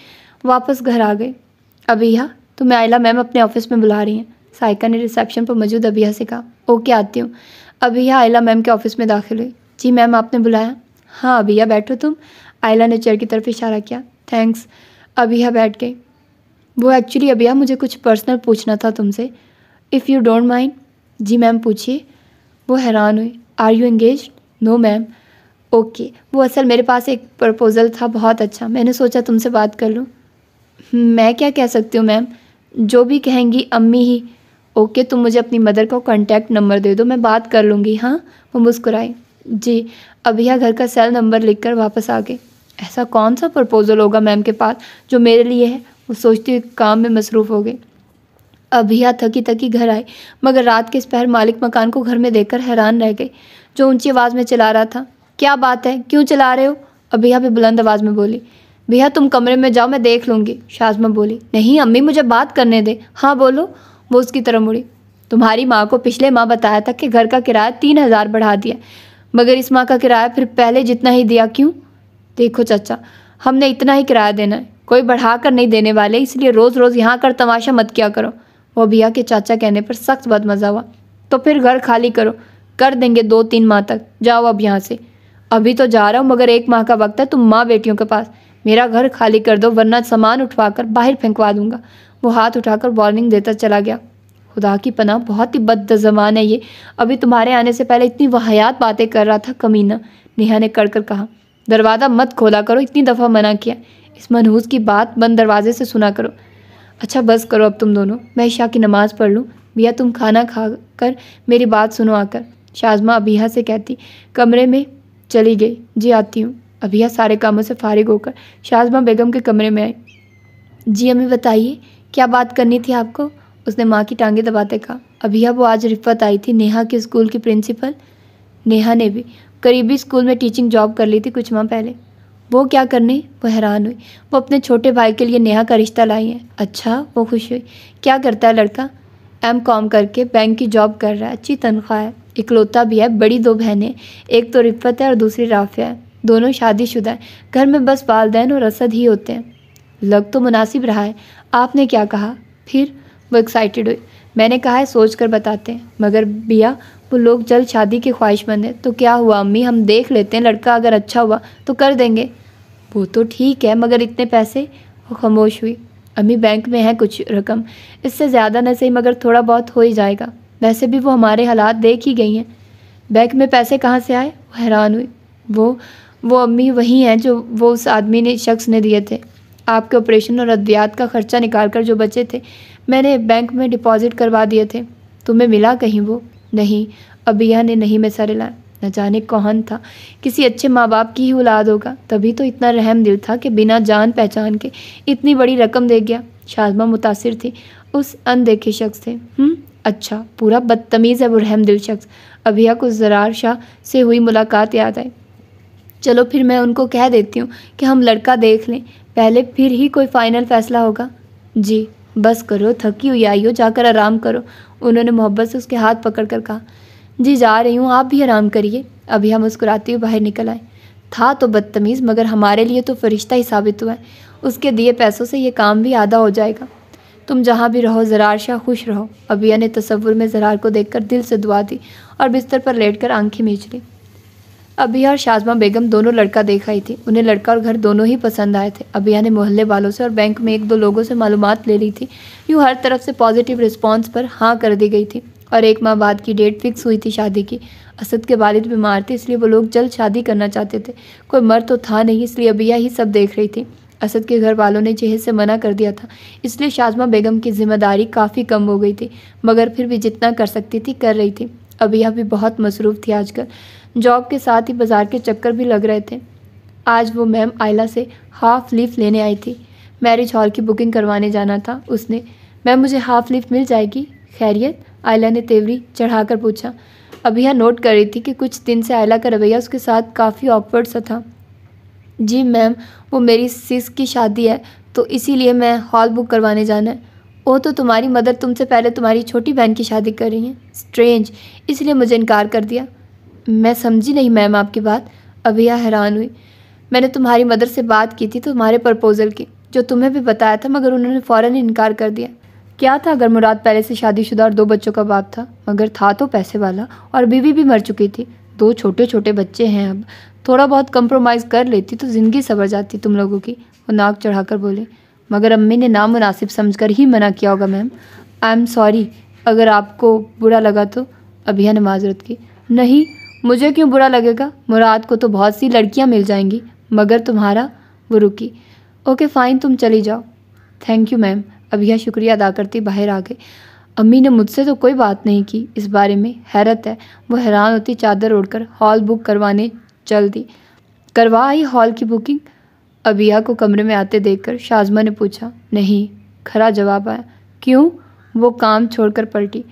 वापस घर आ गई अबिया तो तुम्हें आयला मैम अपने ऑफिस में बुला रही हैं साइका ने रिसेप्शन पर मौजूद अभिया से कहा ओके आती हूँ अभिया आयला मैम के ऑफिस में दाखिल हुई जी मैम आपने बुलाया हाँ अभिया बैठो तुम आयला ने चेयर की तरफ इशारा किया थैंक्स अभिया बैठ गई वो एक्चुअली अभिया मुझे कुछ पर्सनल पूछना था तुमसे इफ़ यू डोंट माइंड जी मैम पूछिए वो हैरान हुई are you engage no ma'am okay वो असल मेरे पास एक प्रपोज़ल था बहुत अच्छा मैंने सोचा तुमसे बात कर लूँ हम्म, मैं क्या कह सकती हूँ मैम जो भी कहेंगी अम्मी ही ओके तुम मुझे अपनी मदर का कॉन्टैक्ट नंबर दे दो मैं बात कर लूँगी हाँ वो मुस्कुराई जी अभिया घर का सेल नंबर कर वापस आ गए ऐसा कौन सा प्रपोज़ल होगा मैम के पास जो मेरे लिए है वो हुई काम में मसरूफ़ हो गए अभिया थकी थकी घर आई मगर रात के इस पहर मालिक मकान को घर में देखकर हैरान रह गई जो ऊंची आवाज़ में चला रहा था क्या बात है क्यों चला रहे हो अभिया भी बुलंद आवाज़ में बोली भैया तुम कमरे में जाओ मैं देख लूँगी शाजमा बोली नहीं अम्मी मुझे बात करने दे हाँ बोलो वो उसकी तरफ मुड़ी तुम्हारी माँ को पिछले माह बताया था कि घर का किराया तीन हज़ार बढ़ा दिया मगर इस माँ का किराया फिर पहले जितना ही दिया क्यों देखो चाचा हमने इतना ही किराया देना है कोई बढ़ा कर नहीं देने वाले इसलिए रोज़ रोज़ यहाँ कर तमाशा मत किया करो वो भैया के चाचा कहने पर सख्त बदमज़ा हुआ तो फिर घर खाली करो कर देंगे दो तीन माह तक जाओ अब यहाँ से अभी तो जा रहा हूँ मगर एक माह का वक्त है तुम माँ बेटियों के पास मेरा घर खाली कर दो वरना सामान उठवा कर बाहर फेंकवा दूंगा वो हाथ उठाकर वार्निंग देता चला गया खुदा की पना बहुत ही बद जबान है ये अभी तुम्हारे आने से पहले इतनी वाहयात बातें कर रहा था कमीना नेहा ने कड़कर कहा दरवाज़ा मत खोला करो इतनी दफ़ा मना किया इस मनहूस की बात बंद दरवाजे से सुना करो अच्छा बस करो अब तुम दोनों मैं ईशा की नमाज़ पढ़ लूँ भैया तुम खाना खा कर मेरी बात सुनो आकर शाजमा अबिया से कहती कमरे में चली गई जी आती हूँ अभिया सारे कामों से फारिग होकर शाजमा बेगम के कमरे में आई जी हमें बताइए क्या बात करनी थी आपको उसने माँ की टांगे दबाते कहा अभी वो आज रिफत आई थी नेहा के स्कूल की प्रिंसिपल नेहा ने भी करीबी स्कूल में टीचिंग जॉब कर ली थी कुछ माह पहले वो क्या करने वो हैरान हुई वो अपने छोटे भाई के लिए नेहा का रिश्ता लाई है अच्छा वो खुश हुई क्या करता है लड़का एम कॉम करके बैंक की जॉब कर रहा है अच्छी तनख्वाह है इकलौता भी है बड़ी दो बहनें एक तो रिफत है और दूसरी राफिया है दोनों शादीशुदा है घर में बस वालदेन और असद ही होते हैं लग तो मुनासिब रहा है आपने क्या कहा फिर वो एक्साइटेड हुई मैंने कहा है सोच कर बताते हैं मगर भैया वो लोग जल्द शादी के ख्वाहिशमंद हैं तो क्या हुआ अम्मी हम देख लेते हैं लड़का अगर अच्छा हुआ तो कर देंगे वो तो ठीक है मगर इतने पैसे वो खामोश हुई अम्मी बैंक में है कुछ रकम इससे ज़्यादा न सही मगर थोड़ा बहुत हो ही जाएगा वैसे भी वो हमारे हालात देख ही गई हैं बैंक में पैसे कहाँ से आए वो हैरान हुई वो वो अम्मी वही हैं जो वो उस आदमी ने शख्स ने दिए थे आपके ऑपरेशन और अद्वियात का खर्चा निकाल कर जो बचे थे मैंने बैंक में डिपॉजिट करवा दिए थे तुम्हें मिला कहीं वो नहीं अबिया ने नहीं मैं सर हिलाया न जाने कौन था किसी अच्छे माँ बाप की ही औलाद होगा तभी तो इतना रहम दिल था कि बिना जान पहचान के इतनी बड़ी रकम दे गया शाजमा मुतासर थी उस अनदेखे शख्स से हम्म, अच्छा पूरा बदतमीज़ है वो रहम दिल शख्स अभिया को जरार शाह से हुई मुलाकात याद आई चलो फिर मैं उनको कह देती हूँ कि हम लड़का देख लें पहले फिर ही कोई फ़ाइनल फ़ैसला होगा जी बस करो थकी हुई आई हो जाकर आराम करो उन्होंने मोहब्बत से उसके हाथ पकड़ कर कहा जी जा रही हूँ आप भी आराम करिए अभी हम मुस्कुराते हुए बाहर निकल आए था तो बदतमीज़ मगर हमारे लिए तो फरिश्ता ही साबित हुआ है उसके दिए पैसों से ये काम भी आधा हो जाएगा तुम जहाँ भी रहो जरार शाह खुश रहो अबिया ने तस्वुर में जरार को देखकर दिल से दुआ दी और बिस्तर पर लेटकर आंखें मीच ली अभिया और शाजमा बेगम दोनों लड़का देखा ही थी उन्हें लड़का और घर दोनों ही पसंद आए थे अभिया ने मोहल्ले वालों से और बैंक में एक दो लोगों से मालूम ले ली थी यूँ हर तरफ से पॉजिटिव रिस्पॉन्स पर हाँ कर दी गई थी और एक माह बाद की डेट फिक्स हुई थी शादी की असद के वालिद बीमार थे इसलिए वो लोग जल्द शादी करना चाहते थे कोई मर तो था नहीं इसलिए अभिया ही सब देख रही थी असद के घर वालों ने जहेज से मना कर दिया था इसलिए शाजमा बेगम की जिम्मेदारी काफ़ी कम हो गई थी मगर फिर भी जितना कर सकती थी कर रही थी अभिया भी बहुत मसरूफ़ थी आजकल जॉब के साथ ही बाज़ार के चक्कर भी लग रहे थे आज वो मैम आयला से हाफ लीफ लेने आई थी मैरिज हॉल की बुकिंग करवाने जाना था उसने मैम मुझे हाफ लीफ मिल जाएगी खैरियत आयला ने तेवरी चढ़ाकर पूछा अभी यह नोट कर रही थी कि कुछ दिन से आयला का रवैया उसके साथ काफ़ी ऑकवर्ड सा था जी मैम वो मेरी सिस की शादी है तो इसीलिए मैं हॉल बुक करवाने जाना है वो तो तुम्हारी मदर तुमसे पहले तुम्हारी छोटी बहन की शादी कर रही हैं स्ट्रेंज इसलिए मुझे इनकार कर दिया मैं समझी नहीं मैम आपकी बात अभिया हैरान हुई मैंने तुम्हारी मदर से बात की थी तुम्हारे प्रपोज़ल की जो तुम्हें भी बताया था मगर उन्होंने फ़ौर इनकार कर दिया क्या था अगर मुराद पहले से शादीशुदा और दो बच्चों का बाप था मगर था तो पैसे वाला और बीवी भी मर चुकी थी दो छोटे छोटे बच्चे हैं अब थोड़ा बहुत कंप्रोमाइज़ कर लेती तो ज़िंदगी सवर जाती तुम लोगों की वो नाक चढ़ाकर बोले मगर अम्मी ने समझ कर ही मना किया होगा मैम आई एम सॉरी अगर आपको बुरा लगा तो अभिया ने माजरत की नहीं मुझे क्यों बुरा लगेगा मुराद को तो बहुत सी लड़कियाँ मिल जाएंगी मगर तुम्हारा वो रुकी ओके फ़ाइन तुम चली जाओ थैंक यू मैम अभिया शुक्रिया अदा करती बाहर आ गए अम्मी ने मुझसे तो कोई बात नहीं की इस बारे में हैरत है वो हैरान होती चादर ओढ़कर हॉल बुक करवाने चल दी करवा आई हॉल की बुकिंग अबिया को कमरे में आते देखकर शाजमा ने पूछा नहीं खरा जवाब आया क्यों वो काम छोड़कर पलटी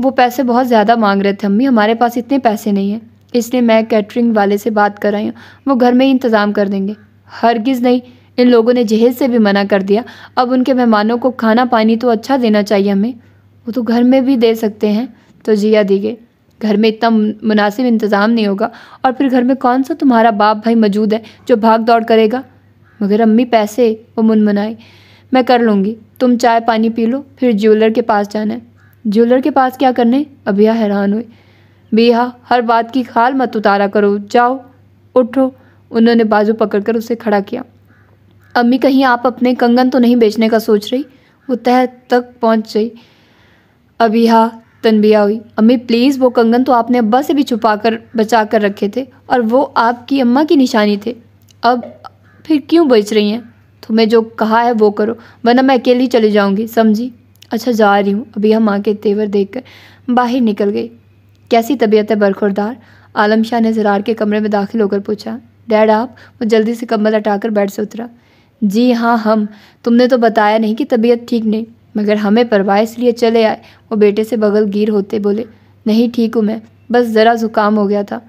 वो पैसे बहुत ज़्यादा मांग रहे थे अम्मी हमारे पास इतने पैसे नहीं हैं इसलिए मैं कैटरिंग वाले से बात कर रही हूँ वो घर में ही इंतज़ाम कर देंगे हरगिज़ नहीं इन लोगों ने जहेज से भी मना कर दिया अब उनके मेहमानों को खाना पानी तो अच्छा देना चाहिए हमें वो तो घर में भी दे सकते हैं तो जिया दी गई घर में इतना मुनासिब इंतज़ाम नहीं होगा और फिर घर में कौन सा तुम्हारा बाप भाई मौजूद है जो भाग दौड़ करेगा मगर अम्मी पैसे वो मुनमुनाई मैं कर लूँगी तुम चाय पानी पी लो फिर ज्वेलर के पास जाना है ज्वेलर के पास क्या करने अभिया हैरान हुई बेहा हर बात की खाल मत उतारा करो जाओ उठो उन्होंने बाजू पकड़कर उसे खड़ा किया अम्मी कहीं आप अपने कंगन तो नहीं बेचने का सोच रही वो तह तक पहुंच गई अबीहा तनबिया हुई अम्मी प्लीज़ वो कंगन तो आपने अब्बा से भी छुपा कर बचा कर रखे थे और वो आपकी अम्मा की निशानी थे अब फिर क्यों बेच रही हैं तुम्हें जो कहा है वो करो वरना मैं अकेली चली जाऊँगी समझी अच्छा जा रही हूँ अभी हम माँ के तेवर देख कर बाहर निकल गई कैसी तबीयत है बरखुरदार आलम शाह ने जरार के कमरे में दाखिल होकर पूछा डैड आप वो जल्दी से कम्बल हटाकर बेड से उतरा जी हाँ हम तुमने तो बताया नहीं कि तबीयत ठीक नहीं मगर हमें परवाह इसलिए चले आए वो बेटे से बगल गिर होते बोले नहीं ठीक हूँ मैं बस ज़रा ज़ुकाम हो गया था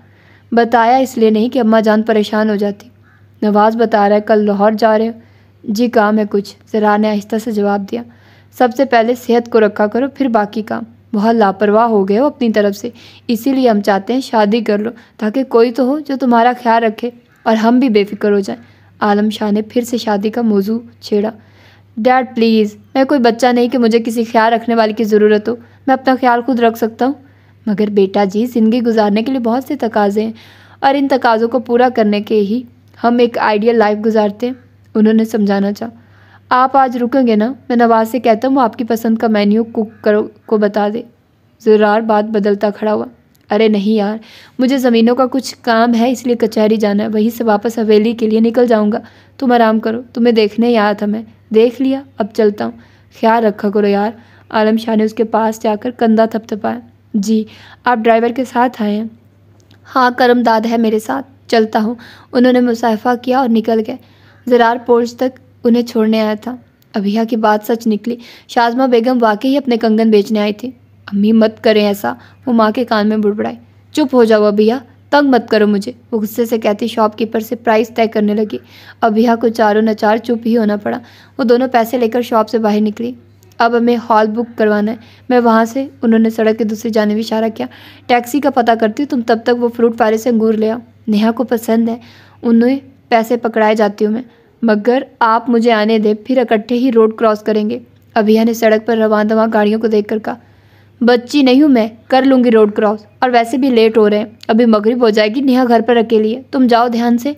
बताया इसलिए नहीं कि अम्मा जान परेशान हो जाती नवाज़ बता रहा है कल लाहौर जा रहे हो जी काम है कुछ जरा ने आहिस्ता से जवाब दिया सबसे पहले सेहत को रखा करो फिर बाकी काम बहुत लापरवाह हो गए हो अपनी तरफ से इसीलिए हम चाहते हैं शादी कर लो ताकि कोई तो हो जो तुम्हारा ख्याल रखे और हम भी बेफिक्र हो जाएं आलम शाह ने फिर से शादी का मौजू छेड़ा डैड प्लीज़ मैं कोई बच्चा नहीं कि मुझे किसी ख्याल रखने वाले की ज़रूरत हो मैं अपना ख्याल खुद रख सकता हूँ मगर बेटा जी ज़िंदगी गुजारने के लिए बहुत से तकाजे हैं और इन तकाज़ों को पूरा करने के ही हम एक आइडियल लाइफ गुजारते हैं उन्होंने समझाना चाहा आप आज रुकेंगे ना मैं नवाज से कहता हूँ आपकी पसंद का मेन्यू कुक करो को बता दे जरार बात बदलता खड़ा हुआ अरे नहीं यार मुझे ज़मीनों का कुछ काम है इसलिए कचहरी जाना है वहीं से वापस हवेली के लिए निकल जाऊँगा तुम आराम करो तुम्हें देखने ही आया था मैं देख लिया अब चलता हूँ ख्याल रखा करो यार आलम शाह ने उसके पास जाकर कंधा थपथपाया जी आप ड्राइवर के साथ आए हैं हाँ करमदाद है मेरे साथ चलता हूँ उन्होंने मुसाफा किया और निकल गए जरार पोर्च तक उन्हें छोड़ने आया था अभिया की बात सच निकली शाजमा बेगम वाकई ही अपने कंगन बेचने आई थी अम्मी मत करें ऐसा वो माँ के कान में बुड़बड़ाई चुप हो जाओ अभिया तंग मत करो मुझे वो गुस्से से कहती शॉपकीपर से प्राइस तय करने लगी अभिया को चारों नचार चुप ही होना पड़ा वो दोनों पैसे लेकर शॉप से बाहर निकली अब हमें हॉल बुक करवाना है मैं वहाँ से उन्होंने सड़क के दूसरी जानब इशारा किया टैक्सी का पता करती हूँ तुम तब तक वो फ्रूट पारे से अंगूर ले आओ नेहा को पसंद है उन्हें पैसे पकड़ाए जाती हूँ मैं मगर आप मुझे आने दें फिर इकट्ठे ही रोड क्रॉस करेंगे अभिया ने सड़क पर रवान दवा गाड़ियों को देखकर कहा बच्ची नहीं हूँ मैं कर लूँगी रोड क्रॉस और वैसे भी लेट हो रहे हैं अभी मगरिब हो जाएगी नेहा घर पर अकेली है तुम जाओ ध्यान से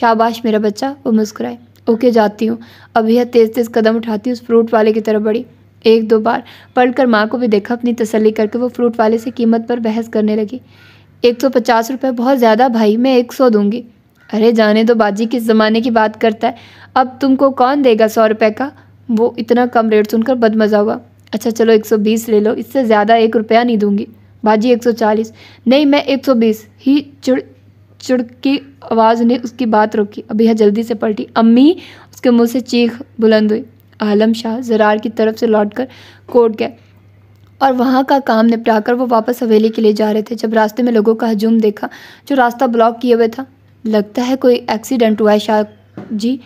शाबाश मेरा बच्चा वो मुस्कुराए ओके जाती हूँ अभिया तेज़ तेज़ कदम उठाती उस फ्रूट वाले की तरफ बढ़ी एक दो बार पढ़ कर माँ को भी देखा अपनी तसली करके वो फ्रूट वाले से कीमत पर बहस करने लगी एक सौ पचास रुपये बहुत ज़्यादा भाई मैं एक सौ दूँगी अरे जाने दो बाजी किस ज़माने की बात करता है अब तुमको कौन देगा सौ रुपये का वो इतना कम रेट सुनकर बदमज़ा हुआ अच्छा चलो एक सौ बीस ले लो इससे ज़्यादा एक रुपया नहीं दूंगी बाजी एक सौ चालीस नहीं मैं एक सौ बीस ही चिड़ चिड़ की आवाज़ ने उसकी बात रोकी अभी यह जल्दी से पलटी अम्मी उसके मुंह से चीख बुलंद हुई आलम शाह जरार की तरफ से लौट कर कोर्ट गए और वहाँ का काम निपटा कर वो वापस हवेली के लिए जा रहे थे जब रास्ते में लोगों का हजूम देखा जो रास्ता ब्लॉक किए हुए था लगता है कोई एक्सीडेंट हुआ है शाह जी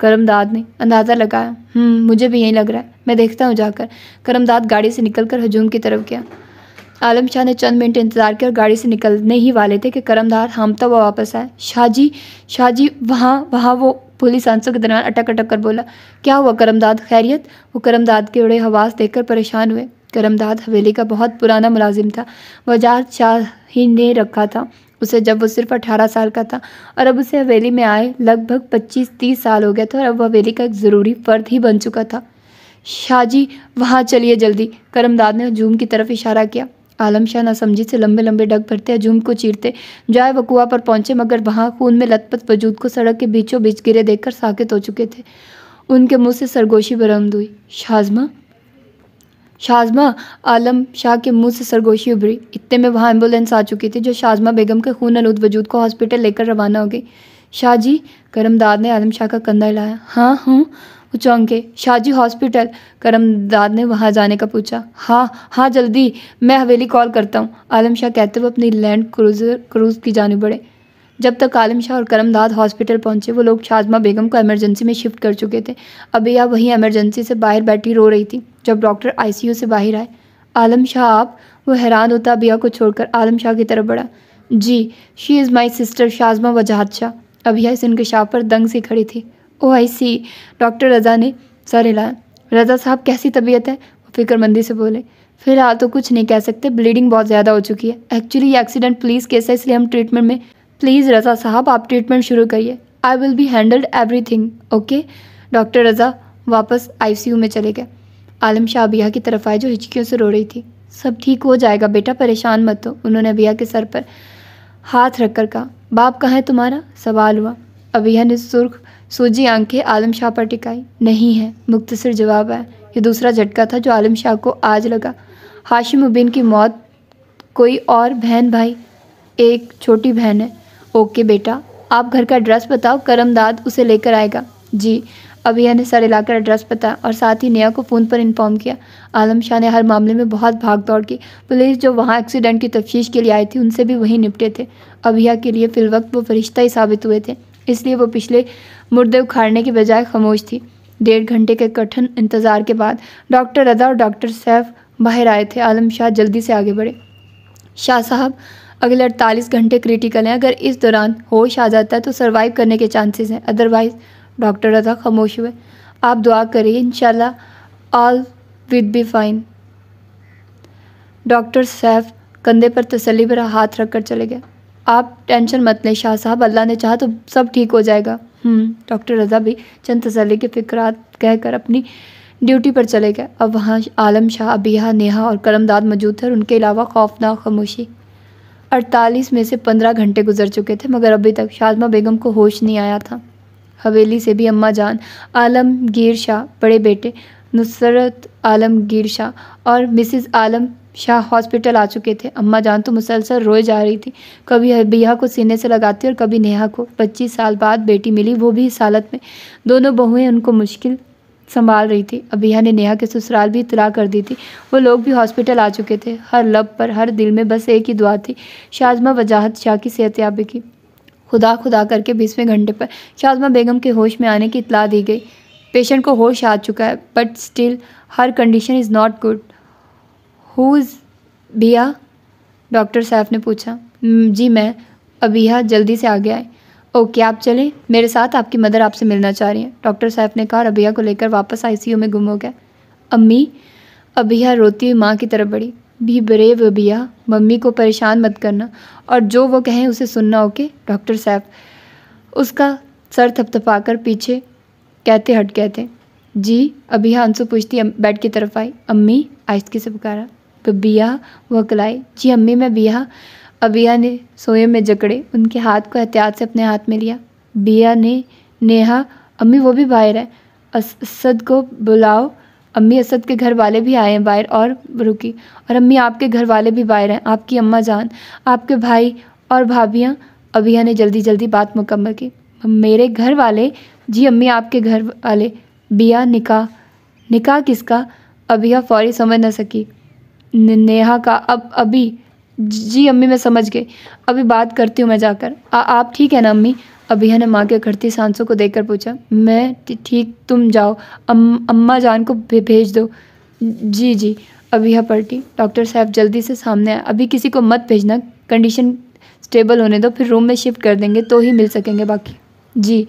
करमदाद ने अंदाज़ा लगाया हम्म, मुझे भी यही लग रहा है मैं देखता हूँ जाकर करमदाद गाड़ी से निकल कर हजूम की तरफ गया आलम शाह ने चंद मिनट इंतज़ार किया और गाड़ी से निकलने ही वाले थे कि करमदार हमता हुआ वापस आया शाहजी शाहजी वहाँ वहाँ वो पुलिस आंसू के दरमियान अटक अटक कर बोला क्या हुआ करमदाद खैरियत वो करमदाद के उड़े हवास देखकर परेशान हुए करमदाद हवेली का बहुत पुराना मुलाजिम था वजह शाह ही ने रखा था उसे जब वो सिर्फ अठारह साल का था और अब उसे हवेली में आए लगभग पच्चीस तीस साल हो गया था और अब हवेली का एक ज़रूरी फर्द ही बन चुका था शाहजी वहाँ चलिए जल्दी करमदाद ने हजूम की तरफ इशारा किया आलम शाह नासमझी से लंबे लंबे डग भरते हजूम को चीरते जाए वकुआ पर पहुंचे मगर वहाँ खून में लतपत वजूद को सड़क के बीचों बीच गिरे देखकर साकेत हो चुके थे उनके मुंह से सरगोशी बरामद हुई शाजमा शाजमा आलम शाह के मुंह से सरगोशी उभरी इतने में वहाँ एम्बुलेंस आ चुकी थी जो शाजमा बेगम के खून आलूद वजूद को हॉस्पिटल लेकर रवाना हो गई शाह जी करमदाद ने आलम शाह का कंधा हिलाया हाँ हूँ वो चौंके शाहजी हॉस्पिटल करमदाद ने वहाँ जाने का पूछा हाँ हाँ जल्दी मैं हवेली कॉल करता हूँ आलम शाह कहते हुए अपनी लैंड क्रूजर क्रूज़ की जानी बढ़े जब तक आलम शाह और करमदाद हॉस्पिटल पहुंचे वो लोग शाजमा बेगम को एमरजेंसी में शिफ्ट कर चुके थे आप वहीं एमरजेंसी से बाहर बैठी रो रही थी जब डॉक्टर आईसीयू से बाहर आए आलम शाह आप वो हैरान होता अबिया को छोड़कर आलम शाह की तरफ बढ़ा जी she is my sister Shazma Wajahat Shah अभिया इस शाह पर दंग से खड़ी थी ओ आई सी डॉक्टर रज़ा ने सर हिलाया रज़ा साहब कैसी तबीयत है वो फिक्रमंदी से बोले फिलहाल तो कुछ नहीं कह सकते ब्लीडिंग बहुत ज़्यादा हो चुकी है एक्चुअली ये एक्सीडेंट पुलिस केस है इसलिए हम ट्रीटमेंट में प्लीज़ रज़ा साहब आप ट्रीटमेंट शुरू करिए I will be handled everything okay doctor Raza वापस आईसीयू में चले गए आलम शाह अबिया की तरफ आए जो हिचकियों से रो रही थी सब ठीक हो जाएगा बेटा परेशान मत हो उन्होंने अबिया के सर पर हाथ रखकर कहा बाप कहाँ है तुम्हारा सवाल हुआ अबिया ने सुर्ख सूजी आंखें आलम शाह पर टिकाई नहीं है मुख्तसर जवाब आया ये दूसरा झटका था जो आलम शाह को आज लगा हाशिम उबिन की मौत कोई और बहन भाई एक छोटी बहन है ओके बेटा आप घर का एड्रेस बताओ करमदाद उसे लेकर आएगा जी अभिया ने सर इलाका एड्रेस बताया और साथ ही नेहा को फ़ोन पर इन्फॉर्म किया आलम शाह ने हर मामले में बहुत भाग दौड़ की पुलिस जो वहाँ एक्सीडेंट की तफ्तीश के लिए आई थी उनसे भी वहीं निपटे थे अभिया के लिए फिलवक्त वो फरिश्ता ही साबित हुए थे इसलिए वो पिछले मुर्दे उखाड़ने के बजाय खामोश थी डेढ़ घंटे के कठिन इंतज़ार के बाद डॉक्टर रदा और डॉक्टर सैफ बाहर आए थे आलम शाह जल्दी से आगे बढ़े शाह साहब अगले अड़तालीस घंटे क्रिटिकल हैं अगर इस दौरान होश आ जाता है तो सर्वाइव करने के चांसेस हैं अदरवाइज़ डॉक्टर रजा खामोश हुए आप दुआ करिए in all with be fine doctor Saif कंधे पर तसली भरा हाथ रख कर चले गए आप टेंशन मत लें शाह साहब अल्लाह ने चाहा तो सब ठीक हो जाएगा डॉक्टर हम्म, रजा भी चंद तसली के फिक्रात कहकर अपनी ड्यूटी पर चले गए अब वहाँ आलम शाह अबिया नेहा और करमदाद मौजूद थे और उनके अलावा खौफनाक खामोशी अड़तालीस में से पंद्रह घंटे गुजर चुके थे मगर अभी तक शाजमा बेगम को होश नहीं आया था हवेली से भी अम्मा जान आलमगीर शाह बड़े बेटे नुसरत आलमगीर शाह और मिसिज़ आलम शाह हॉस्पिटल आ चुके थे अम्मा जान तो मुसलसल रोए जा रही थी कभी हबिया को सीने से लगाती और कभी नेहा को पच्चीस साल बाद बेटी मिली वो भी इस हालत में दोनों बहुएं उनको मुश्किल संभाल रही थी अबिया ने नेहा के ससुराल भी इतला कर दी थी वो लोग भी हॉस्पिटल आ चुके थे हर लब पर हर दिल में बस एक ही दुआ थी शाजमा वजाहत शाह की सेहत याबी की खुदा खुदा करके बीसवें घंटे पर शाजमा बेगम के होश में आने की इतला दी गई पेशेंट को होश आ चुका है but still her condition is not good हुज़ बिया डॉक्टर साहब ने पूछा हम्म, जी मैं अबिया जल्दी से आ गया है ओके आप चलें मेरे साथ आपकी मदर आपसे मिलना चाह रही हैं डॉक्टर साहब ने कहा अभिया को लेकर वापस आईसीयू में गुम हो गया अम्मी अभिया रोती हुई माँ की तरफ बढ़ी भी ब्रेव अभिया मम्मी को परेशान मत करना और जो वो कहें उसे सुनना ओके डॉक्टर साहब उसका सर थपथपा कर पीछे कहते हट गए थे जी हाँ अंशु पूछती बेड की तरफ आई अम्मी की से पुकारा तो बिया वह कलाई जी अम्मी मैं बिया अबिया ने सोए में जकड़े उनके हाथ को एहतियात से अपने हाथ में लिया बिया ने नेहा अम्मी वो भी बाहर है असद को बुलाओ अम्मी असद के घर वाले भी आए हैं बाहर और रुकी और अम्मी आपके घर वाले भी बाहर हैं आपकी अम्मा जान आपके भाई और भाभियाँ अबिया ने जल्दी जल्दी बात मुकम्मल की मेरे घर वाले जी अम्मी आपके घर वाले बिया निकाह निकाह किसका अबिया फ़ौरी समझ ना सकी नेहा का अब अभी जी अम्मी मैं समझ गई अभी बात करती हूँ मैं जाकर आ, आप ठीक है ना अम्मी अभी ने माँ के घटती सांसों को देखकर पूछा मैं ठीक तुम जाओ अम, अम्मा जान को भेज दो जी जी अभी अभिया पलटी डॉक्टर साहब जल्दी से सामने आए अभी किसी को मत भेजना कंडीशन स्टेबल होने दो फिर रूम में शिफ्ट कर देंगे तो ही मिल सकेंगे बाकी जी अभी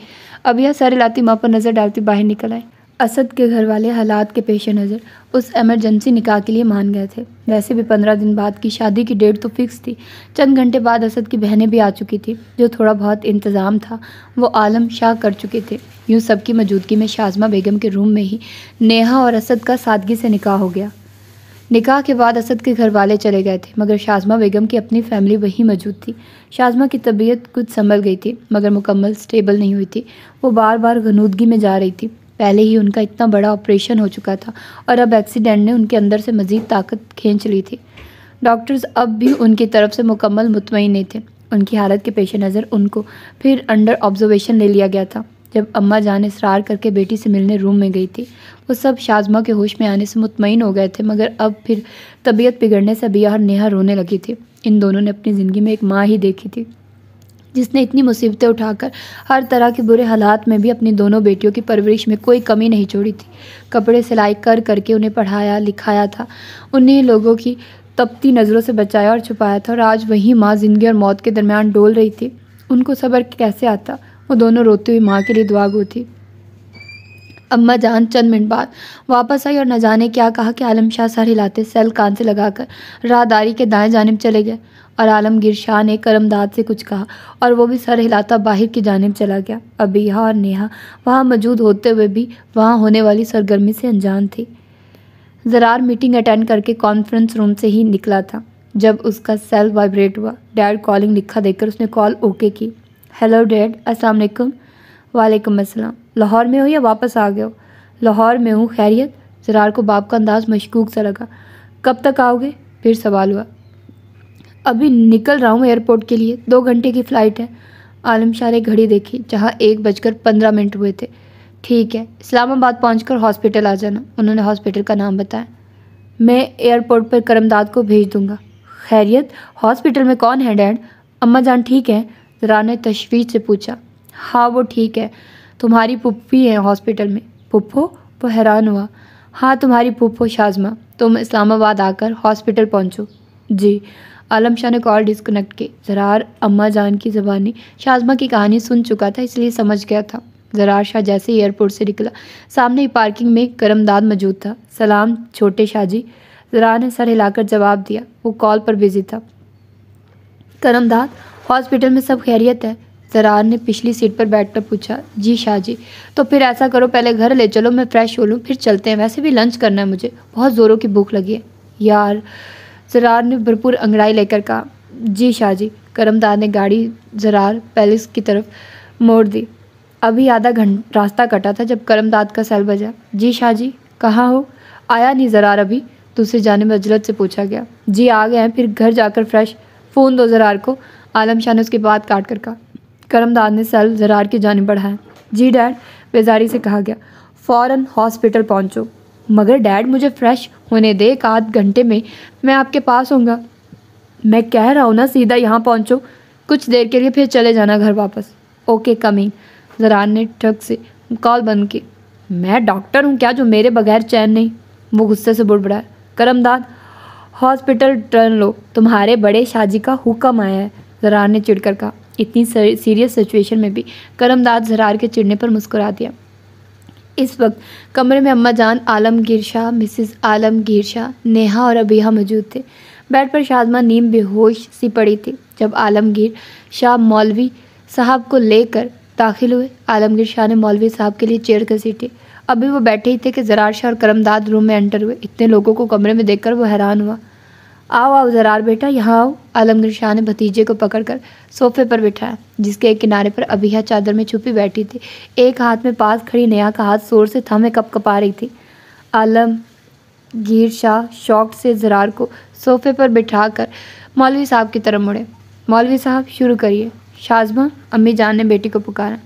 अभिया सारे लाती माँ पर नज़र डालती बाहर निकल आए असद के घर वाले हालात के पेश नज़र उस एमरजेंसी निकाह के लिए मान गए थे वैसे भी पंद्रह दिन बाद की शादी की डेट तो फिक्स थी चंद घंटे बाद असद की बहनें भी आ चुकी थी जो थोड़ा बहुत इंतज़ाम था वो आलम शाह कर चुके थे यूँ सबकी मौजूदगी में शाजमा बेगम के रूम में ही नेहा और असद का सादगी से निकाह हो गया निकाह के बाद असद के घर वाले चले गए थे मगर शाजमा बेगम की अपनी फैमिली वहीं मौजूद थी शाजमा की तबीयत कुछ संभल गई थी मगर मुकम्मल स्टेबल नहीं हुई थी वो बार बार गनूदगी में जा रही थी पहले ही उनका इतना बड़ा ऑपरेशन हो चुका था और अब एक्सीडेंट ने उनके अंदर से मज़ीद ताकत खींच ली थी डॉक्टर्स अब भी उनकी तरफ से मुकम्मल मुतमिन नहीं थे उनकी हालत के पेश नज़र उनको फिर अंडर ऑब्जर्वेशन ले लिया गया था जब अम्मा जान इसरार करके बेटी से मिलने रूम में गई थी वो सब शाजमा के होश में आने से मुतमिन हो गए थे मगर अब फिर तबीयत बिगड़ने से अबिया और नेहा रोने लगी थी इन दोनों ने अपनी ज़िंदगी में एक माँ ही देखी थी जिसने इतनी मुसीबतें उठाकर हर तरह के बुरे हालात में भी अपनी दोनों बेटियों की परवरिश में कोई कमी नहीं छोड़ी थी कपड़े सिलाई कर करके उन्हें पढ़ाया लिखाया था उन्हें लोगों की तपती नज़रों से बचाया और छुपाया था और आज वही माँ ज़िंदगी और मौत के दरमियान डोल रही थी उनको सब्र कैसे आता वो दोनों रोती हुई माँ के लिए दुआ गो थी अम्मा जान चंद मिनट बाद वापस आई और न जाने क्या कहा कि आलम शाह सर हिलाते सेल कान से लगाकर राहदारी के दाएं जानब चले गए और आलमगीर शाह ने करमदाद से कुछ कहा और वो भी सर हिलाता बाहर की जानब चला गया अबीहा और नेहा वहाँ मौजूद होते हुए भी वहाँ होने वाली सरगर्मी से अनजान थी जरार मीटिंग अटेंड करके कॉन्फ्रेंस रूम से ही निकला था जब उसका सेल वाइब्रेट हुआ डैड कॉलिंग लिखा देखकर उसने कॉल ओके की हेलो डैड अस्सलाम वालेकुम वालेकुम अस्सलाम लाहौर में हो या वापस आ गए हो लाहौर में हूँ खैरियत जरार को बाप का अंदाज़ मशकूक सा लगा कब तक आओगे फिर सवाल हुआ अभी निकल रहा हूँ एयरपोर्ट के लिए दो घंटे की फ़्लाइट है आलम शाह ने घड़ी देखी जहाँ एक बजकर पंद्रह मिनट हुए थे ठीक है इस्लामाबाद पहुँच हॉस्पिटल आ जाना उन्होंने हॉस्पिटल का नाम बताया मैं एयरपोर्ट पर करमदाद को भेज दूँगा खैरियत हॉस्पिटल में कौन है डैड अम्मा जान ठीक है जरा ने तशवीश से पूछा हाँ वो ठीक है तुम्हारी पुप्पी है हॉस्पिटल में पुप्पो वो हैरान हुआ हाँ तुम्हारी पुप्पो शाजमा तुम इस्लामाबाद आकर हॉस्पिटल पहुँचो जी आलम शाह ने कॉल डिस्कनेक्ट की जरार अम्मा जान की जबानी शाजमा की कहानी सुन चुका था इसलिए समझ गया था जरार शाह जैसे ही एयरपोर्ट से निकला सामने ही पार्किंग में करमदाद मौजूद था सलाम छोटे शाह जी जरार ने सर हिलाकर जवाब दिया वो कॉल पर बिजी था करमदाद हॉस्पिटल में सब खैरियत है जरार ने पिछली सीट पर बैठकर पूछा जी शाह जी तो फिर ऐसा करो पहले घर ले चलो मैं फ़्रेश हो लूँ फिर चलते हैं वैसे भी लंच करना है मुझे बहुत ज़ोरों की भूख लगी है यार जरार ने भरपूर अंगड़ाई लेकर कहा जी शाह जी करमदार ने गाड़ी जरार पैलेस की तरफ मोड़ दी अभी आधा घंटा रास्ता कटा था जब करमदाद का सेल बजा जी शाह जी कहाँ हो आया नहीं जरार अभी दूसरे जाने में अजलत से पूछा गया जी आ गए हैं फिर घर जाकर फ्रेश फ़ोन दो जरार को आलम शाह ने उसके बाद काट कर कहा करमदाद ने सेल जरार की जाने बढ़ाया जी डैड बेजारी से कहा गया फ़ौर हॉस्पिटल पहुँचो मगर डैड मुझे फ़्रेश होने दे एक आध घंटे में मैं आपके पास होऊंगा मैं कह रहा हूँ ना सीधा यहाँ पहुँचो कुछ देर के लिए फिर चले जाना घर वापस ओके कमिंग जरान ने ठग से कॉल बंद की मैं डॉक्टर हूँ क्या जो मेरे बगैर चैन नहीं वो गुस्से से बुड़बड़ाया करमदाद हॉस्पिटल टर्न लो तुम्हारे बड़े शाजी का हुक्म आया है जरार ने चिड़कर कहा इतनी सीरियस सिचुएशन में भी करमदाद जरार के चिड़ने पर मुस्कुरा दिया इस वक्त कमरे में अम्मा जान आलमगीर शाह मिसिज़ आलमगीर शाह नेहा और अबिया मौजूद थे बेड पर शादमा नीम बेहोश सी पड़ी थी जब आलमगीर शाह मौलवी साहब को लेकर दाखिल हुए आलमगीर शाह ने मौलवी साहब के लिए चेयर घसीटी अभी वो बैठे ही थे कि जरार शाह और करमदाद रूम में एंटर हुए इतने लोगों को कमरे में देखकर वो हैरान हुआ आओ आओ जरार बेटा यहाँ आओ आलमगीर शाह ने भतीजे को पकड़कर सोफे पर बिठाया जिसके एक किनारे पर अभिया चादर में छुपी बैठी थी एक हाथ में पास खड़ी नेहा का हाथ शोर से थमे कपकपा रही थी आलम गिर शाह शौक से जरार को सोफे पर बिठा कर मौलवी साहब की तरफ मुड़े मौलवी साहब शुरू करिए शाजमा अम्मी जान ने बेटी को पुकारा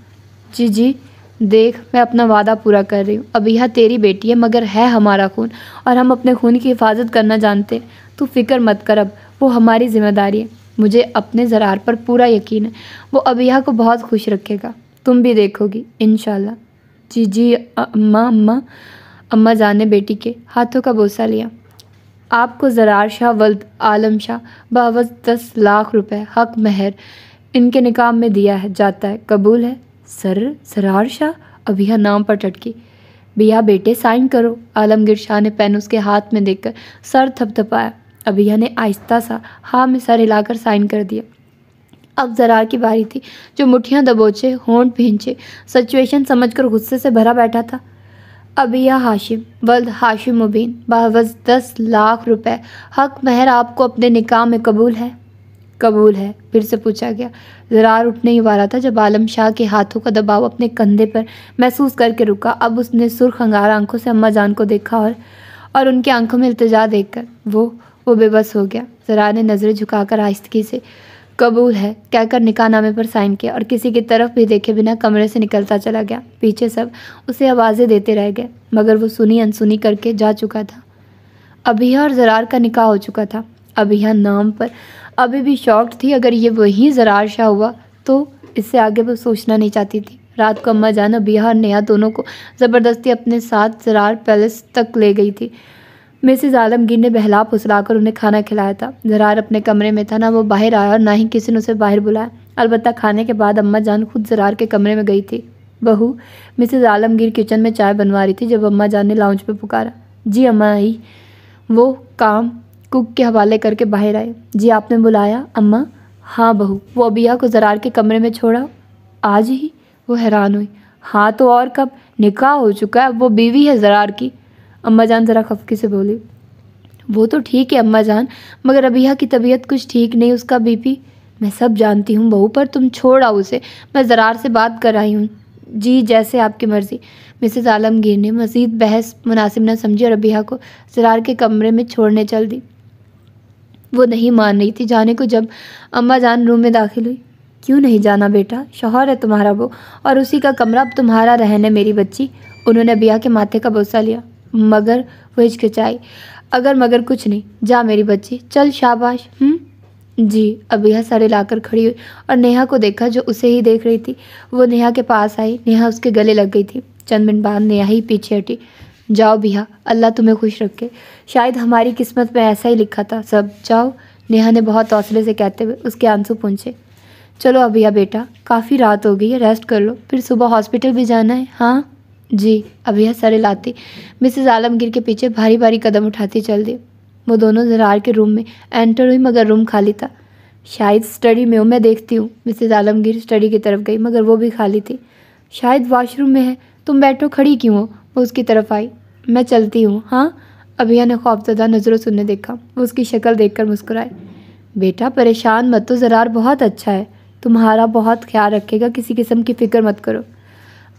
जी जी देख मैं अपना वादा पूरा कर रही हूँ अब यह तेरी बेटी है मगर है हमारा खून और हम अपने खून की हिफाजत करना जानते तो तू फिक्र मत कर अब वो हमारी जिम्मेदारी है मुझे अपने ज़रार पर पूरा यकीन है वो अबिया को बहुत खुश रखेगा तुम भी देखोगी इन जी जी अम्मा अम्मा अम्मा जान ने बेटी के हाथों का बोसा लिया आपको जरार शाह वल्द आलम शाह बावज दस लाख रुपए हक महर इनके निकाम में दिया है जाता है कबूल है सर सरार शाह अबिया नाम पर टटकी भैया बेटे साइन करो आलमगीर शाह ने पेन उसके हाथ में देखकर सर थपथपाया अभिया ने आहिस्ता सा हाँ में सर हिलाकर साइन कर दिया अब जरार की बारी थी जो मुठियाँ दबोचे होंठ भींचे सिचुएशन समझकर गुस्से से भरा बैठा था अभिया हाशिम वल्द हाशिम मुबीन बावज दस लाख रुपए हक महर आपको अपने निकाह में कबूल है कबूल है फिर से पूछा गया जरार उठने ही पा रहा था जब आलम शाह के हाथों का दबाव अपने कंधे पर महसूस करके रुका अब उसने सुर्ख अंगार आंखों से अम्मा जान को देखा और और उनकी आंखों में इल्तजा देखकर वो वो बेबस हो गया जरार ने नज़रें झुकाकर आहिस्तगी से कबूल है कहकर निकाह नामे पर साइन किया और किसी की तरफ भी देखे बिना कमरे से निकलता चला गया पीछे सब उसे आवाज़ें देते रह गए मगर वो सुनी अनसुनी करके जा चुका था अभिया और जरार का निकाह हो चुका था अभिया नाम पर अभी भी शॉक्ड थी अगर ये वही जरार शाह हुआ तो इससे आगे वो सोचना नहीं चाहती थी रात को अम्मा जान और बिहार नेहा दोनों को ज़बरदस्ती अपने साथ जरार पैलेस तक ले गई थी मिसेज आलमगीर ने बहला फुसलाकर उन्हें खाना खिलाया था जरार अपने कमरे में था ना वो बाहर आया और ना ही किसी ने उसे बाहर बुलाया अलबत्त खाने के बाद अम्मा जान खुद जरार के कमरे में गई थी बहू मिसेज आलमगीर किचन में चाय बनवा रही थी जब अम्मा जान ने लाउंज पर पुकारा जी अम्मा आई वो काम कुक के हवाले करके बाहर आए जी आपने बुलाया अम्मा हाँ बहू वो अबिया को जरार के कमरे में छोड़ा आज ही वो हैरान हुई हाँ तो और कब निकाह हो चुका है वो बीवी है जरार की अम्मा जान ज़रा खफके से बोली वो तो ठीक है अम्मा जान मगर अबिया की तबीयत कुछ ठीक नहीं उसका बीपी मैं सब जानती हूँ बहू पर तुम छोड़ आओ उसे मैं ज़रार से बात कर आई हूँ जी जैसे आपकी मर्ज़ी मिसेज़ आलमगीर ने मज़ीद बहस मुनासिब न समझी और अबिया को जरार के कमरे में छोड़ने चल दी वो नहीं मान रही थी जाने को जब अम्मा जान रूम में दाखिल हुई क्यों नहीं जाना बेटा शोहर है तुम्हारा वो और उसी का कमरा अब तुम्हारा रहने मेरी बच्ची उन्होंने बिया के माथे का बोसा लिया मगर वो हिचकिचाई अगर मगर कुछ नहीं जा मेरी बच्ची चल शाबाश हम्म जी अबिया सर लाकर खड़ी हुई और नेहा को देखा जो उसे ही देख रही थी वो नेहा के पास आई नेहा उसके गले लग गई थी चंद मिनट बाद नेहा ही पीछे हटी जाओ बिया अल्लाह तुम्हें खुश रखे शायद हमारी किस्मत में ऐसा ही लिखा था सब जाओ नेहा ने बहुत हौसले से कहते हुए उसके आंसू पूछे चलो अभिया बेटा काफ़ी रात हो गई है रेस्ट कर लो फिर सुबह हॉस्पिटल भी जाना है हाँ जी अभिया सर लाती मिसेज आलमगीर के पीछे भारी भारी कदम उठाती चल दी वो दोनों जरार के रूम में एंटर हुई मगर रूम खाली था शायद स्टडी में हूँ मैं देखती हूँ मिसेज आलमगीर स्टडी की तरफ गई मगर वो भी खाली थी शायद वॉशरूम में है तुम बैठो खड़ी क्यों हो वो उसकी तरफ आई मैं चलती हूँ हाँ अभिया ने खौफजदा नज़रों सुनने देखा वो उसकी शक्ल देखकर मुस्कुराए बेटा परेशान मत तो ज़रार बहुत अच्छा है तुम्हारा बहुत ख्याल रखेगा किसी किस्म की फ़िक्र मत करो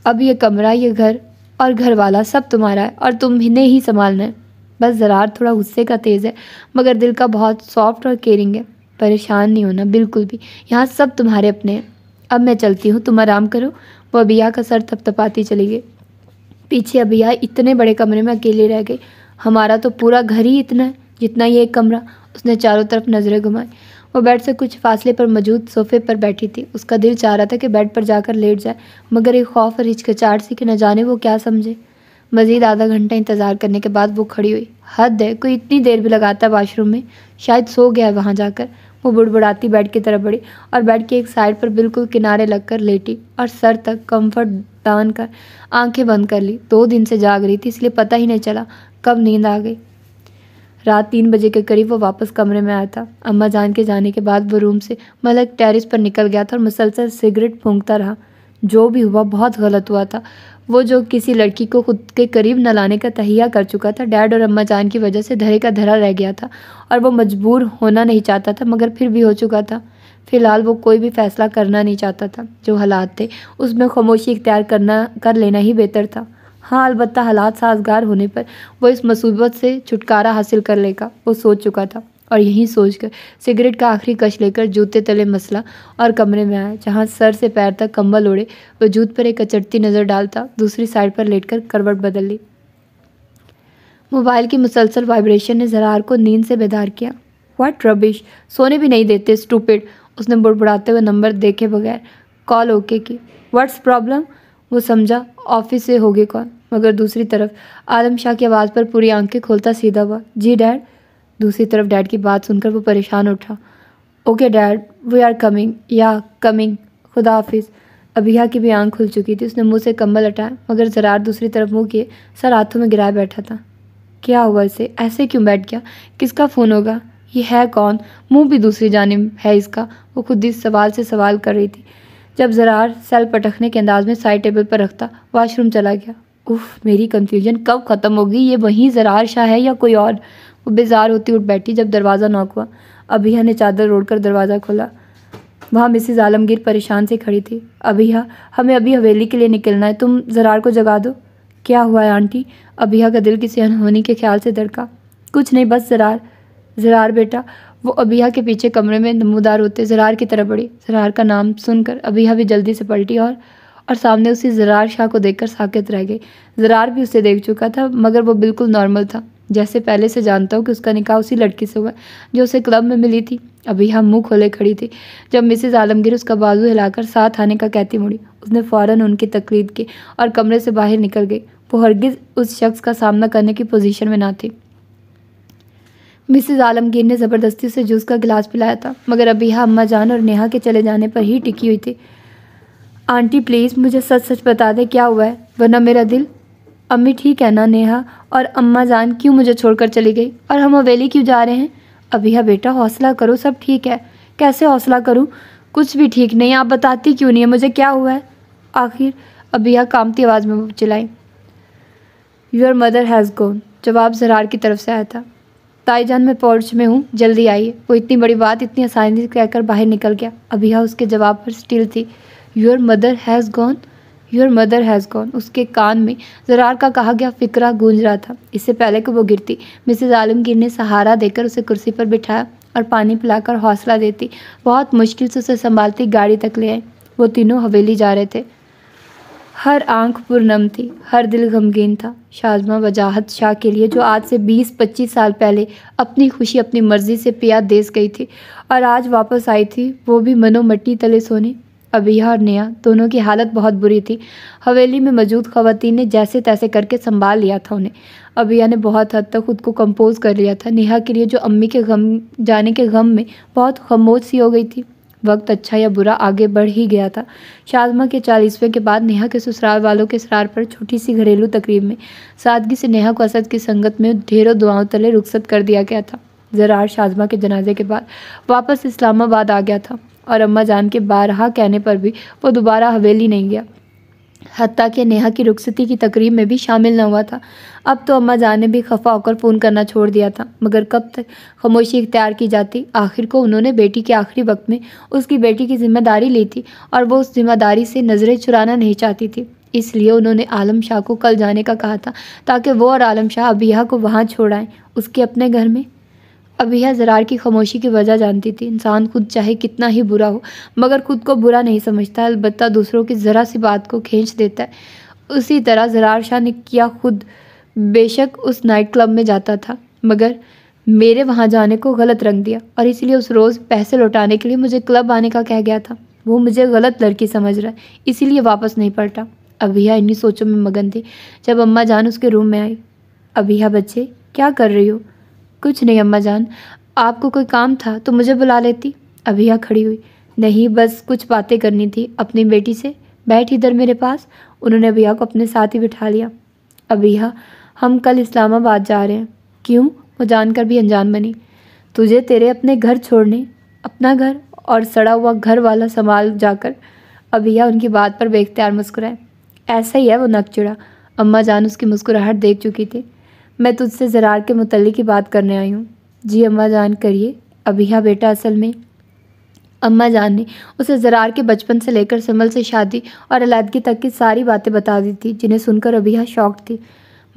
अब ये कमरा ये घर और घर वाला सब तुम्हारा है और तुम इन्हें ही संभालना है बस ज़रार थोड़ा गुस्से का तेज़ है मगर दिल का बहुत सॉफ्ट और केयरिंग है परेशान नहीं होना बिल्कुल भी यहाँ सब तुम्हारे अपने हैं अब मैं चलती हूँ तुम आराम करो वो अभिया का सर थपथपाती चली गई पीछे अभी आए इतने बड़े कमरे में अकेले रह गए हमारा तो पूरा घर ही इतना है जितना ये एक कमरा उसने चारों तरफ नज़रें घुमाई वो बेड से कुछ फासले पर मौजूद सोफे पर बैठी थी उसका दिल चाह रहा था कि बेड पर जाकर लेट जाए मगर एक खौफ और हिचकचाट सी कि न जाने वो क्या समझे मज़ीद आधा घंटा इंतज़ार करने के बाद वो खड़ी हुई हद है कोई इतनी देर भी लगाता है वाशरूम में शायद सो गया है वहाँ जाकर वो बुड़बुड़ाती बेड की तरफ बढ़ी और बेड के एक साइड पर बिल्कुल किनारे लगकर लेटी और सर तक कंफर्ट दान कर आंखें बंद कर ली दो दिन से जाग रही थी इसलिए पता ही नहीं चला कब नींद आ गई रात तीन बजे के करीब वो वापस कमरे में आया था अम्मा जान के जाने के बाद वो रूम से मलक टेरिस पर निकल गया था और मुसलसल सिगरेट फूंकता रहा जो भी हुआ बहुत गलत हुआ था वो जो किसी लड़की को खुद के करीब न लाने का तहिया कर चुका था डैड और अम्मा जान की वजह से धरे का धरा रह गया था और वो मजबूर होना नहीं चाहता था मगर फिर भी हो चुका था फ़िलहाल वो कोई भी फैसला करना नहीं चाहता था जो हालात थे उसमें खामोशी इख्तियार करना कर लेना ही बेहतर था हाँ अलबत्त हालात साजगार होने पर वो इस मुसीबत से छुटकारा हासिल कर लेगा वो सोच चुका था और यही सोचकर सिगरेट का आखिरी कश लेकर जूते तले मसला और कमरे में आया जहाँ सर से पैर तक कंबल ओढ़े जूत पर एक अचटती नज़र डालता दूसरी साइड पर लेटकर करवट बदल ली मोबाइल की मुसलसल वाइब्रेशन ने जरार को नींद से बेदार किया वाट रबिश सोने भी नहीं देते स्टूपिड उसने बुड़बुड़ाते हुए नंबर देखे बगैर कॉल ओके की व्हाट्स प्रॉब्लम वो समझा ऑफिस से होगी कॉल मगर दूसरी तरफ आलम शाह की आवाज़ पर पूरी आंखें खोलता सीधा हुआ जी डैड दूसरी तरफ डैड की बात सुनकर वो परेशान उठा okay dad we are coming या कमिंग खुदा हाफिज़ अबिया की भी आंख खुल चुकी थी उसने मुंह से कम्बल हटाया मगर जरार दूसरी तरफ मुंह किए सर हाथों में गिराए बैठा था क्या हुआ इसे ऐसे क्यों बैठ गया किसका फ़ोन होगा ये है कौन मुंह भी दूसरी जानब है इसका वो खुद ही सवाल से सवाल कर रही थी जब जरार सेल पटखने के अंदाज में साइड टेबल पर रखता वाशरूम चला गया उफ मेरी कन्फ्यूजन कब ख़त्म होगी ये वहीं जरार शाह है या कोई और वो बेजार होती उठ बैठी जब दरवाज़ा नॉक हुआ अभिया ने चादर कर दरवाज़ा खोला वहाँ मिसिज़ आलमगीर परेशान से खड़ी थी अभिया हमें अभी हवेली के लिए निकलना है तुम जरार को जगा दो क्या हुआ है आंटी अभिया का दिल किसी अनहोनी के ख्याल से धड़का कुछ नहीं बस जरार जरार बेटा वो अभिया के पीछे कमरे में नमोदार होते जरार की तरफ बढ़ी जरार का नाम सुनकर अभिया भी जल्दी से पलटी और और सामने उसी जरार शाह को देखकर साकेत रह गई जरार भी उसे देख चुका था मगर वो बिल्कुल नॉर्मल था जैसे पहले से जानता हूँ कि उसका निकाह उसी लड़की से हुआ जो उसे क्लब में मिली थी अभी हम मुंह खोले खड़ी थी जब मिसेज आलमगीर उसका बाजू हिलाकर साथ आने का कहती मुड़ी उसने फ़ौरन उनकी तकलीद की और कमरे से बाहर निकल गई वो हरगिज़ उस शख्स का सामना करने की पोजीशन में ना थी मिसेज आलमगीर ने ज़बरदस्ती से जूस का गिलास पिलाया था मगर अभी हाँ अम्मा जान और नेहा के चले जाने पर ही टिकी हुई थी आंटी प्लीज़ मुझे सच सच बता दे क्या हुआ है वरना मेरा दिल अम्मी ठीक है ना नेहा और अम्मा जान क्यों मुझे छोड़कर चली गई और हम अवेली क्यों जा रहे हैं अभिया हाँ बेटा हौसला करो सब ठीक है कैसे हौसला करूँ कुछ भी ठीक नहीं आप बताती क्यों नहीं है मुझे क्या हुआ है आखिर अभिया हाँ कामती आवाज़ में चिलई योर मदर हैज़ गोन जवाब जरार की तरफ से आया था ताईजान मैं पोर्च में हूँ जल्दी आइए वो इतनी बड़ी बात इतनी आसानी से कहकर बाहर निकल गया अभिया हाँ उसके जवाब पर स्टिल थी your mother has gone your mother has gone उसके कान में जरार का कहा गया फिक्रा गूंज रहा था इससे पहले कि वो गिरती मिसेज आलमगीर ने सहारा देकर उसे कुर्सी पर बिठाया और पानी पिलाकर हौसला देती बहुत मुश्किल से उसे संभालती गाड़ी तक ले आई वो तीनों हवेली जा रहे थे हर आंख पुरनम थी हर दिल गमगीन था शाजमा वजाहत शाह के लिए जो आज से 20-25 साल पहले अपनी खुशी अपनी मर्ज़ी से पिया देस गई थी और आज वापस आई थी वो भी मनोमट्टी तले सोने अबिया और नेहा दोनों की हालत बहुत बुरी थी हवेली में मौजूद खवतान ने जैसे तैसे करके संभाल लिया था उन्हें अबिया ने बहुत हद तक खुद को कंपोज कर लिया था नेहा के लिए जो अम्मी के गम जाने के गम में बहुत खमोज सी हो गई थी वक्त अच्छा या बुरा आगे बढ़ ही गया था शादमा के चालीसवें के बाद नेहा के ससुराल वालों के सरार पर छोटी सी घरेलू तकरीब में सादगी से नेहा को असद की संगत में ढेरों दुआओं तले रुख्सत कर दिया गया था जरार शाजमा के जनाजे के बाद वापस इस्लामाबाद आ गया था और अम्मा जान के बारहा कहने पर भी वो दोबारा हवेली नहीं गया हती कि नेहा की रुखसती की तकरीब में भी शामिल न हुआ था अब तो अम्मा जान ने भी खफा होकर फ़ोन करना छोड़ दिया था मगर कब तक खामोशी इख्तियार की जाती आखिर को उन्होंने बेटी के आखिरी वक्त में उसकी बेटी की जिम्मेदारी ली थी और वो उस जिम्मेदारी से नज़रें चुराना नहीं चाहती थी इसलिए उन्होंने आलम शाह को कल जाने का कहा था ताकि वो और आलम शाह अबिया को वहाँ छोड़ आएँ उसके अपने घर में अब यह ज़रार की खामोशी की वजह जानती थी इंसान खुद चाहे कितना ही बुरा हो मगर खुद को बुरा नहीं समझता अलबत्त दूसरों की ज़रा सी बात को खींच देता है उसी तरह ज़रार शाह ने किया खुद बेशक उस नाइट क्लब में जाता था मगर मेरे वहाँ जाने को गलत रंग दिया और इसलिए उस रोज़ पैसे लौटाने के लिए मुझे क्लब आने का कह गया था वो मुझे गलत लड़की समझ रहा है इसीलिए वापस नहीं पलटा अभिया इन्हीं सोचों में मगन थी जब अम्मा जान उसके रूम में आई अभिया बच्चे क्या कर रही हो कुछ नहीं अम्मा जान आपको कोई काम था तो मुझे बुला लेती अभी यहाँ खड़ी हुई नहीं बस कुछ बातें करनी थी अपनी बेटी से बैठ इधर मेरे पास उन्होंने अभिया को अपने साथ ही बिठा लिया अभिया हम कल इस्लामाबाद जा रहे हैं क्यों वो जानकर भी अनजान बनी तुझे तेरे अपने घर छोड़ने अपना घर और सड़ा हुआ घर वाला संभाल जाकर अभिया उनकी बात पर बेख्तियार मुस्कुराए ऐसा ही है वो नक चिड़ा अम्मा जान उसकी मुस्कुराहट देख चुकी थी मैं तुझसे ज़रार के मतलब की बात करने आई हूँ जी अम्मा जान करिए हाँ बेटा असल में अम्मा जान ने उसे जरार के बचपन से लेकर समल से शादी और अलादगी तक की सारी बातें बता दी थी जिन्हें सुनकर अभिया हाँ शौक थी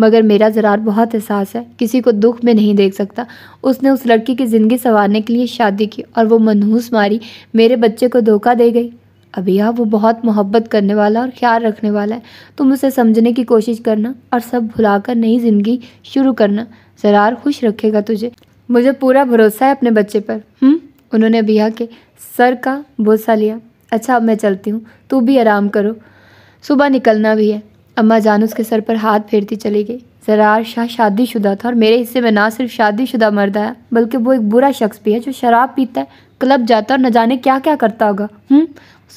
मगर मेरा जरार बहुत एहसास है किसी को दुख में नहीं देख सकता उसने उस लड़की की ज़िंदगी संवारने के लिए शादी की और वो मनहूस मारी मेरे बच्चे को धोखा दे गई अभिया वो बहुत मोहब्बत करने वाला और ख्याल रखने वाला है तुम उसे समझने की कोशिश करना और सब भुलाकर नई ज़िंदगी शुरू करना ज़रार खुश रखेगा तुझे मुझे पूरा भरोसा है अपने बच्चे पर हम्म उन्होंने अभिया के सर का भोसा लिया अच्छा अब मैं चलती हूँ तू भी आराम करो सुबह निकलना भी है अम्मा जान उसके सर पर हाथ फेरती चली गई जरार शाह शादीशुदा था और मेरे हिस्से में ना सिर्फ शादीशुदा मर्द आया बल्कि वो एक बुरा शख्स भी है जो शराब पीता है क्लब जाता है और न जाने क्या क्या करता होगा हम्म?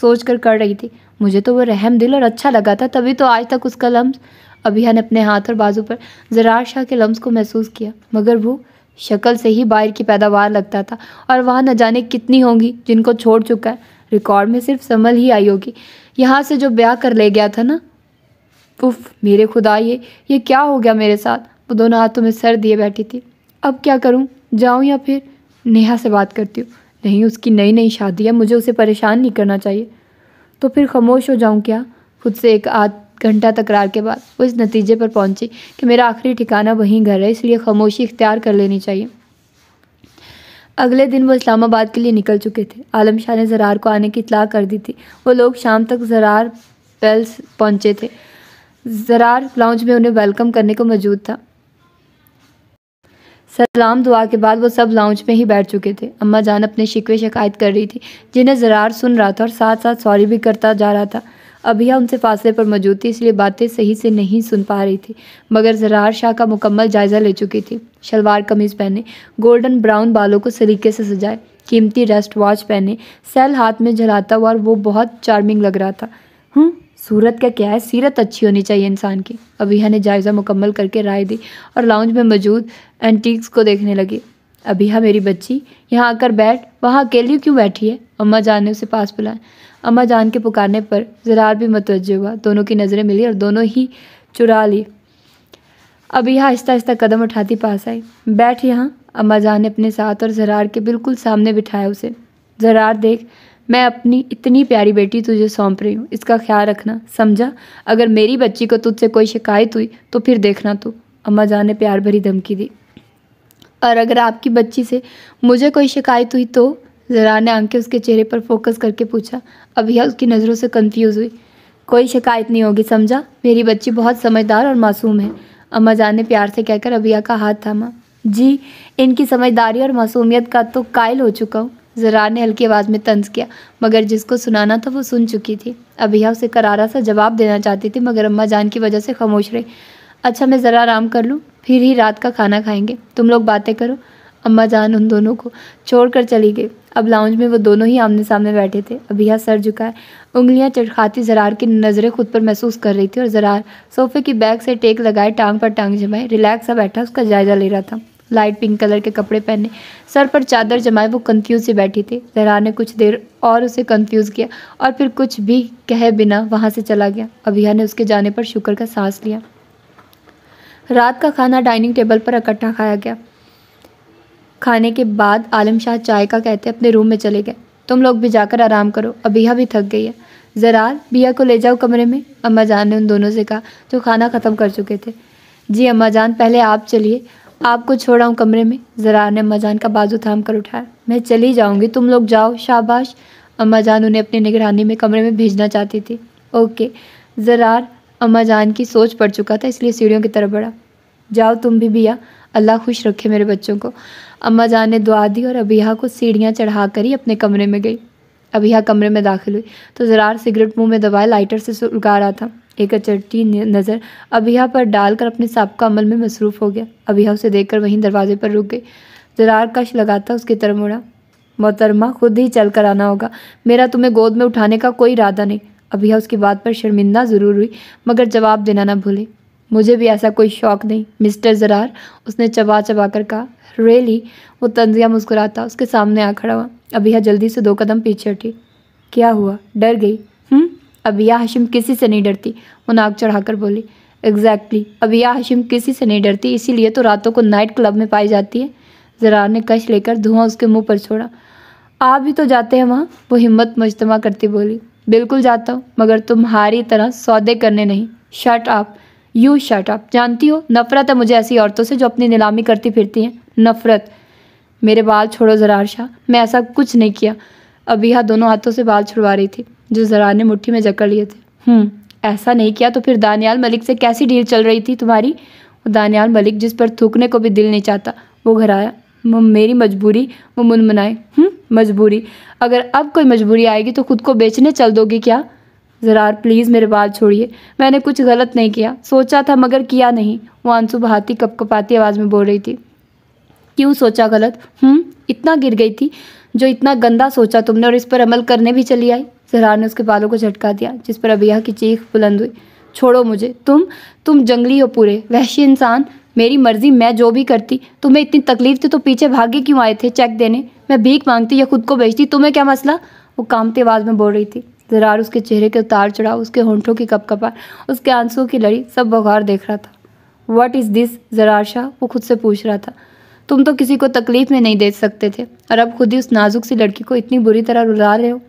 सोच कर कर रही थी मुझे तो वो रहम दिल और अच्छा लगा था तभी तो आज तक उसका लम्स अभिया ने अपने हाथ और बाजू पर जरार शाह के लम्स को महसूस किया मगर वो शक्ल से ही बाहर की पैदावार लगता था और वहाँ न जाने कितनी होंगी जिनको छोड़ चुका है रिकॉर्ड में सिर्फ संभल ही आई होगी यहाँ से जो ब्याह कर ले गया था ना उफ मेरे खुदा ये ये क्या हो गया मेरे साथ वो दोनों हाथों में सर दिए बैठी थी अब क्या करूँ जाऊँ या फिर नेहा से बात करती हूँ नहीं उसकी नई नई शादी है मुझे उसे परेशान नहीं करना चाहिए तो फिर खामोश हो जाऊँ क्या खुद से एक आध घंटा तकरार के बाद वो इस नतीजे पर पहुंची कि मेरा आखिरी ठिकाना वहीं घर है इसलिए खामोशी इख्तियार कर लेनी चाहिए अगले दिन वो इस्लामाबाद के लिए निकल चुके थे आलम शाह ने जरार को आने की इतला कर दी थी वो लोग शाम तक जरार पैल्स पहुंचे थे जरार लाउंज में उन्हें वेलकम करने को मौजूद था सलाम दुआ के बाद वो सब लाउंज में ही बैठ चुके थे अम्मा जान अपने शिकवे शिकायत कर रही थी जिन्हें जरार सुन रहा था और साथ साथ सॉरी भी करता जा रहा था अभिया उनसे फासले पर मौजूद थी इसलिए बातें सही से नहीं सुन पा रही थी मगर जरार शाह का मुकम्मल जायज़ा ले चुकी थी शलवार कमीज़ पहने गोल्डन ब्राउन बालों को सलीके से सजाए कीमती रेस्ट वॉच पहने सेल हाथ में झलाता हुआ और वो बहुत चार्मिंग लग रहा था हूँ हम्म, सूरत का क्या है सीरत अच्छी होनी चाहिए इंसान की अबीहा ने जायज़ा मुकम्मल करके राय दी और लाउंज में मौजूद एंटीक्स को देखने लगी हाँ मेरी बच्ची यहाँ आकर बैठ वहाँ अकेली क्यों बैठी है अम्मा जान ने उसे पास बुलाए अम्मा जान के पुकारने पर जरार भी मतवज हुआ दोनों की नज़रें मिली और दोनों ही चुरा अभी अबीहा आहिस्ता आहिस्ता कदम उठाती पास आई बैठ यहाँ अम्मा जान ने अपने साथ और जरार के बिल्कुल सामने बिठाया उसे जरार देख मैं अपनी इतनी प्यारी बेटी तुझे सौंप रही हूँ इसका ख्याल रखना समझा अगर मेरी बच्ची को तुझसे कोई शिकायत हुई तो फिर देखना तू अम्मा जान ने प्यार भरी धमकी दी और अगर आपकी बच्ची से मुझे कोई शिकायत हुई तो जरा ने आंखें उसके चेहरे पर फोकस करके पूछा अभिया उसकी नज़रों से कंफ्यूज हुई कोई शिकायत नहीं होगी समझा मेरी बच्ची बहुत समझदार और मासूम है अम्मा जान ने प्यार से कहकर अभिया का हाथ थामा जी इनकी समझदारी और मासूमियत का तो कायल हो चुका हूँ जरार ने हल्की आवाज़ में तंज किया मगर जिसको सुनाना था वो सुन चुकी थी अभिया उसे करारा सा जवाब देना चाहती थी मगर अम्मा जान की वजह से खामोश रही अच्छा मैं ज़रा आराम कर लूँ फिर ही रात का खाना खाएंगे तुम लोग बातें करो अम्मा जान उन दोनों को छोड़कर चली गई अब लाउंज में वो दोनों ही आमने सामने बैठे थे अभिया सर झुकाए उंगलियाँ चटखाती जरार की नज़रें खुद पर महसूस कर रही थी और जरार सोफे की बैग से टेक लगाए टांग पर टांग जमाए रिलैक्स सा बैठा उसका जायज़ा ले रहा था लाइट पिंक कलर के कपड़े पहने सर पर चादर जमाए वो कंफ्यूज से बैठी थी जहरा ने कुछ देर और उसे कंफ्यूज किया और फिर कुछ भी कहे बिना वहाँ से चला गया अभिया ने उसके जाने पर शुक्र का सांस लिया रात का खाना डाइनिंग टेबल पर इकट्ठा खाया गया खाने के बाद आलम शाह चाय का कहते अपने रूम में चले गए तुम लोग भी जाकर आराम करो अभिया भी थक गई है ज़रार बिया को ले जाओ कमरे में अम्मा जान ने उन दोनों से कहा जो खाना ख़त्म कर चुके थे जी अम्मा जान पहले आप चलिए आपको छोड़ा हूँ कमरे में ज़रा ने अम्मा जान का बाजू थाम कर उठाया मैं चली जाऊँगी तुम लोग जाओ शाबाश अम्मा जान उन्हें अपनी निगरानी में कमरे में भेजना चाहती थी ओके जरार अम्मा जान की सोच पड़ चुका था इसलिए सीढ़ियों की तरफ बढ़ा जाओ तुम भी भैया अल्लाह खुश रखे मेरे बच्चों को अम्मा जान ने दुआ दी और अबिया को सीढ़ियाँ चढ़ा कर ही अपने कमरे में गई अबिया कमरे में दाखिल हुई तो जरार सिगरेट मुंह में दबाए लाइटर से सुलगा रहा था एक अचटती नज़र अबिया पर डालकर अपने सबका अमल में मसरूफ़ हो गया अबिया उसे देखकर वहीं दरवाजे पर रुक गई जरार कश लगाता उसकी तरफ मुड़ा मोहतरमा खुद ही चल कर आना होगा मेरा तुम्हें गोद में उठाने का कोई इरादा नहीं अबिया उसकी बात पर शर्मिंदा ज़रूर हुई मगर जवाब देना ना भूले मुझे भी ऐसा कोई शौक़ नहीं मिस्टर ज़रार उसने चबा चबा कर कहा रेली वो तंजिया मुस्कुराता उसके सामने आ खड़ा हुआ अबिया जल्दी से दो कदम पीछे हटी क्या हुआ डर गई हम्म अबिया हशिम किसी से नहीं डरती वो नाक चढ़ाकर बोली एग्जैक्टली exactly. अबिया हशिम किसी से नहीं डरती इसीलिए तो रातों को नाइट क्लब में पाई जाती है जरार ने कश लेकर धुआं उसके मुंह पर छोड़ा आप भी तो जाते हैं वहाँ वो हिम्मत मुजतमा करती बोली बिल्कुल जाता हूँ मगर तुम्हारी तरह सौदे करने नहीं शर्ट आप यू शर्ट आप जानती हो नफरत है मुझे ऐसी औरतों से जो अपनी नीलामी करती फिरती हैं नफरत मेरे बाल छोड़ो जरार शाह मैं ऐसा कुछ नहीं किया अबिया दोनों हाथों से बाल छुड़वा रही थी जो जरा ने मुट्ठी में जकड़ लिए थे हम्म, ऐसा नहीं किया तो फिर दानियाल मलिक से कैसी डील चल रही थी तुम्हारी दानियाल मलिक जिस पर थूकने को भी दिल नहीं चाहता वो घर आया मेरी मजबूरी वो मुनमनाए हम्म, मजबूरी अगर अब कोई मजबूरी आएगी तो खुद को बेचने चल दोगे क्या ज़रार प्लीज़ मेरे बात छोड़िए मैंने कुछ गलत नहीं किया सोचा था मगर किया नहीं वो आंसू बहाती कपकपाती आवाज़ में बोल रही थी क्यों सोचा गलत हम्म इतना गिर गई थी जो इतना गंदा सोचा तुमने और इस पर अमल करने भी चली आई जहरा ने उसके बालों को झटका दिया जिस पर अबिया की चीख बुलंद हुई छोड़ो मुझे तुम तुम जंगली हो पूरे वहशी इंसान मेरी मर्जी मैं जो भी करती तुम्हें इतनी तकलीफ थी तो पीछे भागे क्यों आए थे चेक देने मैं भीख मांगती या खुद को बेचती तुम्हें क्या मसला वो कामते आवाज़ में बोल रही थी जरार उसके चेहरे के उतार चढ़ाव उसके होंठों की कपकपार उसके आंसुओं की लड़ी सब बघार देख रहा था what is this Zarar Shah वो खुद से पूछ रहा था तुम तो किसी को तकलीफ़ में नहीं दे सकते थे और अब खुद ही उस नाजुक सी लड़की को इतनी बुरी तरह रुला रहे हो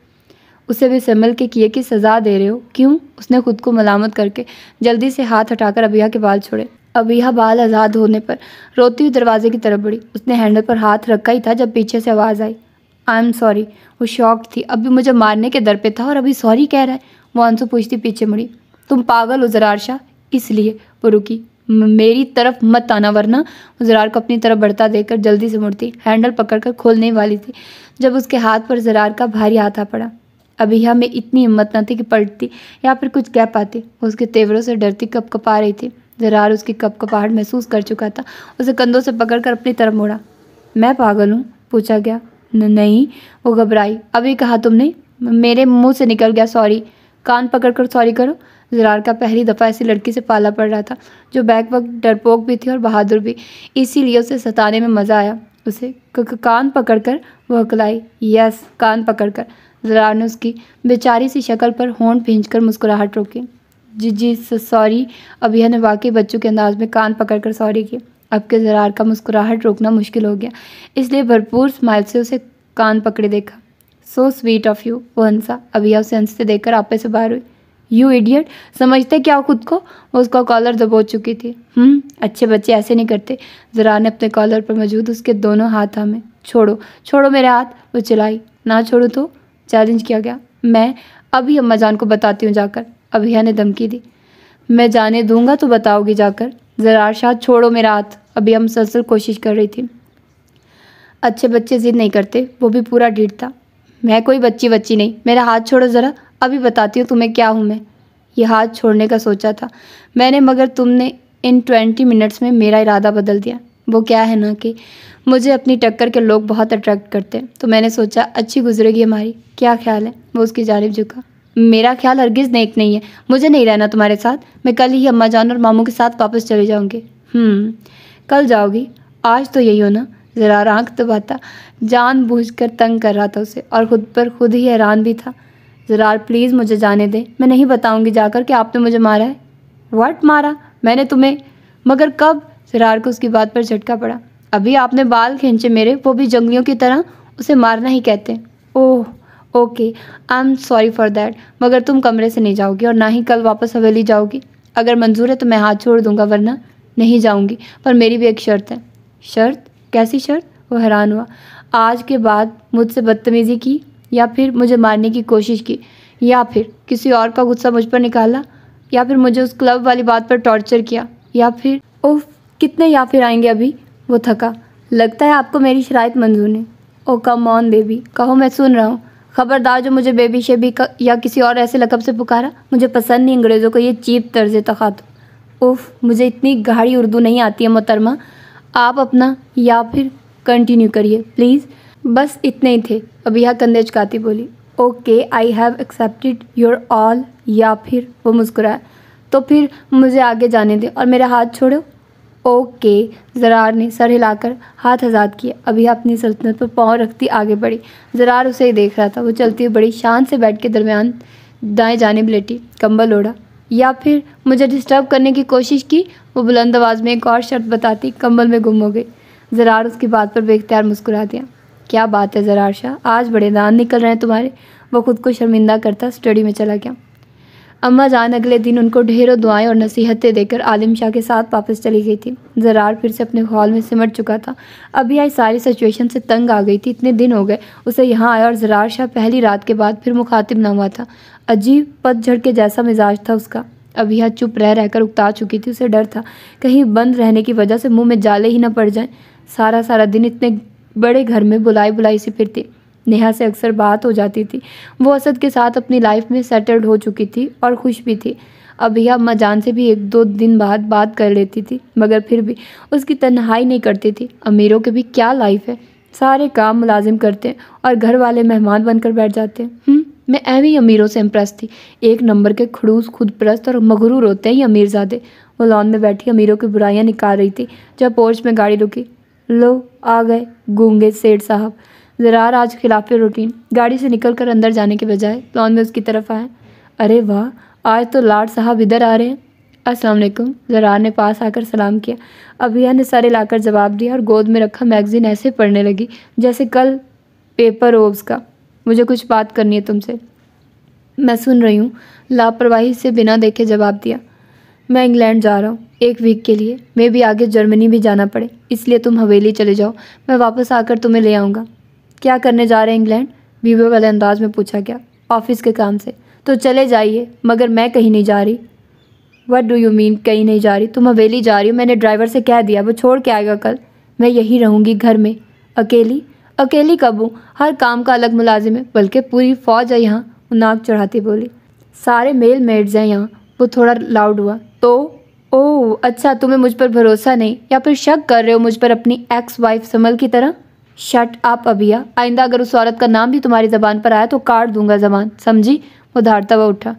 उसे भी संभल के किए की सज़ा दे रहे हो क्यों उसने खुद को मलामत करके जल्दी से हाथ हटाकर अबिया के बाल छोड़े अबिया बाल आज़ाद होने पर रोती हुई दरवाजे की तरफ बढ़ी उसने हैंडल पर हाथ रखा ही था जब पीछे से आवाज़ आई आई एम सॉरी वो शौक थी अभी मुझे मारने के दर पे था और अभी सॉरी कह रहा है मोहनसू पूछती पीछे मुड़ी तुम पागल हो जरार शाह इसलिए वो रुकी मेरी तरफ मत आना वरना जरार को अपनी तरफ बढ़ता देखकर जल्दी से मुड़ती हैंडल पकड़कर खोलने वाली थी जब उसके हाथ पर जरार का भारी हाथा पड़ा अभी हमें इतनी हिम्मत न थी कि पलटती या फिर कुछ कह पाती उसके तेवरों से डरती कप कपा रही थी जरार उसकी कप कपाहट महसूस कर चुका था उसे कंधों से पकड़कर अपनी तरफ मोड़ा मैं पागल हूँ पूछा गया नहीं वो घबराई अभी कहा तुमने मेरे मुंह से निकल गया सॉरी कान पकड़कर सॉरी करो जरार का पहली दफ़ा ऐसी लड़की से पाला पड़ रहा था जो बैक वक्त डरपोक भी थी और बहादुर भी इसीलिए उसे सताने में मज़ा आया उसे कान पकड़कर वह कलाई यस कान पकड़कर जरा ने उसकी बेचारी सी शक्ल पर होंठ कर मुस्कुराहट रोकी जी जी सॉरी अभिया ने वाकई बच्चों के अंदाज में कान पकड़कर सॉरी किया अब के जरार का मुस्कुराहट रोकना मुश्किल हो गया इसलिए भरपूर स्माइल से उसे कान पकड़े देखा सो स्वीट ऑफ यू वो हंसा अभिया उसे हंसते देखकर आपे से बाहर हुई यू इडियट समझते क्या खुद को वो उसका कॉलर दबोच चुकी थी हम्म अच्छे बच्चे ऐसे नहीं करते जरा ने अपने कॉलर पर मौजूद उसके दोनों हाथ हमें छोड़ो छोड़ो मेरे हाथ वो चलाई ना छोड़ो तो चैलेंज किया गया मैं अभी अम्मा जान को बताती हूँ जाकर अभिया ने धमकी दी मैं जाने दूंगा तो बताओगी जाकर जरार शाह छोड़ो मेरा हाथ अभी हम सलसल कोशिश कर रही थी अच्छे बच्चे जिद नहीं करते वो भी पूरा डीट था मैं कोई बच्ची बच्ची नहीं मेरा हाथ छोड़ो ज़रा अभी बताती हूँ तुम्हें क्या हूँ मैं ये हाथ छोड़ने का सोचा था मैंने मगर तुमने इन ट्वेंटी मिनट्स में मेरा इरादा बदल दिया वो क्या है ना कि मुझे अपनी टक्कर के लोग बहुत अट्रैक्ट करते हैं तो मैंने सोचा अच्छी गुजरेगी हमारी क्या ख्याल है वो उसकी जानब झुका मेरा ख्याल हरगिज़ नेक नहीं है मुझे नहीं रहना तुम्हारे साथ मैं कल ही अम्मा जान और मामू के साथ वापस चले जाऊँगी हम्म, कल जाओगी आज तो यही हो ना ज़रा आँख दबाता जान बूझ कर तंग कर रहा था उसे और ख़ुद पर खुद ही हैरान भी था ज़रार प्लीज़ मुझे जाने दे मैं नहीं बताऊँगी जाकर कि आपने मुझे मारा है वट मारा मैंने तुम्हें मगर कब फिरार को उसकी बात पर झटका पड़ा अभी आपने बाल खींचे मेरे वो भी जंगलियों की तरह उसे मारना ही कहते oh okay I am sorry for that मगर तुम कमरे से नहीं जाओगी और ना ही कल वापस हवेली जाओगी अगर मंजूर है तो मैं हाथ छोड़ दूंगा वरना नहीं जाऊंगी पर मेरी भी एक शर्त है शर्त कैसी शर्त वो हैरान हुआ आज के बाद मुझसे बदतमीज़ी की या फिर मुझे मारने की कोशिश की या फिर किसी और का गुस्सा मुझ पर निकाला या फिर मुझे उस क्लब वाली बात पर टॉर्चर किया या फिर उफ कितने या फिर आएंगे अभी वो थका लगता है आपको मेरी शरात मंजूर है ओ कम ऑन बेबी कहो मैं सुन रहा हूँ खबरदार जो मुझे बेबी शेबी का या किसी और ऐसे लकब से पुकारा मुझे पसंद नहीं अंग्रेज़ों को ये चीप तर्ज तो उफ मुझे इतनी गाढ़ी उर्दू नहीं आती है मोहतरमा आप अपना या फिर कंटिन्यू करिए प्लीज़ बस इतने ही थे अब यह कंधे चुकाती बोली okay I have accepted your all या फिर वो मुस्कुराए तो फिर मुझे आगे जाने दें और मेरा हाथ छोड़ो ओके जरार ने सर हिलाकर हाथ आज़ाद किया अभी अपनी सल्तनत पर पाँव रखती आगे बढ़ी जरार उसे ही देख रहा था वो चलती हुई बड़ी शान से बैठ के दरमियान दाएँ जानेब लेटी कंबल ओढ़ा या फिर मुझे डिस्टर्ब करने की कोशिश की वो बुलंद आवाज़ में एक और शर्त बताती कंबल में गुम हो गई जरार उसकी बात पर बेख्तियार मुस्कुरा दिया क्या बात है जरार शाह आज बड़े दान निकल रहे हैं तुम्हारे वो खुद को शर्मिंदा करता स्टडी में चला गया अम्मा जान अगले दिन उनको ढेरों दुआएं और नसीहतें देकर आलिम शाह के साथ वापस चली गई थी जरार फिर से अपने हॉल में सिमट चुका था अभी आई सारी सिचुएशन से तंग आ गई थी इतने दिन हो गए उसे यहाँ आया और जरार शाह पहली रात के बाद फिर मुखातिब ना हुआ था अजीब पतझड़ के जैसा मिजाज था उसका अभी यहाँ चुप रह रहकर उगता चुकी थी उसे डर था कहीं बंद रहने की वजह से मुंह में जाले ही ना पड़ जाएं सारा सारा दिन इतने बड़े घर में बुलाई बुलाई सी फिरती नेहा से अक्सर बात हो जाती थी वो असद के साथ अपनी लाइफ में सेटल्ड हो चुकी थी और खुश भी थी अभी अम्मा जान से भी एक दो दिन बाद बात कर लेती थी मगर फिर भी उसकी तन्हाई नहीं करती थी अमीरों के भी क्या लाइफ है सारे काम मुलाजिम करते हैं और घर वाले मेहमान बनकर बैठ जाते हैं हम्म, मैं ऐवे ही अमीरों से इम्प्रेस थी एक नंबर के खड़ूस खुद और मगरूर होते हैं ये अमीरजादे वो लॉन में बैठी अमीरों की बुराइयाँ निकाल रही थी जब पोर्च में गाड़ी रुकी लो आ गए गूंगे सेठ साहब ज़रार आज खिलाफ रूटीन गाड़ी से निकल कर अंदर जाने के बजाय लॉन में उसकी तरफ आए अरे वाह आज तो लाड साहब इधर आ रहे हैं अस्सलाम वालेकुम जरार ने पास आकर सलाम किया अभिया ने सारे लाकर जवाब दिया और गोद में रखा मैगज़ीन ऐसे पढ़ने लगी जैसे कल पेपर हो उसका मुझे कुछ बात करनी है तुमसे मैं सुन रही हूँ लापरवाही से बिना देखे जवाब दिया मैं इंग्लैंड जा रहा हूँ एक वीक के लिए मे भी आगे जर्मनी भी जाना पड़े इसलिए तुम हवेली चले जाओ मैं वापस आकर तुम्हें ले आऊँगा क्या करने जा रहे हैं इंग्लैंड बीबे वाले अंदाज में पूछा गया ऑफिस के काम से तो चले जाइए मगर मैं कहीं नहीं जा रही वट डू यू मीन कहीं नहीं जा रही तुम हवेली जा रही हो मैंने ड्राइवर से कह दिया वो छोड़ के आएगा कल मैं यहीं रहूँगी घर में अकेली अकेली कब हूँ हर काम का अलग मुलाजिम है बल्कि पूरी फौज है यहाँ नाक चढ़ाती बोली सारे मेल मेड्स हैं यहाँ वो थोड़ा लाउड हुआ तो ओह अच्छा तुम्हें मुझ पर भरोसा नहीं या फिर शक कर रहे हो मुझ पर अपनी एक्स वाइफ समल की तरह शट आप अभिया आइंदा अगर उस औरत का नाम भी तुम्हारी ज़बान पर आया तो काट दूंगा जबान समझी वो धारता हुआ उठा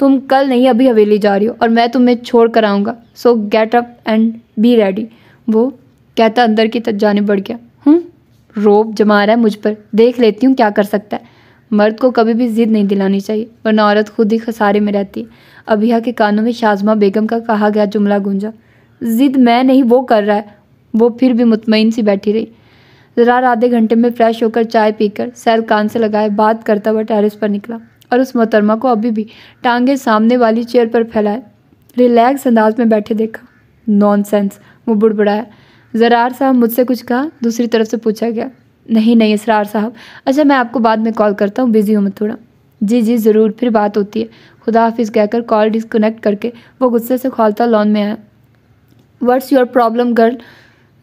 तुम कल नहीं अभी हवेली जा रही हो और मैं तुम्हें छोड़ कर आऊँगा so get up and be ready वो कहता अंदर की तक जाने बढ़ गया हूँ हम्म, रोब जमा रहा है मुझ पर देख लेती हूँ क्या कर सकता है मर्द को कभी भी जिद नहीं दिलानी चाहिए वरना औरत खुद ही खसारे में रहती है अभिया के कानों में शाजमा बेगम का कहा गया जुमला गूंजा जिद मैं नहीं वो कर रहा है वो फिर भी मुतमिन सी बैठी रही जरार आधे घंटे में फ़्रेश होकर चाय पीकर सैल कान से लगाए बात करता हुआ टेरिस पर निकला और उस मोहतरमा को अभी भी टांगे सामने वाली चेयर पर फैलाए रिलैक्स अंदाज में बैठे देखा नॉनसेंस वो बुड़बुड़ाया जरार साहब मुझसे कुछ कहा दूसरी तरफ से पूछा गया नहीं नहीं इसरार साहब अच्छा मैं आपको बाद में कॉल करता हूँ बिज़ी हूँ मैं थोड़ा जी जी ज़रूर फिर बात होती है खुदा हाफिज़ कहकर कॉल डिस्कनेक्ट करके वो गुस्से से खोलता लॉन में आया what's your problem girl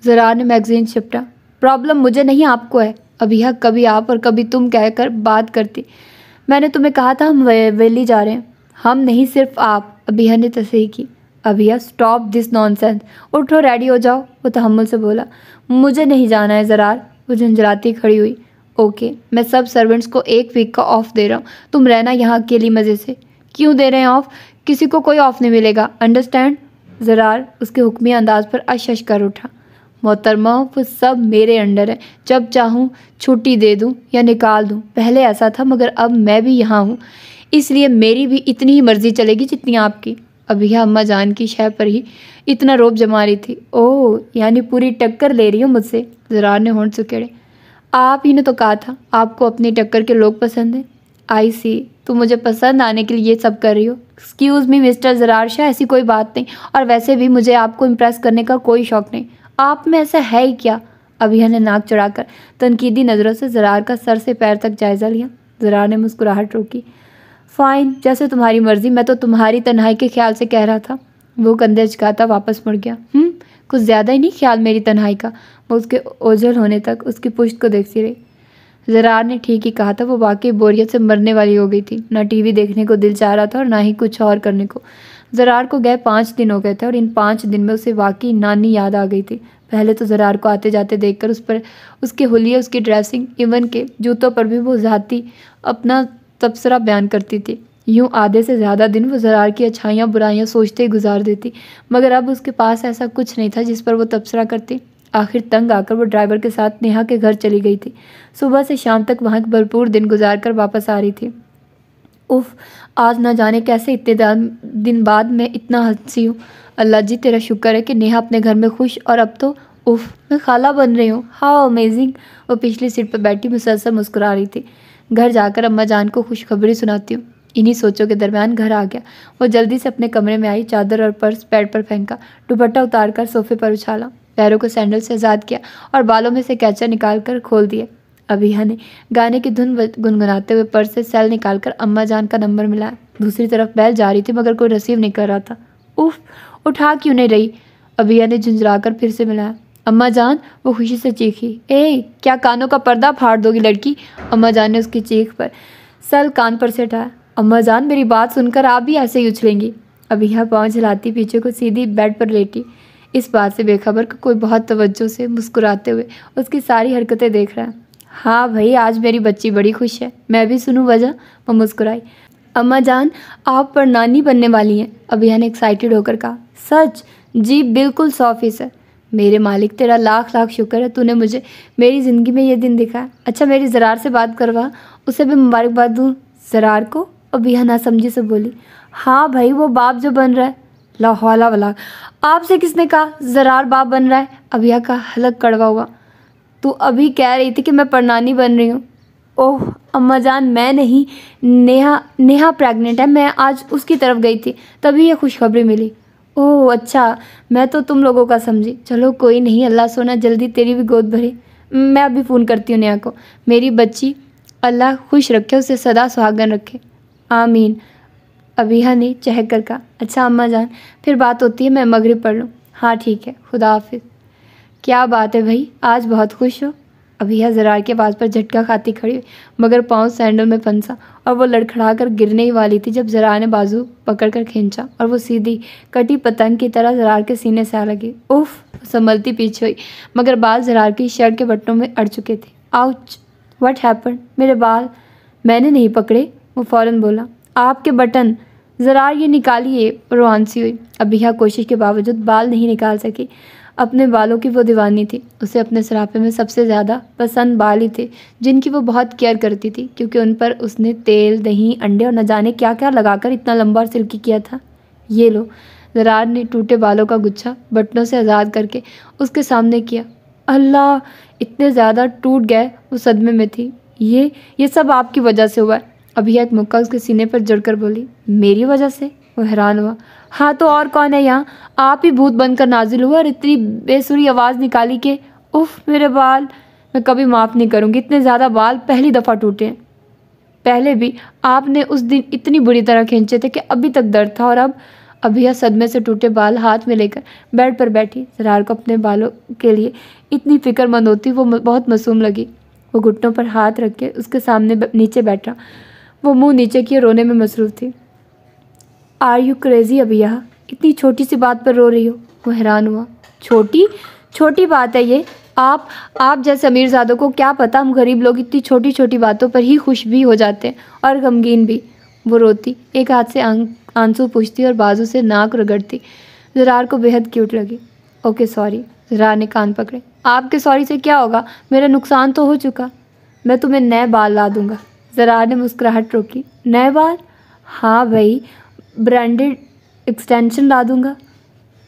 Zarar ने मैगजीन छिपटा प्रॉब्लम मुझे नहीं आपको है अभी यह हाँ, कभी आप और कभी तुम कहकर बात करती मैंने तुम्हें कहा था हम वेली जा रहे हैं हम नहीं सिर्फ आप अभिया हाँ, ने तस्ह की अभिया स्टॉप दिस नॉनसेंस उठो रेडी हो जाओ वो तहमुल तो से बोला मुझे नहीं जाना है ज़रार वो झंझराती खड़ी हुई ओके मैं सब सर्वेंट्स को एक वीक का ऑफ़ दे रहा हूँ तुम रहना यहाँ अकेली मज़े से क्यों दे रहे हैं ऑफ़ किसी को कोई ऑफ़ नहीं मिलेगा अंडरस्टैंड ज़रार उसके हुक्मी अंदाज पर अशश कर उठा मोहतरमा वो सब मेरे अंडर है जब चाहूँ छुट्टी दे दूँ या निकाल दूँ पहले ऐसा था मगर अब मैं भी यहाँ हूँ इसलिए मेरी भी इतनी ही मर्ज़ी चलेगी जितनी आपकी अभी अम्मा जान की शह पर ही इतना रोब जमा रही थी ओह यानी पूरी टक्कर ले रही हो मुझसे जरार ने होंठ सुखेड़े आप ही ने तो कहा था आपको अपनी टक्कर के लोग पसंद हैं आई सी तुम मुझे पसंद आने के लिए ये सब कर रही हो excuse me Mr Zarar Shah ऐसी कोई बात नहीं और वैसे भी मुझे आपको इम्प्रेस करने का कोई शौक़ नहीं आप में ऐसा है ही क्या अभिया ने नाक चढ़ाकर तनकीदी नज़रों से जरार का सर से पैर तक जायज़ा लिया जरार ने मुस्कुराहट रोकी फ़ाइन जैसे तुम्हारी मर्ज़ी मैं तो तुम्हारी तन्हाई के ख्याल से कह रहा था वो कंधे झकाता वापस मुड़ गया हम्म, कुछ ज़्यादा ही नहीं ख्याल मेरी तन्हाई का वो उसके ओझल होने तक उसकी पुष्ट को देखती रही जरार ने ठीक ही कहा था वो वाकई बोरियत से मरने वाली हो गई थी ना टीवी देखने को दिल चाह रहा था और ना ही कुछ और करने को जरार को गए पाँच दिन हो गए थे और इन पाँच दिन में उसे वाकई नानी याद आ गई थी पहले तो जरार को आते जाते देखकर उस पर उसके हुए उसकी ड्रेसिंग इवन के जूतों पर भी वो ज़ाती अपना तबसरा बयान करती थी यूँ आधे से ज़्यादा दिन वो जरार की अच्छाइयाँ बुराइयाँ सोचते ही गुजार देती मगर अब उसके पास ऐसा कुछ नहीं था जिस पर वो तबसरा करती आखिर तंग आकर वो ड्राइवर के साथ नेहा के घर चली गई थी सुबह से शाम तक वहाँ भरपूर दिन गुजार कर वापस आ रही थी उफ़ आज ना जाने कैसे इतने दिन बाद मैं इतना हंसी हूँ अल्लाह जी तेरा शुक्र है कि नेहा अपने घर में खुश और अब तो उफ़ मैं खाला बन रही हूँ हाँ अमेजिंग वो पिछली सीट पर बैठी मुसलसल मुस्कुरा रही थी घर जाकर अम्मा जान को खुशखबरी सुनाती हूँ इन्हीं सोचों के दरमियान घर आ गया वो जल्दी से अपने कमरे में आई चादर और पर्स पैड पर फेंका दुपट्टा उतार कर सोफे पर उछाला पैरों को सैंडल से आज़ाद किया और बालों में से कैचर निकाल कर खोल दिया अभिया ने गाने की धुन गुनगुनाते हुए पर्स से सेल निकालकर अम्मा जान का नंबर मिला दूसरी तरफ बैल जा रही थी मगर कोई रिसीव नहीं कर रहा था उफ उठा क्यों नहीं रही अभिया ने कर फिर से मिलाया अम्मा जान वो खुशी से चीखी ए क्या कानों का पर्दा फाड़ दोगी लड़की अम्मा जान ने उसकी चीख पर सेल कान पर से उठाया अम्मा जान मेरी बात सुनकर आप भी ऐसे ही उछलेंगी अभिया पाँव झलाती पीछे को सीधी बेड पर लेटी इस बात से बेखबर को कोई बहुत तवज्जो से मुस्कुराते हुए उसकी सारी हरकतें देख रहा है हाँ भाई आज मेरी बच्ची बड़ी खुश है मैं भी सुनूँ वजह वो मुस्कुराई अम्मा जान आप पर नानी बनने वाली हैं अभियान ने एक्साइटेड होकर कहा सच जी बिल्कुल सौ फीसद मेरे मालिक तेरा लाख लाख शुक्र है तूने मुझे मेरी ज़िंदगी में ये दिन दिखाया अच्छा मेरी ज़रार से बात करवा उसे भी मुबारकबाद दूँ ज़रार को अभिया ना समझी से बोली हाँ भाई वो बाप जो बन रहा है लाहौला वाला आपसे किसने कहा ज़रार बाप बन रहा है अभिया का हलक कड़वा हुआ तू अभी कह रही थी कि मैं प्रणानी बन रही हूँ ओह अम्मा जान मैं नहीं नेहा नेहा प्रेग्नेंट है मैं आज उसकी तरफ गई थी तभी यह खुशखबरी मिली ओह अच्छा मैं तो तुम लोगों का समझी चलो कोई नहीं अल्लाह सोना जल्दी तेरी भी गोद भरे मैं अभी फ़ोन करती हूँ नेहा को मेरी बच्ची अल्लाह खुश रखे उसे सदा सुहागन रखे आमीन अबीहा नहीं चहक कर का अच्छा अम्मा जान फिर बात होती है मैं मगरब पढ़ लूँ हाँ ठीक है खुदा हाफिज़ क्या बात है भाई आज बहुत खुश हो अभिया जरार के पास पर झटका खाती खड़ी हुई मगर पाँव सैंडल में फंसा और वो लड़खड़ा कर गिरने ही वाली थी जब जरार ने बाजू पकड़ कर खींचा और वो सीधी कटी पतंग की तरह जरार के सीने से आ लगी उफ संभलती पीछे हुई मगर बाल जरार की शर्ट के बटनों में अड़ चुके थे आउच वट हैपन मेरे बाल मैंने नहीं पकड़े वो फ़ौरन बोला आपके बटन जरार ये निकालिए रोहानसी हुई अभिया कोशिश के बावजूद बाल नहीं निकाल सकी अपने बालों की वो दीवानी थी उसे अपने सरापे में सबसे ज़्यादा पसंद बाल ही थे जिनकी वो बहुत केयर करती थी क्योंकि उन पर उसने तेल दही अंडे और न जाने क्या क्या लगाकर इतना लंबा और सिल्की किया था ये लो जरार ने टूटे बालों का गुच्छा बटनों से आज़ाद करके उसके सामने किया अल्लाह इतने ज़्यादा टूट गए वो सदमे में थी ये ये सब आपकी वजह से हुआ है अभी एक मुक्का उसके सीने पर जड़कर बोली मेरी वजह से वो हैरान हुआ हाँ तो और कौन है यहाँ आप ही भूत बनकर नाजिल हुआ और इतनी बेसुरी आवाज़ निकाली कि उफ मेरे बाल मैं कभी माफ़ नहीं करूँगी इतने ज़्यादा बाल पहली दफ़ा टूटे हैं पहले भी आपने उस दिन इतनी बुरी तरह खींचे थे कि अभी तक दर्द था और अब अभी यह सदमे से टूटे बाल हाथ में लेकर बेड पर बैठी जरार को अपने बालों के लिए इतनी फिक्रमंद होती वो बहुत मासूम लगी वो घुटनों पर हाथ रख के उसके सामने नीचे बैठा वो मुंह नीचे किए रोने में मसरूफ़ थी आर यू क्रेज़ी यहाँ इतनी छोटी सी बात पर रो रही हो वो हैरान हुआ छोटी छोटी बात है ये आप आप जैसे अमीर ज़ादों को क्या पता हम गरीब लोग इतनी छोटी छोटी बातों पर ही खुश भी हो जाते हैं और गमगीन भी वो रोती एक हाथ से आंसू पूछती और बाजू से नाक रगड़ती जरार को बेहद क्यूट लगी ओके सॉरी जरार ने कान पकड़े आपके सॉरी से क्या होगा मेरा नुकसान तो हो चुका मैं तुम्हें नए बाल ला दूंगा जरार ने मुस्कुराहट रोकी नए बाल हाँ भाई ब्रांडेड एक्सटेंशन ला दूँगा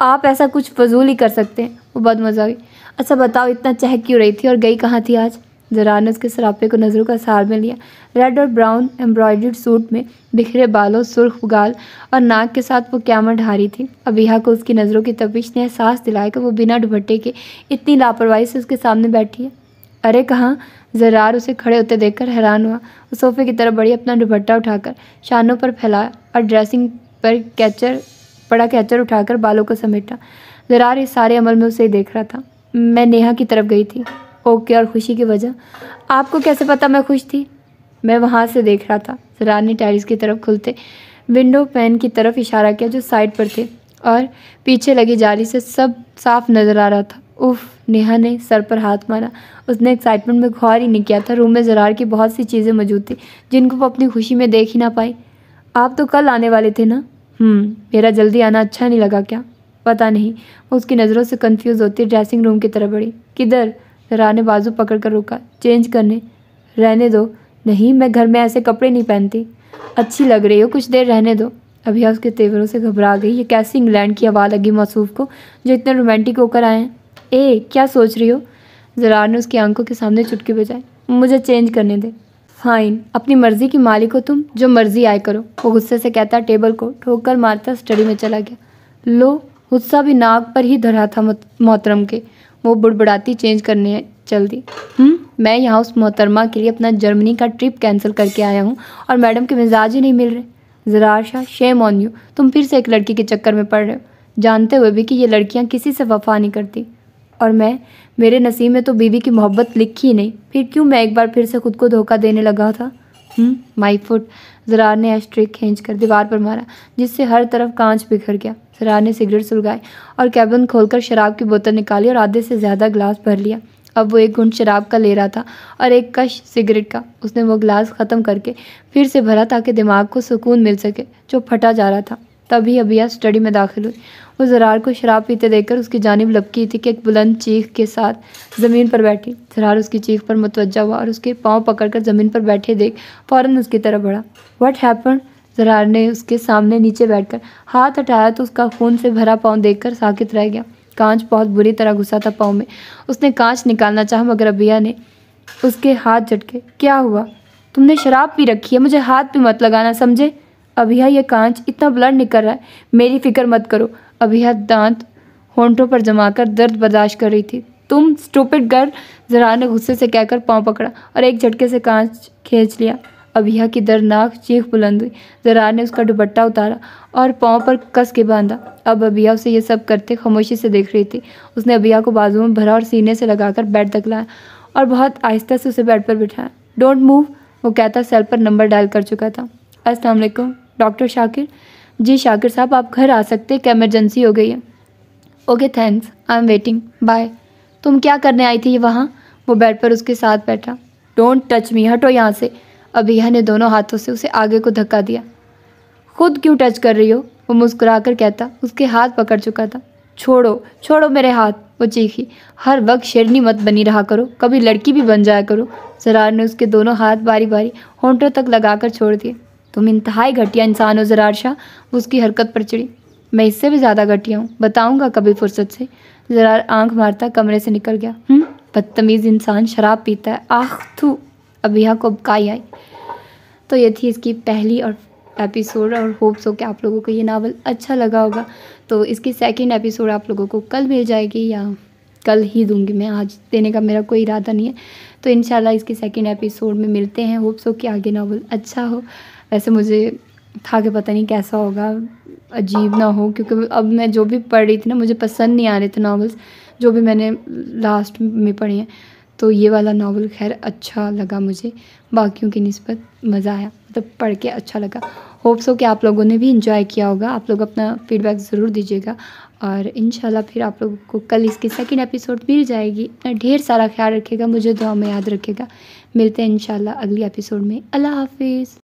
आप ऐसा कुछ फजूल ही कर सकते हैं वो बहुत मज़ा आई अच्छा बताओ इतना चह क्यों रही थी और गई कहाँ थी आज जरा ने उसके सरापे को नज़रों का सहार में लिया रेड और ब्राउन एम्ब्रॉयड सूट में बिखरे बालों सुर्ख गाल और नाक के साथ वो कैमर ढारी थी अबिया को उसकी नज़रों की तपिश ने एहसास दिलाया कि वो बिना दुपट्टे के इतनी लापरवाही से उसके सामने बैठी है अरे कहाँ जरार उसे खड़े होते देखकर हैरान हुआ वो सोफे की तरफ बढ़ी अपना दुपट्टा उठाकर शानों पर फैलाया और ड्रेसिंग पर कैचर पड़ा कैचर उठाकर बालों को समेटा जरार इस सारे अमल में उसे देख रहा था मैं नेहा की तरफ गई थी ओके और खुशी की वजह आपको कैसे पता मैं खुश थी मैं वहाँ से देख रहा था जरार ने टेरिस की तरफ खुलते विंडो पैन की तरफ इशारा किया जो साइड पर थे और पीछे लगी जाली से सब साफ नज़र आ रहा था उफ नेहा ने सर पर हाथ मारा उसने एक्साइटमेंट में गौर ही नहीं किया था रूम में जरार की बहुत सी चीज़ें मौजूद थी जिनको वो अपनी खुशी में देख ही ना पाई आप तो कल आने वाले थे ना हम्म, मेरा जल्दी आना अच्छा नहीं लगा क्या पता नहीं वो उसकी नज़रों से कंफ्यूज होती ड्रेसिंग रूम की तरफ बढ़ी किधर जरा ने बाजू पकड़ कर रोका चेंज करने रहने दो नहीं मैं घर में ऐसे कपड़े नहीं पहनती अच्छी लग रही हो कुछ देर रहने दो अभी उसके तेवरों से घबरा गई ये कैसी इंग्लैंड की आवाज़ लगी मौसूफ को जो इतने रोमांटिक होकर आए हैं ए क्या सोच रही हो जरार ने उसकी आंखों के सामने चुटकी बजाई मुझे चेंज करने दे फाइन अपनी मर्जी की मालिक हो तुम जो मर्जी आए करो वो गुस्से से कहता टेबल को ठोक कर मारता स्टडी में चला गया लो गुस्सा भी नाक पर ही धरा था मोहतरम के वो बुड़बुड़ाती चेंज करने चल दी हम्म, मैं यहाँ उस मोहतरमा के लिए अपना जर्मनी का ट्रिप कैंसिल करके आया हूँ और मैडम के मिजाज ही नहीं मिल रहे Zarar Shah shame on you तुम फिर से एक लड़की के चक्कर में पड़ रहे हो जानते हुए भी कि ये लड़कियाँ किसी से वफा नहीं करती और मैं मेरे नसीब में तो बीवी की मोहब्बत लिखी ही नहीं फिर क्यों मैं एक बार फिर से खुद को धोखा देने लगा था माई फुट जरार ने एस्ट्रिक खींच कर दीवार पर मारा जिससे हर तरफ कांच बिखर गया जरार ने सिगरेट सुलगाए और कैबिन खोलकर शराब की बोतल निकाली और आधे से ज़्यादा गिलास भर लिया अब वो एक घुंड शराब का ले रहा था और एक कश सिगरेट का उसने वो गिलास ख़त्म करके फिर से भरा ताकि दिमाग को सुकून मिल सके जो फटा जा रहा था तभी अभिया स्टडी में दाखिल हुई और जरार को शराब पीते देखकर उसकी जानब लपकी थी कि एक बुलंद चीख के साथ ज़मीन पर बैठी जरार उसकी चीख पर मतवजा हुआ और उसके पाँव पकड़कर ज़मीन पर बैठे देख फ़ौरन उसकी तरफ बढ़ा वट हैपन जरार ने उसके सामने नीचे बैठकर हाथ हटाया तो उसका खून से भरा पाँव देखकर साकित रह गया कांच बहुत बुरी तरह घुसा था पाँव में उसने कांच निकालना चाहा मगर अबिया ने उसके हाथ झटके क्या हुआ तुमने शराब पी रखी है मुझे हाथ भी मत लगाना समझे अभिया ये कांच इतना ब्लड निकल रहा है मेरी फिक्र मत करो अभिहत दांत होंठों पर जमाकर दर्द बर्दाश्त कर रही थी तुम स्टूपिड गर्ल जरा ने गुस्से से कहकर पाँव पकड़ा और एक झटके से कांच खींच लिया अभिया की दर्दनाक चीख बुलंद हुई जरा ने उसका दुपट्टा उतारा और पाँव पर कस के बांधा अब अभिया उसे ये सब करते खामोशी से देख रही थी उसने अभिया को बाजू में भरा और सीने से लगाकर बेड तक लाया और बहुत आहिस्ता से उसे बेड पर बिठाया डोंट मूव वो कहता सेल पर नंबर डायल कर चुका था असलकुम डॉक्टर शाकिर जी शाकिर साहब आप घर आ सकते एक एमरजेंसी हो गई है okay thanks I am waiting bye तुम क्या करने आई थी वहाँ वो बेड पर उसके साथ बैठा डोंट टच मी हटो यहाँ से अभिया ने दोनों हाथों से उसे आगे को धक्का दिया खुद क्यों टच कर रही हो वो मुस्कुरा कर कहता उसके हाथ पकड़ चुका था छोड़ो छोड़ो मेरे हाथ वो चीखी हर वक्त शेरनी मत बनी रहा करो कभी लड़की भी बन जाया करो जरार ने उसके दोनों हाथ बारी बारी होंठों तक लगाकर छोड़ दिए तुम इंतहाई घटिया इंसान हो जरार शाह उसकी हरकत पर चिड़ी मैं इससे भी ज़्यादा घटिया हूँ बताऊँगा कभी फुर्सत से जरार आंख मारता कमरे से निकल गया हम्म? बदतमीज़ इंसान शराब पीता है आह थू अब यहाँ को काई आई तो ये थी इसकी पहली और एपिसोड और होप्स हो कि आप लोगों को ये नावल अच्छा लगा होगा तो इसकी सेकेंड एपिसोड आप लोगों को कल मिल जाएगी या कल ही दूंगी मैं आज देने का मेरा कोई इरादा नहीं है तो इन इसकी सेकंड एपिसोड में मिलते हैं होप्स हो कि आगे नावल अच्छा हो वैसे मुझे था कि पता नहीं कैसा होगा अजीब ना हो क्योंकि अब मैं जो भी पढ़ रही थी ना मुझे पसंद नहीं आ रहे थे नावल्स जो भी मैंने लास्ट में पढ़े हैं तो ये वाला नावल खैर अच्छा लगा मुझे बाकियों की नस्बत मज़ा आया मतलब पढ़ के अच्छा लगा होप्स हो कि आप लोगों ने भी इंजॉय किया होगा आप लोग अपना फीडबैक ज़रूर दीजिएगा और इन फिर आप लोगों को कल इसकी सेकेंड एपिसोड मिल जाएगी अपना ढेर सारा ख्याल रखेगा मुझे दुआ में याद रखेगा मिलते हैं इन अगली एपिसोड में अल्लाह हाफिज़